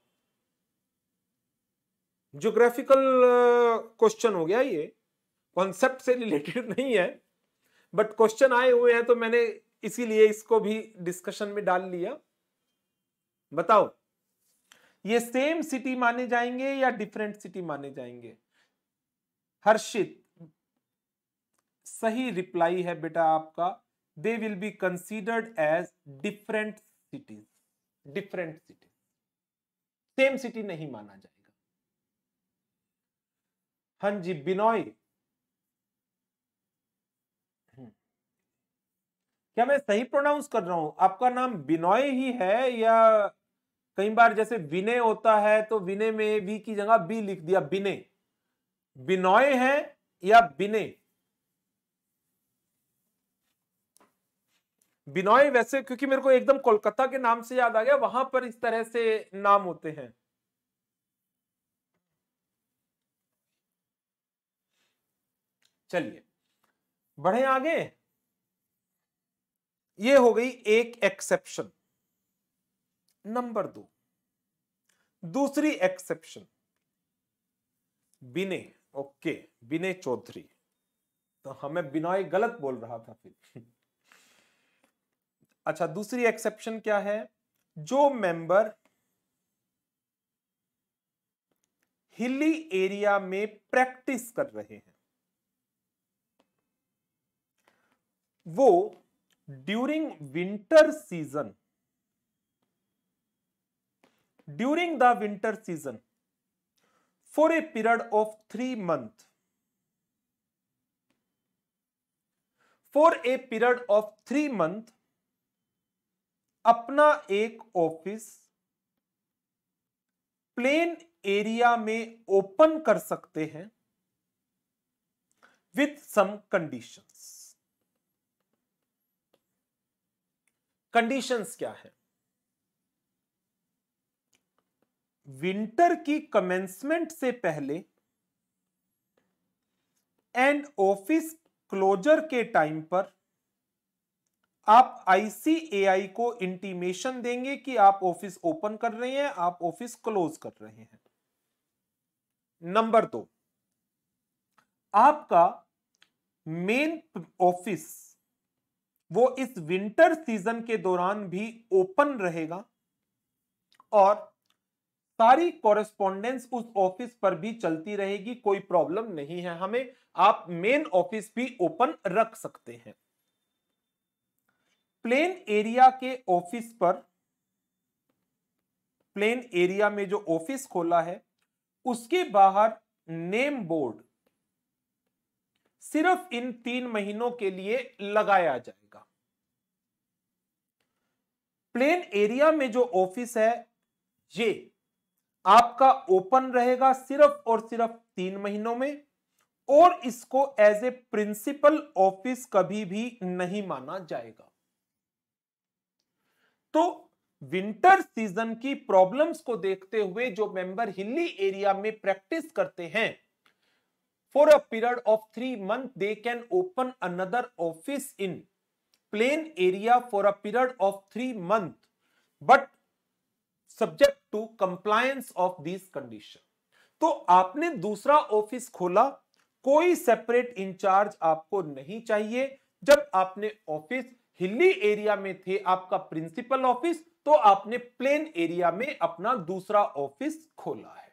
geographical question uh, हो गया ये कॉन्सेप्ट से रिलेटेड नहीं है बट क्वेश्चन आए हुए हैं तो मैंने इसीलिए इसको भी डिस्कशन में डाल लिया बताओ ये सेम सिटी माने जाएंगे या डिफरेंट सिटी माने जाएंगे हर्षित सही रिप्लाई है बेटा आपका they will be considered as different cities different city same city नहीं माना जाएगा हां जी बिनोय हम्म। क्या मैं सही प्रोनाउंस कर रहा हूं आपका नाम बिनॉय ही है या कई बार जैसे विनय होता है तो विनय में भी की जगह बी लिख दिया बिने विनोय है या बिने विनोय वैसे क्योंकि मेरे को एकदम कोलकाता के नाम से याद आ गया वहां पर इस तरह से नाम होते हैं चलिए बढ़े आगे ये हो गई एक एक्सेप्शन नंबर दो दूसरी एक्सेप्शन बिने ओके बिने चौधरी तो हमें हाँ, बिनॉय गलत बोल रहा था फिर अच्छा दूसरी एक्सेप्शन क्या है जो मेंबर हिली एरिया में प्रैक्टिस कर रहे हैं वो during winter season during the winter season for a period of 3 month for a period of 3 month अपना एक ऑफिस प्लेन एरिया में ओपन कर सकते हैं विथ सम कंडीशंस कंडीशंस क्या है विंटर की कमेंसमेंट से पहले एंड ऑफिस क्लोजर के टाइम पर आप आईसीएआई को इंटीमेशन देंगे कि आप ऑफिस ओपन कर रहे हैं आप ऑफिस क्लोज कर रहे हैं नंबर दो आपका मेन ऑफिस वो इस विंटर सीजन के दौरान भी ओपन रहेगा और सारी कॉरेस्पॉन्डेंस उस ऑफिस पर भी चलती रहेगी कोई प्रॉब्लम नहीं है हमें आप मेन ऑफिस भी ओपन रख सकते हैं प्लेन एरिया के ऑफिस पर प्लेन एरिया में जो ऑफिस खोला है उसके बाहर नेम बोर्ड सिर्फ इन तीन महीनों के लिए लगाया जाएगा प्लेन एरिया में जो ऑफिस है ये आपका ओपन रहेगा सिर्फ और सिर्फ तीन महीनों में और इसको एज ए प्रिंसिपल ऑफिस कभी भी नहीं माना जाएगा तो विंटर सीजन की प्रॉब्लम्स को देखते हुए जो मेंबर हिली एरिया में प्रैक्टिस करते हैं for a period of three month they can open another office in plain area for a period of three month but subject to compliance of this condition तो आपने दूसरा office खोला कोई separate in charge आपको नहीं चाहिए जब आपने ऑफिस हिली एरिया में थे आपका प्रिंसिपल ऑफिस तो आपने प्लेन एरिया में अपना दूसरा ऑफिस खोला है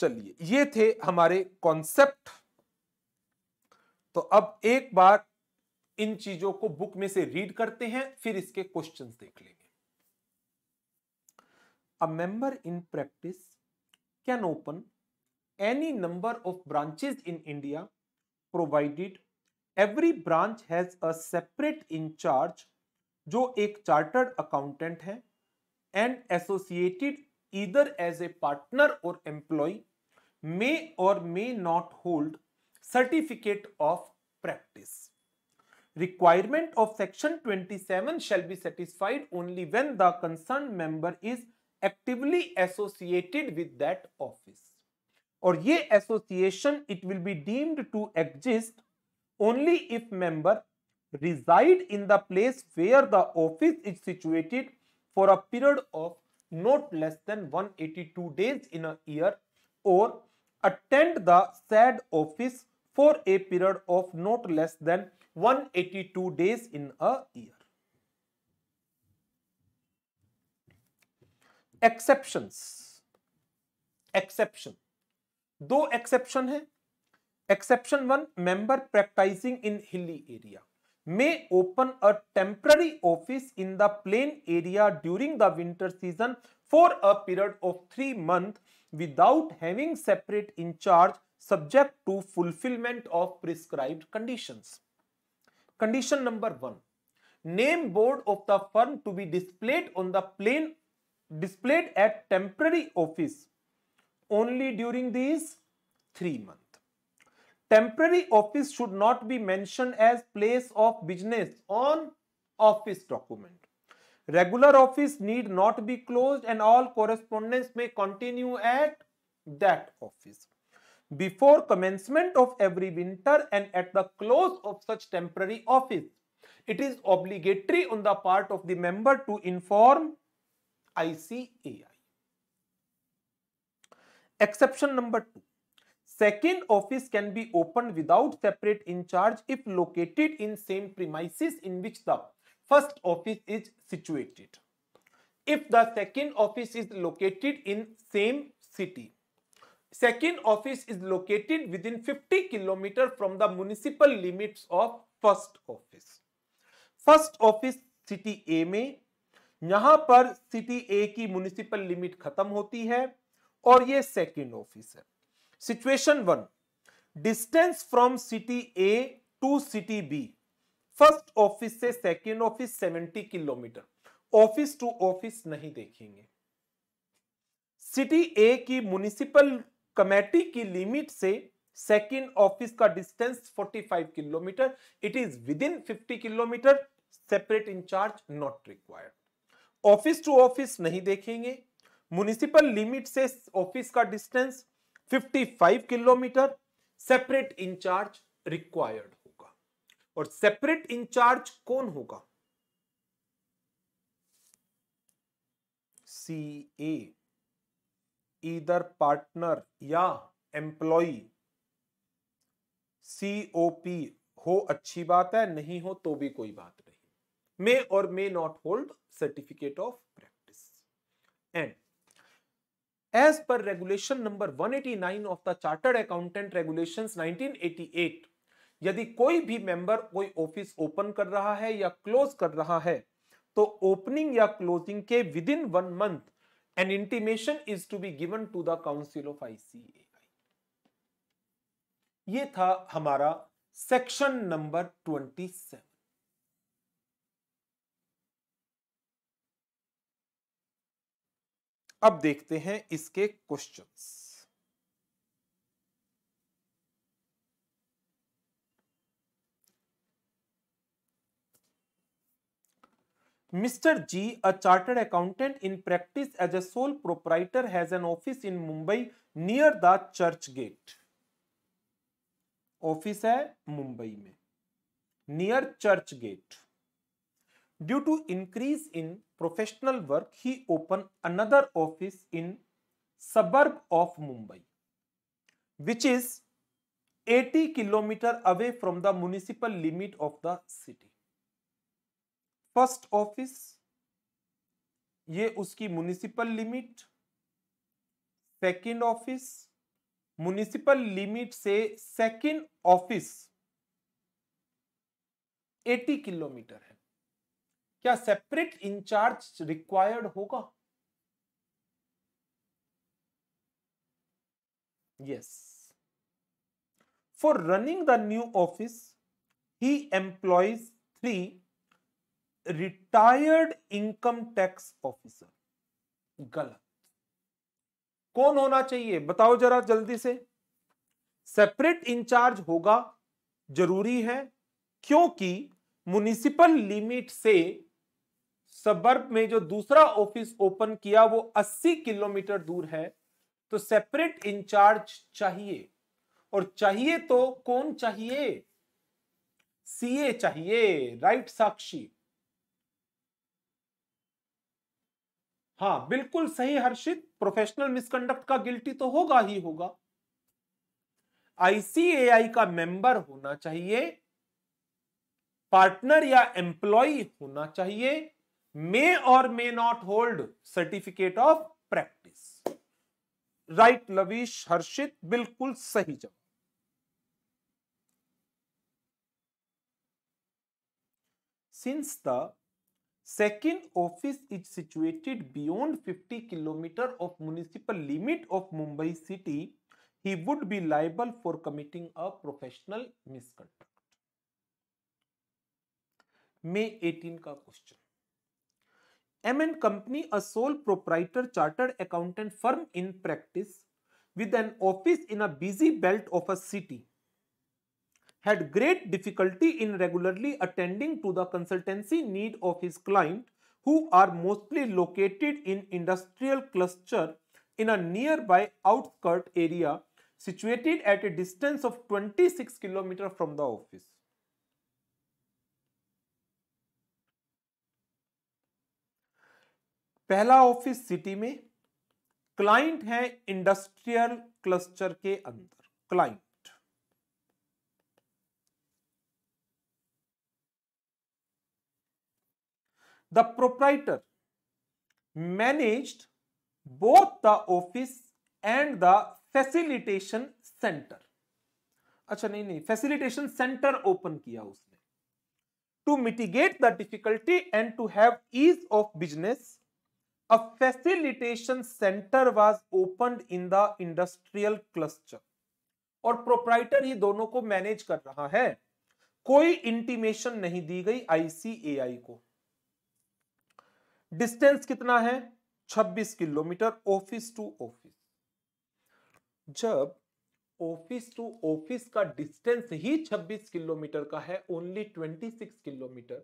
चलिए ये थे हमारे कॉन्सेप्ट तो अब एक बार इन चीजों को बुक में से रीड करते हैं फिर इसके क्वेश्चन देख लेंगे a member in practice can open any number of branches in India provided every branch has a separate in charge जो एक चार्टर्ड अकाउंटेंट है and associated either as a partner or employ may और may not hold certificate of practice Requirement of section 27 shall be satisfied only when the concerned member is actively associated with that office. or ये association it will be deemed to exist only if member reside in the place where the office is situated for a period of not less than 182 days in a year or attend the said office for a period of not less than 182 days in a year. Exceptions. Exception. दो exception है exception one member practising in hilly area may open a temporary office in the plain area during the winter season for a period of 3 months without having separate in charge subject to fulfillment of prescribed conditions Condition number one, name board of the firm to be displayed on the plane displayed at temporary office only during these three months. Temporary office should not be mentioned as place of business on office document. Regular office need not be closed and all correspondence may continue at that office before commencement of every winter and at the close of such temporary office. It is obligatory on the part of the member to inform ICAI. Exception number 2. Second office can be opened without separate in charge if located in same premises in which the first office is situated. If the second office is located in same city. Second office is located within 50 kilometre from the municipal limits of first office. First office city A में यहां पर city A की municipal limit खत्म होती है और ये second office है situation one distance from city A to city B first office से second office 70 kilometre office to office नहीं देखेंगे सिटी ए की म्यूनिसिपल कमेटी की लिमिट से सेकेंड ऑफिस का distance 45 kilometre it is within 50 kilometre separate in charge not required office to office नहीं देखेंगे municipal limit से ऑफिस का distance 55 kilometre separate in charge required होगा और सेपरेट इंचार्ज कौन होगा सी ए ईदर पार्टनर या एम्प्लॉय सी ओ पी हो अच्छी बात है नहीं हो तो भी कोई बात नहीं मे और may not hold certificate of practice and one eighty nine of 189 of the chartered accountant regulations 1988 यदि कोई भी मेंबर कोई ऑफिस ओपन कर रहा है या क्लोज कर रहा है तो ओपनिंग या क्लोजिंग के within one month an intimation is to be given to the council of ICAI ये था हमारा सेक्शन नंबर ट्वेंटी सेवन अब देखते हैं इसके questions Mr G a chartered accountant in practice as a sole proprietor has an office in Mumbai near the Churchgate office है मुंबई में near Churchgate due to increase in professional work he open another office in suburb of Mumbai which is 80 kilometre away from the municipal limit of the city first office ये उसकी municipal limit second office municipal limit से second office 80 kilometre है क्या separate in charge required होगा yes for running the new office he employs three retired income tax officer गलत कौन होना चाहिए बताओ जरा जल्दी से सेपरेट इंचार्ज होगा जरूरी है क्योंकि म्युनिसिपल लिमिट से सबर्ब में जो दूसरा ऑफिस ओपन किया वो 80 किलोमीटर दूर है तो सेपरेट इंचार्ज चाहिए और चाहिए तो कौन चाहिए सीए चाहिए राइट साक्षी हाँ बिल्कुल सही हर्षित प्रोफेशनल मिसकंडक्ट का गिल्टी तो होगा ही होगा आईसीएआई का मेंबर होना चाहिए पार्टनर या एम्प्लॉय होना चाहिए मे और may not hold certificate of practice right Lavish Harshit बिल्कुल सही जवाब since the Second office is situated beyond 50 km of municipal limit of Mumbai city. He would be liable for committing a professional misconduct. May 18 ka question. M N Company, a sole proprietor chartered accountant firm in practice, with an office in a busy belt of a city had great difficulty in regularly attending to the consultancy need of his client who are mostly located in industrial cluster in a nearby outskirt area situated at a distance of 26 km from the office. पहला office city में client है industrial cluster के अंदर client the proprietor managed both the office and the facilitation center अच्छा नहीं नहीं facilitation centre open किया उसने to mitigate the difficulty and to have ease of business a facilitation centre was opened in the industrial cluster और proprietor ही दोनों को manage कर रहा है कोई इंटीमेशन नहीं दी गई आईसीएआई को डिस्टेंस कितना है 26 किलोमीटर ऑफिस टू ऑफिस जब ऑफिस टू ऑफिस का डिस्टेंस ही 26 किलोमीटर का है ओनली 26 किलोमीटर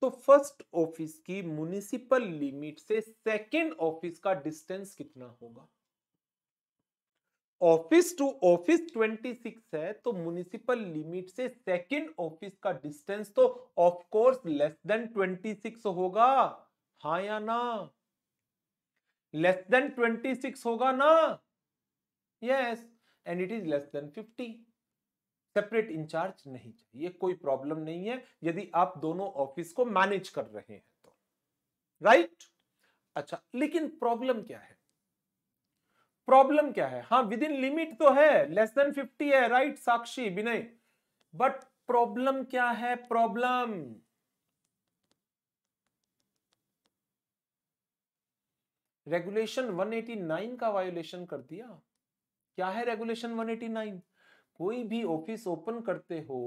तो फर्स्ट ऑफिस की म्यूनिसिपल लिमिट से सेकंड ऑफिस का डिस्टेंस कितना होगा ऑफिस टू ऑफिस 26 है तो म्यूनिसिपल लिमिट से सेकंड ऑफिस का डिस्टेंस तो ऑफ कोर्स लेस देन 26 होगा हा या ना लेस देन ट्वेंटी सिक्स होगा ना yes and it is less than fifty separate in charge नहीं चाहिए कोई प्रॉब्लम नहीं है यदि आप दोनों ऑफिस को मैनेज कर रहे हैं तो राइट right? अच्छा लेकिन प्रॉब्लम क्या है प्रॉब्लम क्या है हाँ विद इन लिमिट तो है लेस देन फिफ्टी है right right? Sakshi Vinay but problem क्या है प्रॉब्लम रेगुलेशन 189 का वायोलेशन कर दिया क्या है रेगुलेशन 189 कोई भी ऑफिस ओपन करते हो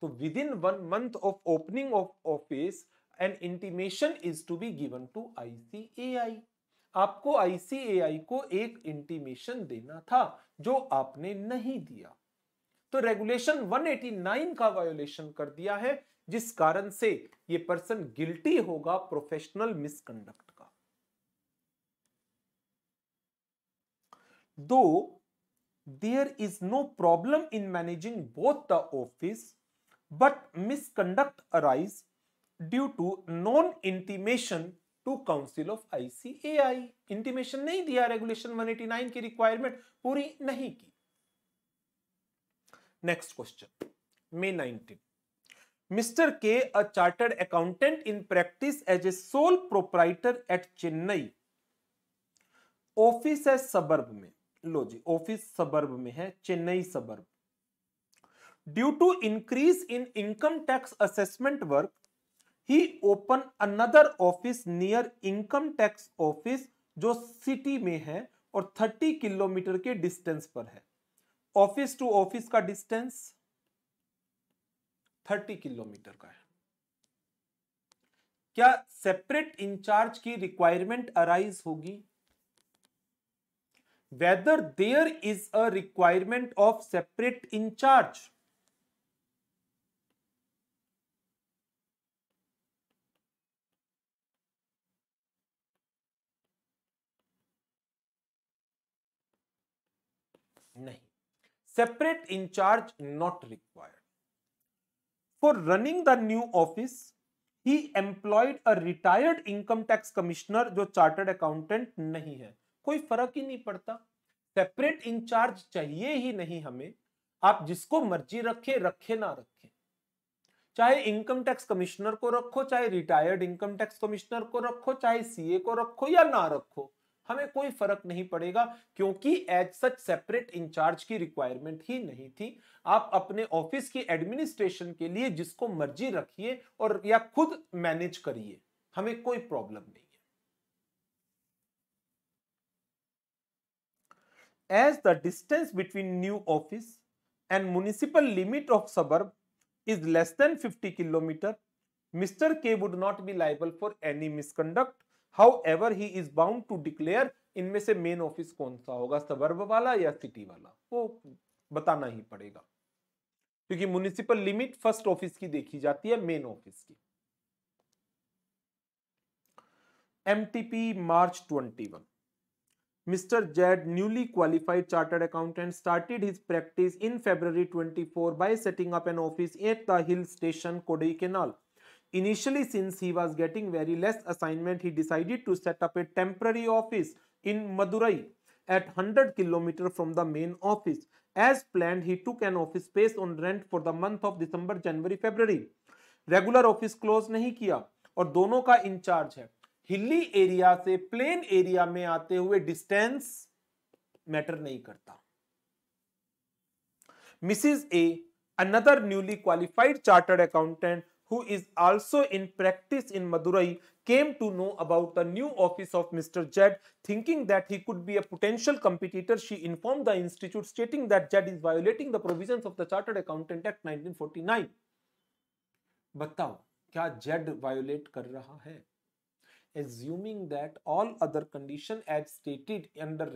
तो within one month of opening of office an intimation is to be given to ICAI आपको आईसीएआई को एक इंटीमेशन देना था जो आपने नहीं दिया तो रेगुलेशन 189 का वायोलेशन कर दिया है जिस कारण से ये पर्सन गिल्टी होगा professional misconduct though there is no problem in managing both the office but misconduct arise due to non intimation to council of ICAI intimation नहीं दिया रेगुलेशन 189 की रिक्वायरमेंट पूरी नहीं की next question may 19 Mr K a chartered accountant in practice as a sole proprietor at Chennai office है suburb में लो जी ऑफिस सबर्ब में है Chennai suburb due to increase in income tax assessment work he open another office near income tax office जो city में है और 30 किलोमीटर के डिस्टेंस पर है ऑफिस टू ऑफिस का डिस्टेंस 30 किलोमीटर का है क्या सेपरेट इंचार्ज की रिक्वायरमेंट अराइज होगी whether there is a requirement of separate in charge. nahi separate in charge not required. For running the new office, he employed a retired income tax commissioner jo chartered accountant nahi hai कोई फर्क ही नहीं पड़ता separate in charge चाहिए ही नहीं हमें आप जिसको मर्जी रखे रखे ना रखे चाहे इनकम टैक्स कमिश्नर को रखो चाहे रिटायर्ड इनकम टैक्स कमिश्नर को रखो चाहे सीए को रखो या ना रखो हमें कोई फर्क नहीं पड़ेगा क्योंकि एज सच सेपरेट इंचार्ज की रिक्वायरमेंट ही नहीं थी आप अपने ऑफिस की एडमिनिस्ट्रेशन के लिए जिसको मर्जी रखिए और या खुद मैनेज करिए हमें कोई प्रॉब्लम नहीं as the distance between new office and municipal limit of suburb is less than 50 km, Mr. K would not be liable for any misconduct. However, he is bound to declare इनमें से main office कौन सा होगा suburb वाला या city वाला वो बताना ही पड़ेगा क्योंकि म्युनिसिपल लिमिट फर्स्ट ऑफिस की देखी जाती है मेन ऑफिस की MTP March 21 Mr. Jed, newly qualified chartered accountant, started his practice in February 24 by setting up an office at the hill station Kodaikanal. Initially, since he was getting very less assignment, he decided to set up a temporary office in Madurai at 100 km from the main office. As planned, he took an office space on rent for the month of December, January, February. Regular office close नहीं किया और दोनों का in charge है hilly area से plane area में आते हुए डिस्टेंस मैटर नहीं करता Mrs A another newly qualified chartered accountant who is also in practice in Madurai came to know about the new office of Mr Z thinking that he could be a potential competitor she inform the institute stating that Z is violating the provision of the chartered accountant act nineteen forty nine बताओ क्या Z violet कर रहा है assuming that all other condition as stated under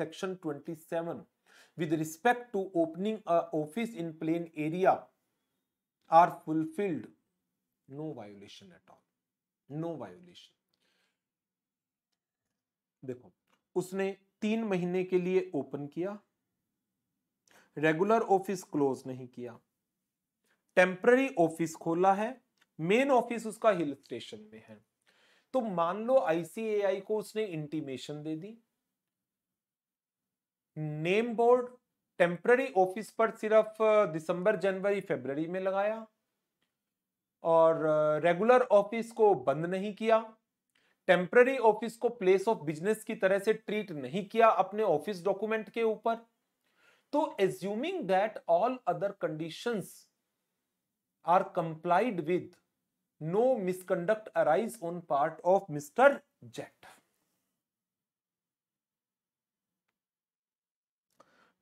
section 27 with respect to opening a office in plain area are fulfilled no violation at all no violation देखो उसने तीन महीने के लिए ओपन किया रेगुलर ऑफिस क्लोज नहीं किया टेम्पररी ऑफिस खोला है मेन ऑफिस उसका हिल स्टेशन में है तो मान लो आईसीएआई को उसने इंटीमेशन दे दी नेम बोर्ड टेम्पररी ऑफिस पर सिर्फ दिसंबर जनवरी फेबररी में लगाया और रेगुलर ऑफिस को बंद नहीं किया टेम्पररी ऑफिस को प्लेस ऑफ बिजनेस की तरह से ट्रीट नहीं किया अपने ऑफिस डॉक्यूमेंट के ऊपर तो assuming that all other conditions are complied with no misconduct arise on part of Mr Z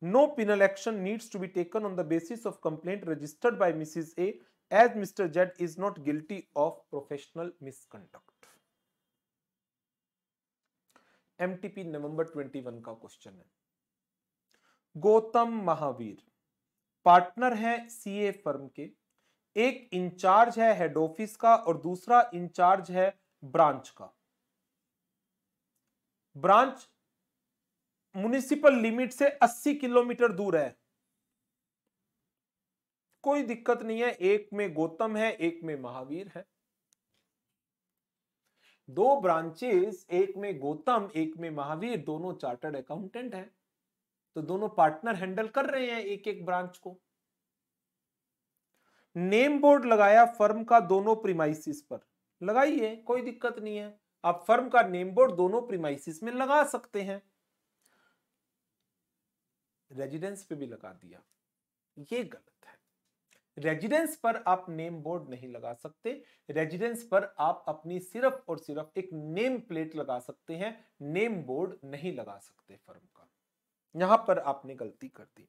no penal action needs to be taken on the basis of complaint registered by Mrs A as Mr Z is not guilty of professional misconduct MTP November 21 का question है Gautam Mahavir partner है CA firm के एक in charge है head office का और दूसरा in charge है ब्रांच का ब्रांच म्युनिसिपल लिमिट से 80 किलोमीटर दूर है कोई दिक्कत नहीं है एक में गौतम है एक में महावीर है दो ब्रांचेस एक में गौतम एक में महावीर दोनों चार्टर्ड अकाउंटेंट है तो दोनों पार्टनर हैंडल कर रहे हैं एक एक ब्रांच को नेम बोर्ड लगाया फर्म का दोनों प्रीमाइसिस पर लगाइए कोई दिक्कत नहीं है आप फर्म का नेम बोर्ड दोनों प्रीमाइसिस में लगा सकते हैं रेजिडेंस पे भी लगा दिया ये गलत है रेजिडेंस पर आप नेम बोर्ड नहीं लगा सकते रेजिडेंस पर आप अपनी सिर्फ और सिर्फ एक नेम प्लेट लगा सकते हैं नेम बोर्ड नहीं लगा सकते फर्म का यहां पर आपने गलती कर दी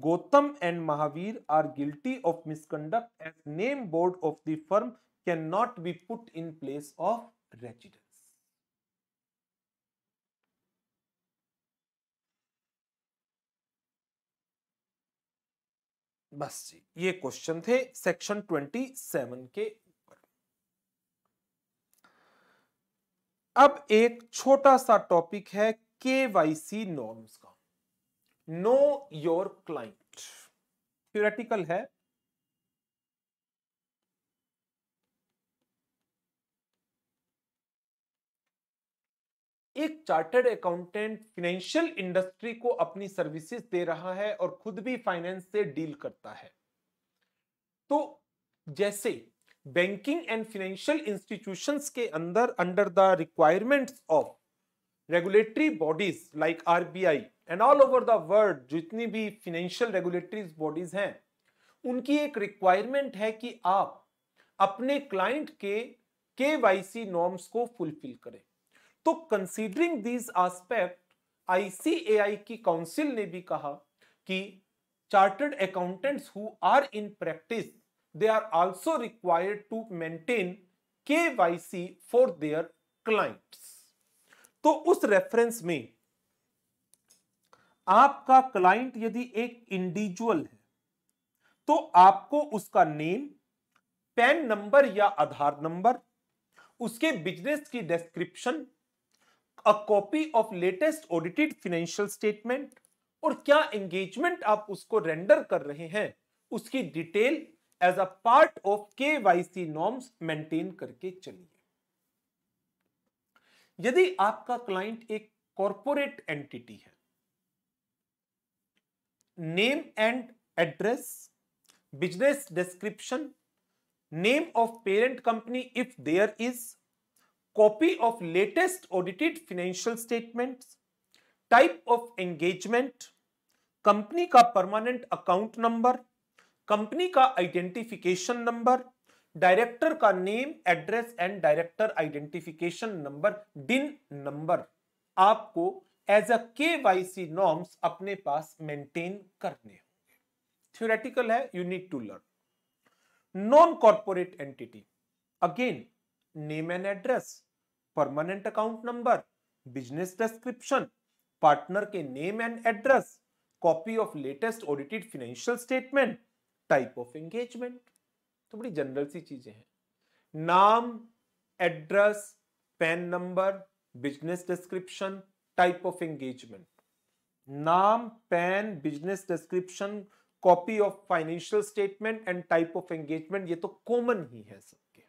Gotham and Mahavir are guilty of misconduct as name board of the firm cannot be put in place of residence. बस जी ये क्वेश्चन थे सेक्शन ट्वेंटी सेवन के ऊपर अब एक छोटा सा टॉपिक है केवाईसी नॉर्म्स का नो योर क्लाइंट थ्योरेटिकल है एक चार्टर्ड अकाउंटेंट फिनेंशियल इंडस्ट्री को अपनी सर्विसेज दे रहा है और खुद भी फाइनेंस से डील करता है तो जैसे बैंकिंग एंड फाइनेंशियल इंस्टीट्यूशंस के अंदर under the requirements of regulatory bodies like RBI and all over the world जितनी भी फिनेंशियल रेगुलेटरी बॉडीज हैं उनकी एक रिक्वायरमेंट है कि आप अपने क्लाइंट के के नॉर्म्स को फुलफिल करें तो कंसीडरिंग दीज आस्पेक्ट आईसीएआई की काउंसिल ने भी कहा कि chartered accountants who are in practice they are also required to maintain K for their clients तो उस रेफरेंस में आपका क्लाइंट यदि एक इंडिविजुअल है तो आपको उसका नेम पैन नंबर या आधार नंबर उसके बिजनेस की description a copy of latest audited financial statement और क्या एंगेजमेंट आप उसको रेंडर कर रहे हैं उसकी detail as a part of K Y C norms maintain करके चलिए यदि आपका क्लाइंट एक कॉरपोरेट एंटिटी है name and address business description name of parent company if there is copy of latest audited financial statement type of engagement company का permanent account number company का identification number director का name address and director identification number DIN number आपको as a K Y C norms अपने पास maintain करने होंगे theoretical है you need to learn non corporate entity again name and address permanent account number business description partner के name and address copy of latest audited financial statement type of engagement तो बड़ी general सी चीजें हैं नाम address PAN number business description type of engagement नाम PAN business description copy of financial statement and type of engagement ये तो common ही है सबके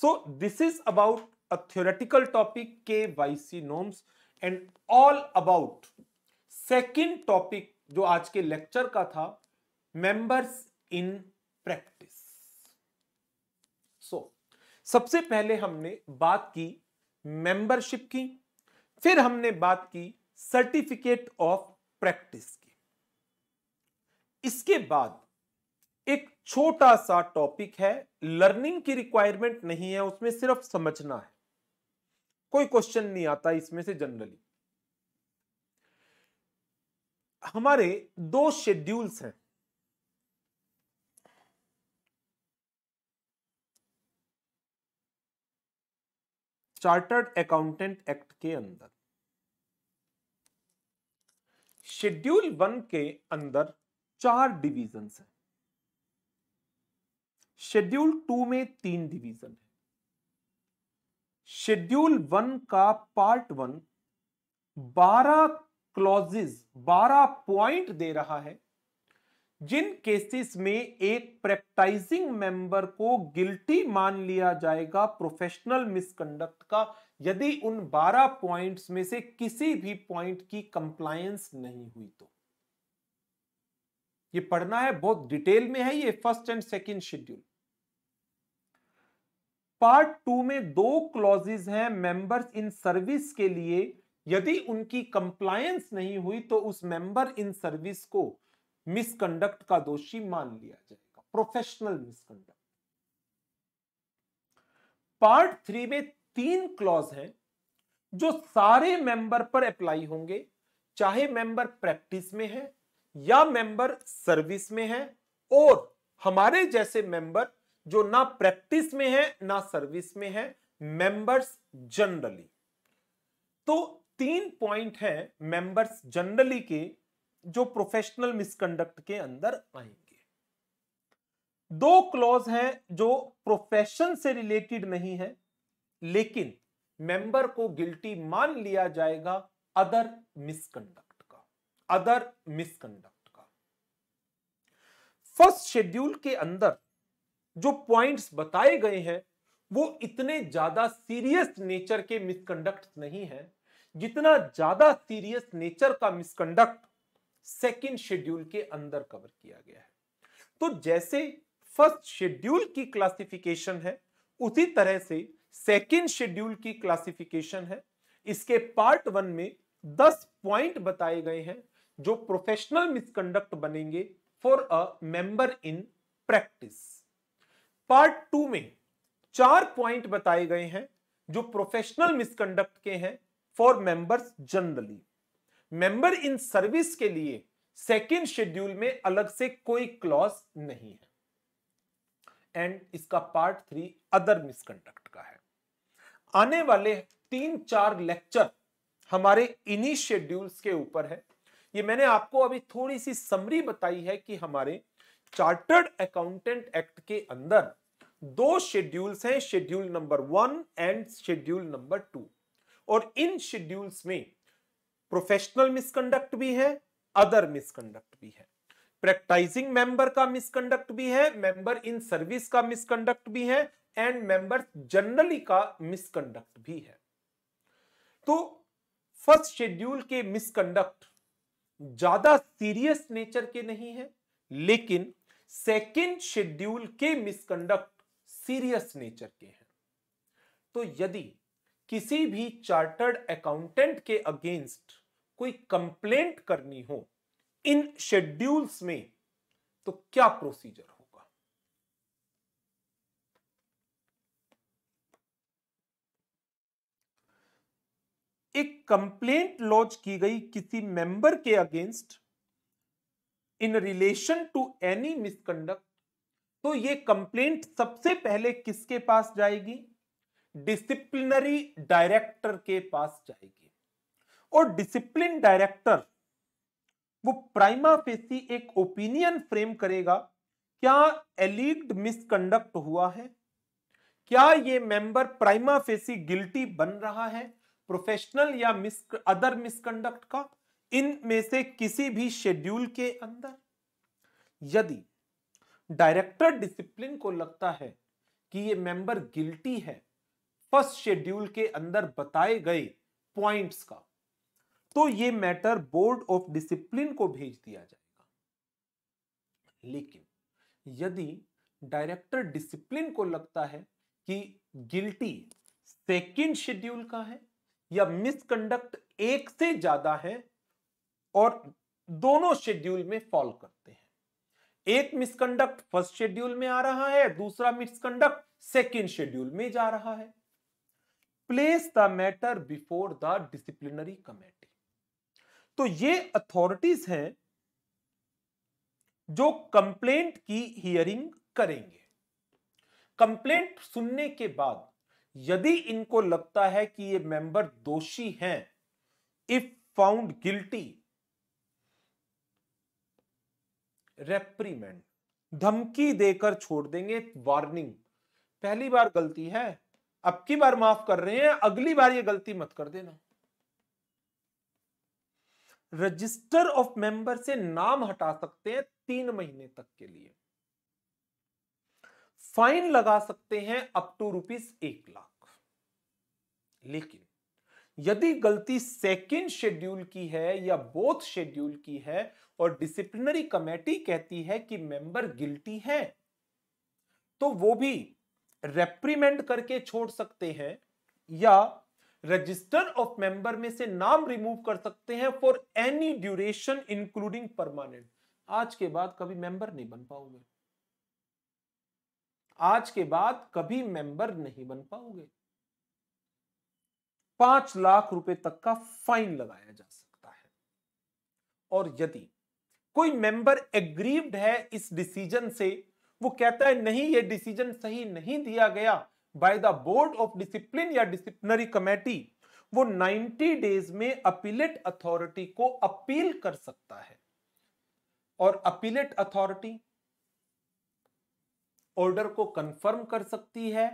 so this is about a theoretical topic K Y C norms and all about second topic जो आज के lecture का था मेंबर्स इन प्रैक्टिस सो सबसे पहले हमने बात की मेंबरशिप की फिर हमने बात की सर्टिफिकेट ऑफ प्रैक्टिस की इसके बाद एक छोटा सा टॉपिक है लर्निंग की रिक्वायरमेंट नहीं है उसमें सिर्फ समझना है कोई क्वेश्चन नहीं आता इसमें से जनरली हमारे दो शेड्यूल्स हैं चार्टर्ड अकाउंटेंट एक्ट के अंदर शेड्यूल वन के अंदर चार डिवीजन हैं शेड्यूल टू में तीन डिवीजन है शेड्यूल वन का पार्ट वन बारह क्लॉजेस बारह पॉइंट दे रहा है जिन केसेस में एक प्रैक्टाइजिंग मेंबर को गिल्टी मान लिया जाएगा प्रोफेशनल मिसकंडक्ट का यदि उन 12 पॉइंट्स में से किसी भी पॉइंट की कंप्लायंस नहीं हुई तो ये पढ़ना है बहुत डिटेल में है ये first and second schedule part two में दो क्लॉजेज हैं मेंबर्स इन सर्विस के लिए यदि उनकी कंप्लायंस नहीं हुई तो उस मेंबर इन सर्विस को मिसकंडक्ट का दोषी मान लिया जाएगा प्रोफेशनल मिसकंडक्ट पार्ट थ्री में तीन क्लॉज हैं जो सारे मेंबर पर अप्लाई होंगे चाहे मेंबर प्रैक्टिस में है या मेंबर सर्विस में है और हमारे जैसे मेंबर जो ना प्रैक्टिस में है ना सर्विस में है मेंबर्स जनरली तो तीन पॉइंट है मेंबर्स जनरली के जो प्रोफेशनल मिसकंडक्ट के अंदर आएंगे दो क्लॉज हैं जो प्रोफेशन से रिलेटेड नहीं है लेकिन मेंबर को गिल्टी मान लिया जाएगा अदर मिसकंडक्ट का अदर मिसकंडक्ट का फर्स्ट शेड्यूल के अंदर जो पॉइंट्स बताए गए हैं वो इतने ज्यादा सीरियस नेचर के मिसकंडक्ट नहीं है जितना ज्यादा सीरियस नेचर का मिसकंडक्ट सेकेंड शेड्यूल के अंदर कवर किया गया है तो जैसे फर्स्ट शेड्यूल की क्लासिफिकेशन है उसी तरह से सेकेंड शेड्यूल की क्लासिफिकेशन है इसके पार्ट वन में दस पॉइंट बताए गए हैं जो प्रोफेशनल मिसकंडक्ट बनेंगे for a member in practice part two में चार पॉइंट बताए गए हैं जो प्रोफेशनल मिसकंडक्ट के हैं for members generally member in service के लिए सेकेंड शेड्यूल में अलग से कोई क्लॉज नहीं है एंड इसका पार्ट थ्री अदर मिसकंडक्ट का है आने वाले तीन चार लेक्चर हमारे इन्हीं शेड्यूल्स के ऊपर है ये मैंने आपको अभी थोड़ी सी समरी बताई है कि हमारे चार्टर्ड अकाउंटेंट एक्ट के अंदर दो शेड्यूल्स हैं schedule number one and schedule number two और इन शेड्यूल्स में प्रोफेशनल मिसकंडक्ट भी है अदर मिसकंडक्ट भी है प्रैक्टाइजिंग मेंबर का मिसकंडक्ट भी है मेंबर इन सर्विस का मिसकंडक्ट भी है एंड मेंबर्स जनरली का मिसकंडक्ट भी है तो फर्स्ट शेड्यूल के मिसकंडक्ट ज्यादा सीरियस नेचर के नहीं है लेकिन सेकेंड शेड्यूल के मिसकंडक्ट सीरियस नेचर के हैं तो यदि किसी भी चार्टर्ड अकाउंटेंट के अगेंस्ट कोई कंप्लेंट करनी हो इन शेड्यूल्स में तो क्या प्रोसीजर हो एक कंप्लेंट लॉन्च की गई किसी मेंबर के against in relation to any misconduct तो ये कंप्लेंट सबसे पहले किसके पास जाएगी डिसिप्लिनरी डायरेक्टर के पास जाएगी और डिसिप्लिन डायरेक्टर वो प्राइमा फेसी एक ओपिनियन फ्रेम करेगा क्या एलिग्ड मिसकंडक्ट हुआ है क्या ये मेंबर प्राइमा फेसी गिल्टी बन रहा है प्रोफेशनल या मिस अदर मिसकंडक्ट का इन में से किसी भी शेड्यूल के अंदर यदि डायरेक्टर डिसिप्लिन को लगता है कि ये मेंबर गिल्टी है फर्स्ट शेड्यूल के अंदर बताए गए पॉइंट्स का तो ये मैटर बोर्ड ऑफ डिसिप्लिन को भेज दिया जाएगा लेकिन यदि डायरेक्टर डिसिप्लिन को लगता है कि गिल्टी सेकंड शेड्यूल का है या मिसकंडक्ट एक से ज्यादा है और दोनों शेड्यूल में फॉल करते हैं एक मिसकंडक्ट फर्स्ट शेड्यूल में आ रहा है दूसरा मिसकंडक्ट सेकेंड शेड्यूल में जा रहा है place the matter before the disciplinary committee तो ये अथॉरिटीज हैं जो कंप्लेंट की हियरिंग करेंगे कंप्लेंट सुनने के बाद यदि इनको लगता है कि ये मेंबर दोषी हैं इफ फाउंड गिल्टी रेप्रीमेंट धमकी देकर छोड़ देंगे वार्निंग पहली बार गलती है अब की बार माफ कर रहे हैं अगली बार ये गलती मत कर देना रजिस्टर ऑफ मेंबर से नाम हटा सकते हैं तीन महीने तक के लिए फाइन लगा सकते हैं अप टू रुपीज एक लाख लेकिन यदि गलती सेकेंड शेड्यूल की है या बोथ शेड्यूल की है और डिसिप्लिनरी कमेटी कहती है कि मेंबर गिल्टी है तो वो भी रेप्रीमेंड करके छोड़ सकते हैं या रजिस्टर ऑफ मेंबर में से नाम रिमूव कर सकते हैं for any duration including permanent आज के बाद कभी मेंबर नहीं बन पाऊंगा आज के बाद कभी मेंबर नहीं बन पाओगे पांच लाख रुपए तक का फाइन लगाया जा सकता है और यदि कोई मेंबर एग्रीव्ड है इस डिसीजन से वो कहता है नहीं ये डिसीजन सही नहीं दिया गया by the board of discipline या डिसिप्लिनरी कमेटी वो 90 डेज में अपीलेट अथॉरिटी को अपील कर सकता है और अपीलेट अथॉरिटी ऑर्डर को कंफर्म कर सकती है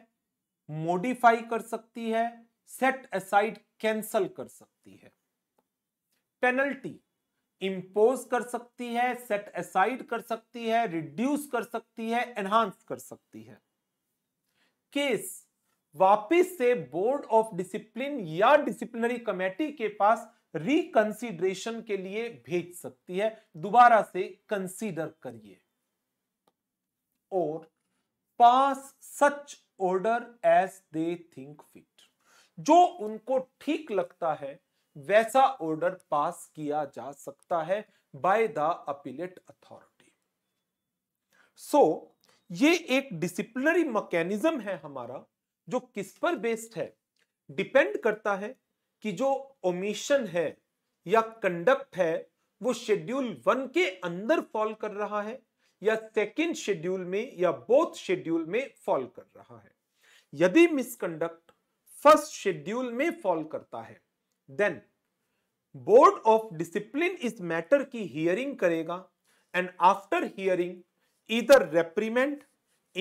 मॉडिफाई कर सकती है सेट असाइड कैंसल कर सकती है पेनल्टी इंपोज कर सकती है सेट असाइड कर सकती है रिड्यूस कर सकती है एनहांस कर सकती है केस वापिस से बोर्ड ऑफ डिसिप्लिन या डिसिप्लिनरी कमेटी के पास रिकंसिडरेशन के लिए भेज सकती है दोबारा से कंसीडर करिए और pass such order as they think fit जो उनको ठीक लगता है वैसा ऑर्डर पास किया जा सकता है by the appellate authority so ये एक डिसिप्लिनरी मैकेनिज्म है हमारा जो किस पर बेस्ड है डिपेंड करता है कि जो ओमिशन है या कंडक्ट है वो शेड्यूल वन के अंदर फॉल कर रहा है या सेकेंड शेड्यूल में या बोथ शेड्यूल में फॉल कर रहा है यदि मिसकंडक्ट फर्स्ट शेड्यूल में फॉल करता है देन बोर्ड ऑफ डिसिप्लिन इस मैटर की हियरिंग करेगा and after hearing either reprimand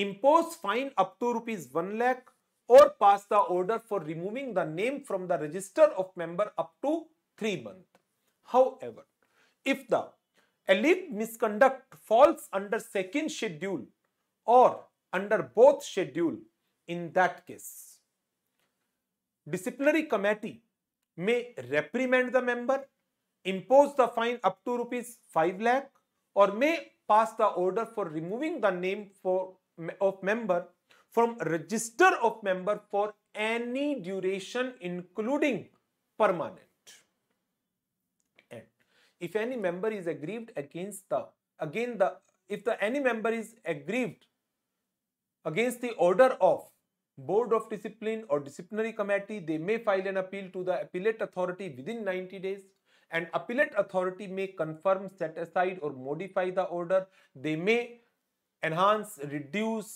impose fine up to rupees one lakh और pass the order for removing the name from the register of member up to three month however if the alleged misconduct falls under second schedule or under both schedule in that case. Disciplinary committee may reprimand the member, impose the fine up to rupees 5 lakh or may pass the order for removing the name for, of member from register of member for any duration including permanent if any member is aggrieved against the again the if the any member is aggrieved against the order of board of discipline or disciplinary committee they may file an appeal to the appellate authority within 90 days and appellate authority may confirm set aside or modify the order they may enhance reduce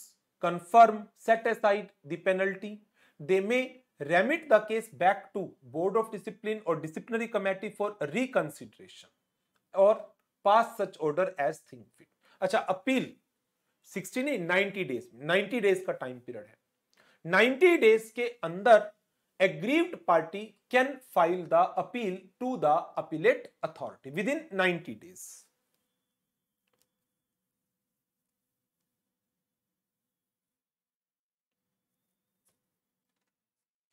confirm set aside the penalty they may remit the case back to board of discipline or disciplinary committee for reconsideration और pass such order as thing fit अच्छा appeal sixty नहीं ninety days ninety days का time period है ninety days के अंदर aggrieved party can file the appeal to the appellate authority within ninety days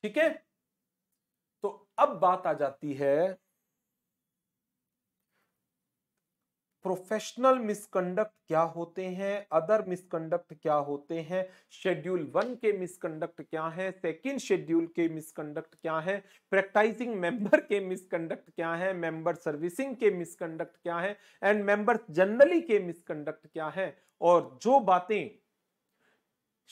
ठीक है तो अब बात आ जाती है प्रोफेशनल मिसकंडक्ट क्या होते हैं अदर मिसकंडक्ट क्या होते हैं शेड्यूल वन के मिसकंडक्ट क्या हैं सेकंड शेड्यूल के मिसकंडक्ट क्या हैं प्रैक्टाइजिंग मेंबर के मिसकंडक्ट क्या हैं मेंबर सर्विसिंग के मिसकंडक्ट क्या हैं एंड मेंबर जनरली के मिसकंडक्ट क्या हैं और जो बातें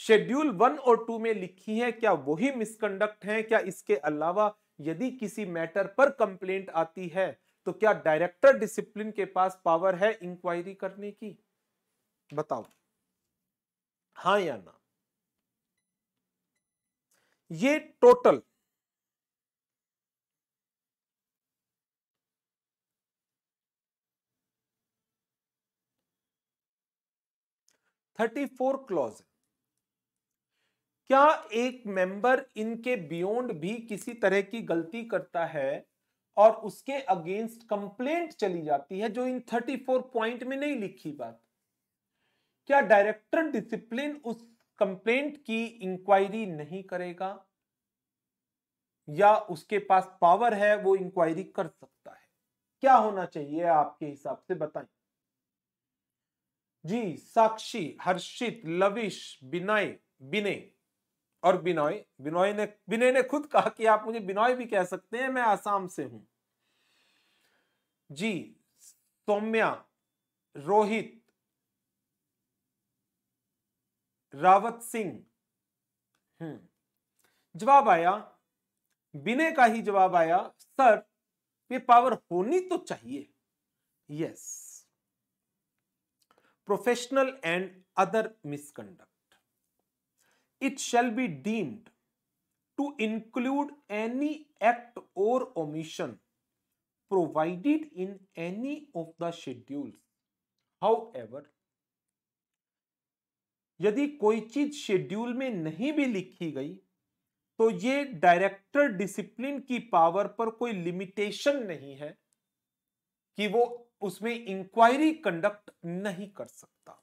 शेड्यूल वन और टू में लिखी हैं क्या वही मिसकंडक्ट हैं क्या इसके अलावा यदि किसी मैटर पर कंप्लेंट आती है तो क्या डायरेक्टर डिसिप्लिन के पास पावर है इंक्वायरी करने की बताओ हा या ना ये टोटल थर्टी फोर क्लॉज है क्या एक मेंबर इनके बियॉन्ड भी किसी तरह की गलती करता है और उसके अगेंस्ट कंप्लेंट चली जाती है जो इन 34 पॉइंट में नहीं लिखी बात क्या डायरेक्टर डिसिप्लिन उस कंप्लेंट की इंक्वायरी नहीं करेगा या उसके पास पावर है वो इंक्वायरी कर सकता है क्या होना चाहिए आपके हिसाब से बताएं जी साक्षी हर्षित लविश बिनय बिनय और बिनोय बिनॉय ने बिनय ने खुद कहा कि आप मुझे बिनॉय भी कह सकते हैं मैं आसाम से हूं जी सौम्या रोहित रावत सिंह हम्म, जवाब आया विनय का ही जवाब आया सर ये पावर होनी तो चाहिए yes professional and other misconduct it shall be deemed to include any act or omission provided in any of the schedules however यदि कोई चीज शेड्यूल में नहीं भी लिखी गई तो ये डायरेक्टर डिसिप्लिन की पावर पर कोई लिमिटेशन नहीं है कि वो उसमें इंक्वायरी कंडक्ट नहीं कर सकता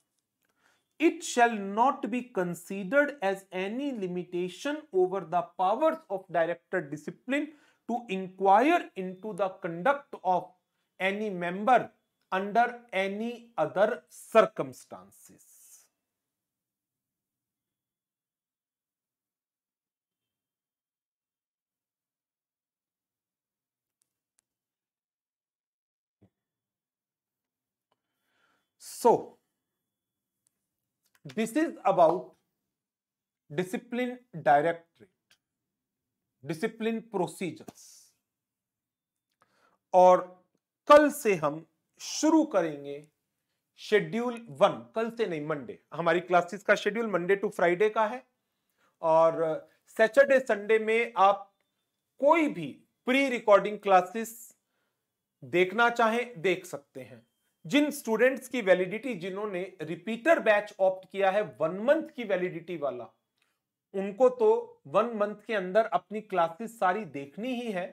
it shall not be considered as any limitation over the powers of director discipline to inquire into the conduct of any member under any other circumstances. So, this is about discipline directory. Discipline procedures और कल से हम शुरू करेंगे schedule one कल से नहीं Monday हमारी क्लासेस का शेड्यूल मंडे टू फ्राइडे का है और सैटरडे संडे में आप कोई भी प्री रिकॉर्डिंग क्लासेस देखना चाहें देख सकते हैं जिन स्टूडेंट्स की वैलिडिटी जिन्होंने रिपीटर बैच ऑप्ट किया है वन मंथ की वैलिडिटी वाला उनको तो वन मंथ के अंदर अपनी क्लासेस सारी देखनी ही है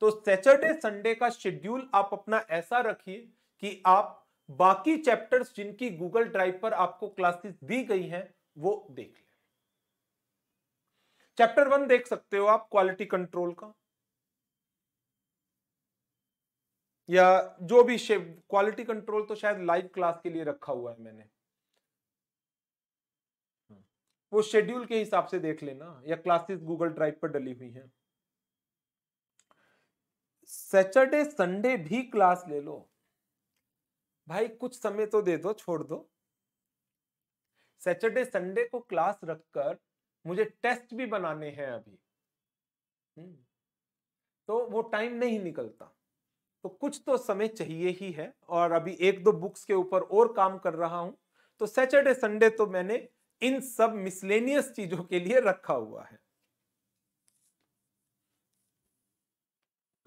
तो सैटरडे संडे का शेड्यूल आप अपना ऐसा रखिए कि आप बाकी चैप्टर्स जिनकी गूगल ड्राइव पर आपको क्लासेस दी गई हैं वो देख लें चैप्टर वन देख सकते हो आप क्वालिटी कंट्रोल का या जो भी क्वालिटी कंट्रोल तो शायद लाइव क्लास के लिए रखा हुआ है मैंने वो शेड्यूल के हिसाब से देख लेना या क्लासेस गूगल ड्राइव पर डली हुई हैं सैटरडे संडे भी क्लास ले लो भाई कुछ समय तो दे दो छोड़ दो सैटरडे संडे को क्लास रखकर मुझे टेस्ट भी बनाने हैं अभी हम्म। तो वो टाइम नहीं निकलता तो कुछ तो समय चाहिए ही है और अभी एक दो बुक्स के ऊपर और काम कर रहा हूं तो सैटरडे संडे तो मैंने इन सब मिसलेनियस चीजों के लिए रखा हुआ है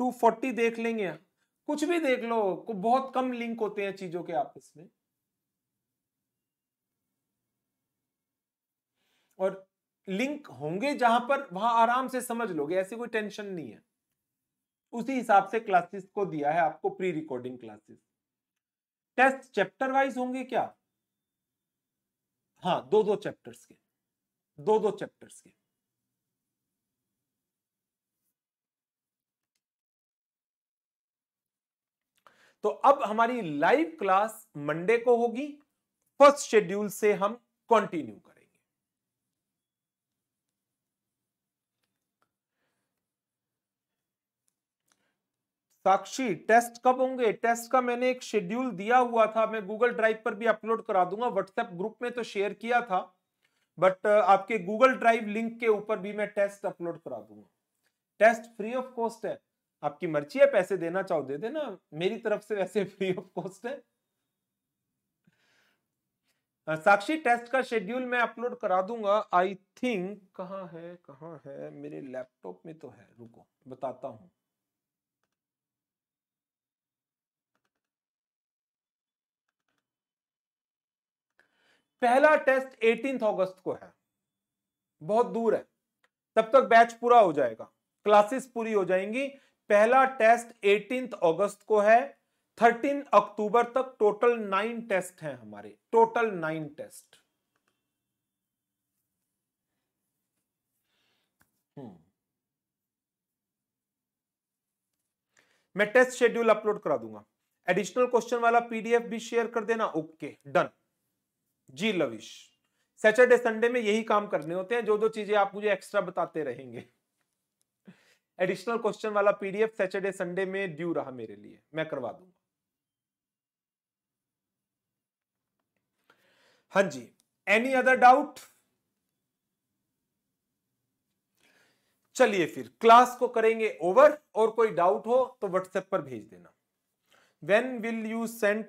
240 देख लेंगे कुछ भी देख लो को बहुत कम लिंक होते हैं चीजों के आपस में और लिंक होंगे जहां पर वहां आराम से समझ लोगे ऐसी कोई टेंशन नहीं है उसी हिसाब से क्लासेस को दिया है आपको pre recording classes test chapter wise होंगे क्या हाँ दो दो चैप्टर्स के दो दो चैप्टर्स के तो अब हमारी लाइव क्लास मंडे को होगी फर्स्ट शेड्यूल से हम कंटिन्यू साक्षी टेस्ट कब होंगे टेस्ट का मैंने एक शेड्यूल दिया हुआ था मैं गूगल ड्राइव पर भी अपलोड करा दूंगा व्हाट्सएप ग्रुप में तो शेयर किया था बट आपके गूगल ड्राइव लिंक के ऊपर भी मैं टेस्ट अपलोड करा दूंगा टेस्ट फ्री ऑफ कॉस्ट है आपकी मर्जी है पैसे देना चाहो दे देना मेरी तरफ से वैसे फ्री ऑफ कॉस्ट है साक्षी टेस्ट का शेड्यूल मैं अपलोड करा दूंगा आई थिंक कहा है कहा है मेरे लैपटॉप में तो है रुको बताता हूँ पहला टेस्ट एटीन अगस्त को है बहुत दूर है तब तक बैच पूरा हो जाएगा क्लासेस पूरी हो जाएंगी पहला टेस्ट एटीन अगस्त को है थर्टीन अक्टूबर तक टोटल नाइन टेस्ट हैं हमारे टोटल नाइन टेस्ट मैं टेस्ट शेड्यूल अपलोड करा दूंगा एडिशनल क्वेश्चन वाला पीडीएफ भी शेयर कर देना ओके डन जी लविश सैटरडे संडे में यही काम करने होते हैं जो दो चीजें आप मुझे एक्स्ट्रा बताते रहेंगे एडिशनल क्वेश्चन वाला पीडीएफ सैटरडे संडे में ड्यू रहा मेरे लिए मैं करवा दूंगा हाँ जी एनी अदर डाउट चलिए फिर क्लास को करेंगे ओवर और कोई डाउट हो तो व्हाट्सएप पर भेज देना when will you send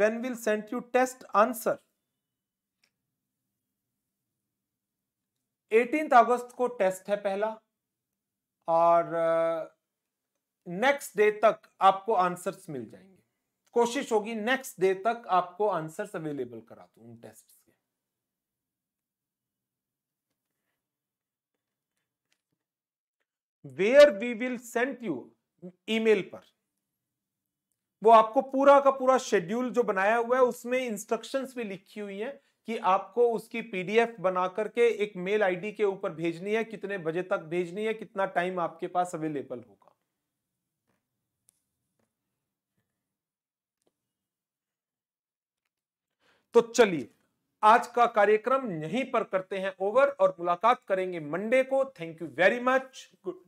when will send you test answer eighteen अगस्त को टेस्ट है पहला और नेक्स्ट uh, डे तक आपको आंसर्स मिल जाएंगे कोशिश होगी नेक्स्ट डे तक आपको आंसर्स अवेलेबल करा दू उन टेस्ट के where we will send you email पर वो आपको पूरा का पूरा शेड्यूल जो बनाया हुआ है उसमें इंस्ट्रक्शंस भी लिखी हुई है कि आपको उसकी पीडीएफ बना करके एक मेल आईडी के ऊपर भेजनी है कितने बजे तक भेजनी है कितना टाइम आपके पास अवेलेबल होगा तो चलिए आज का कार्यक्रम यहीं पर करते हैं ओवर और मुलाकात करेंगे मंडे को thank you very much good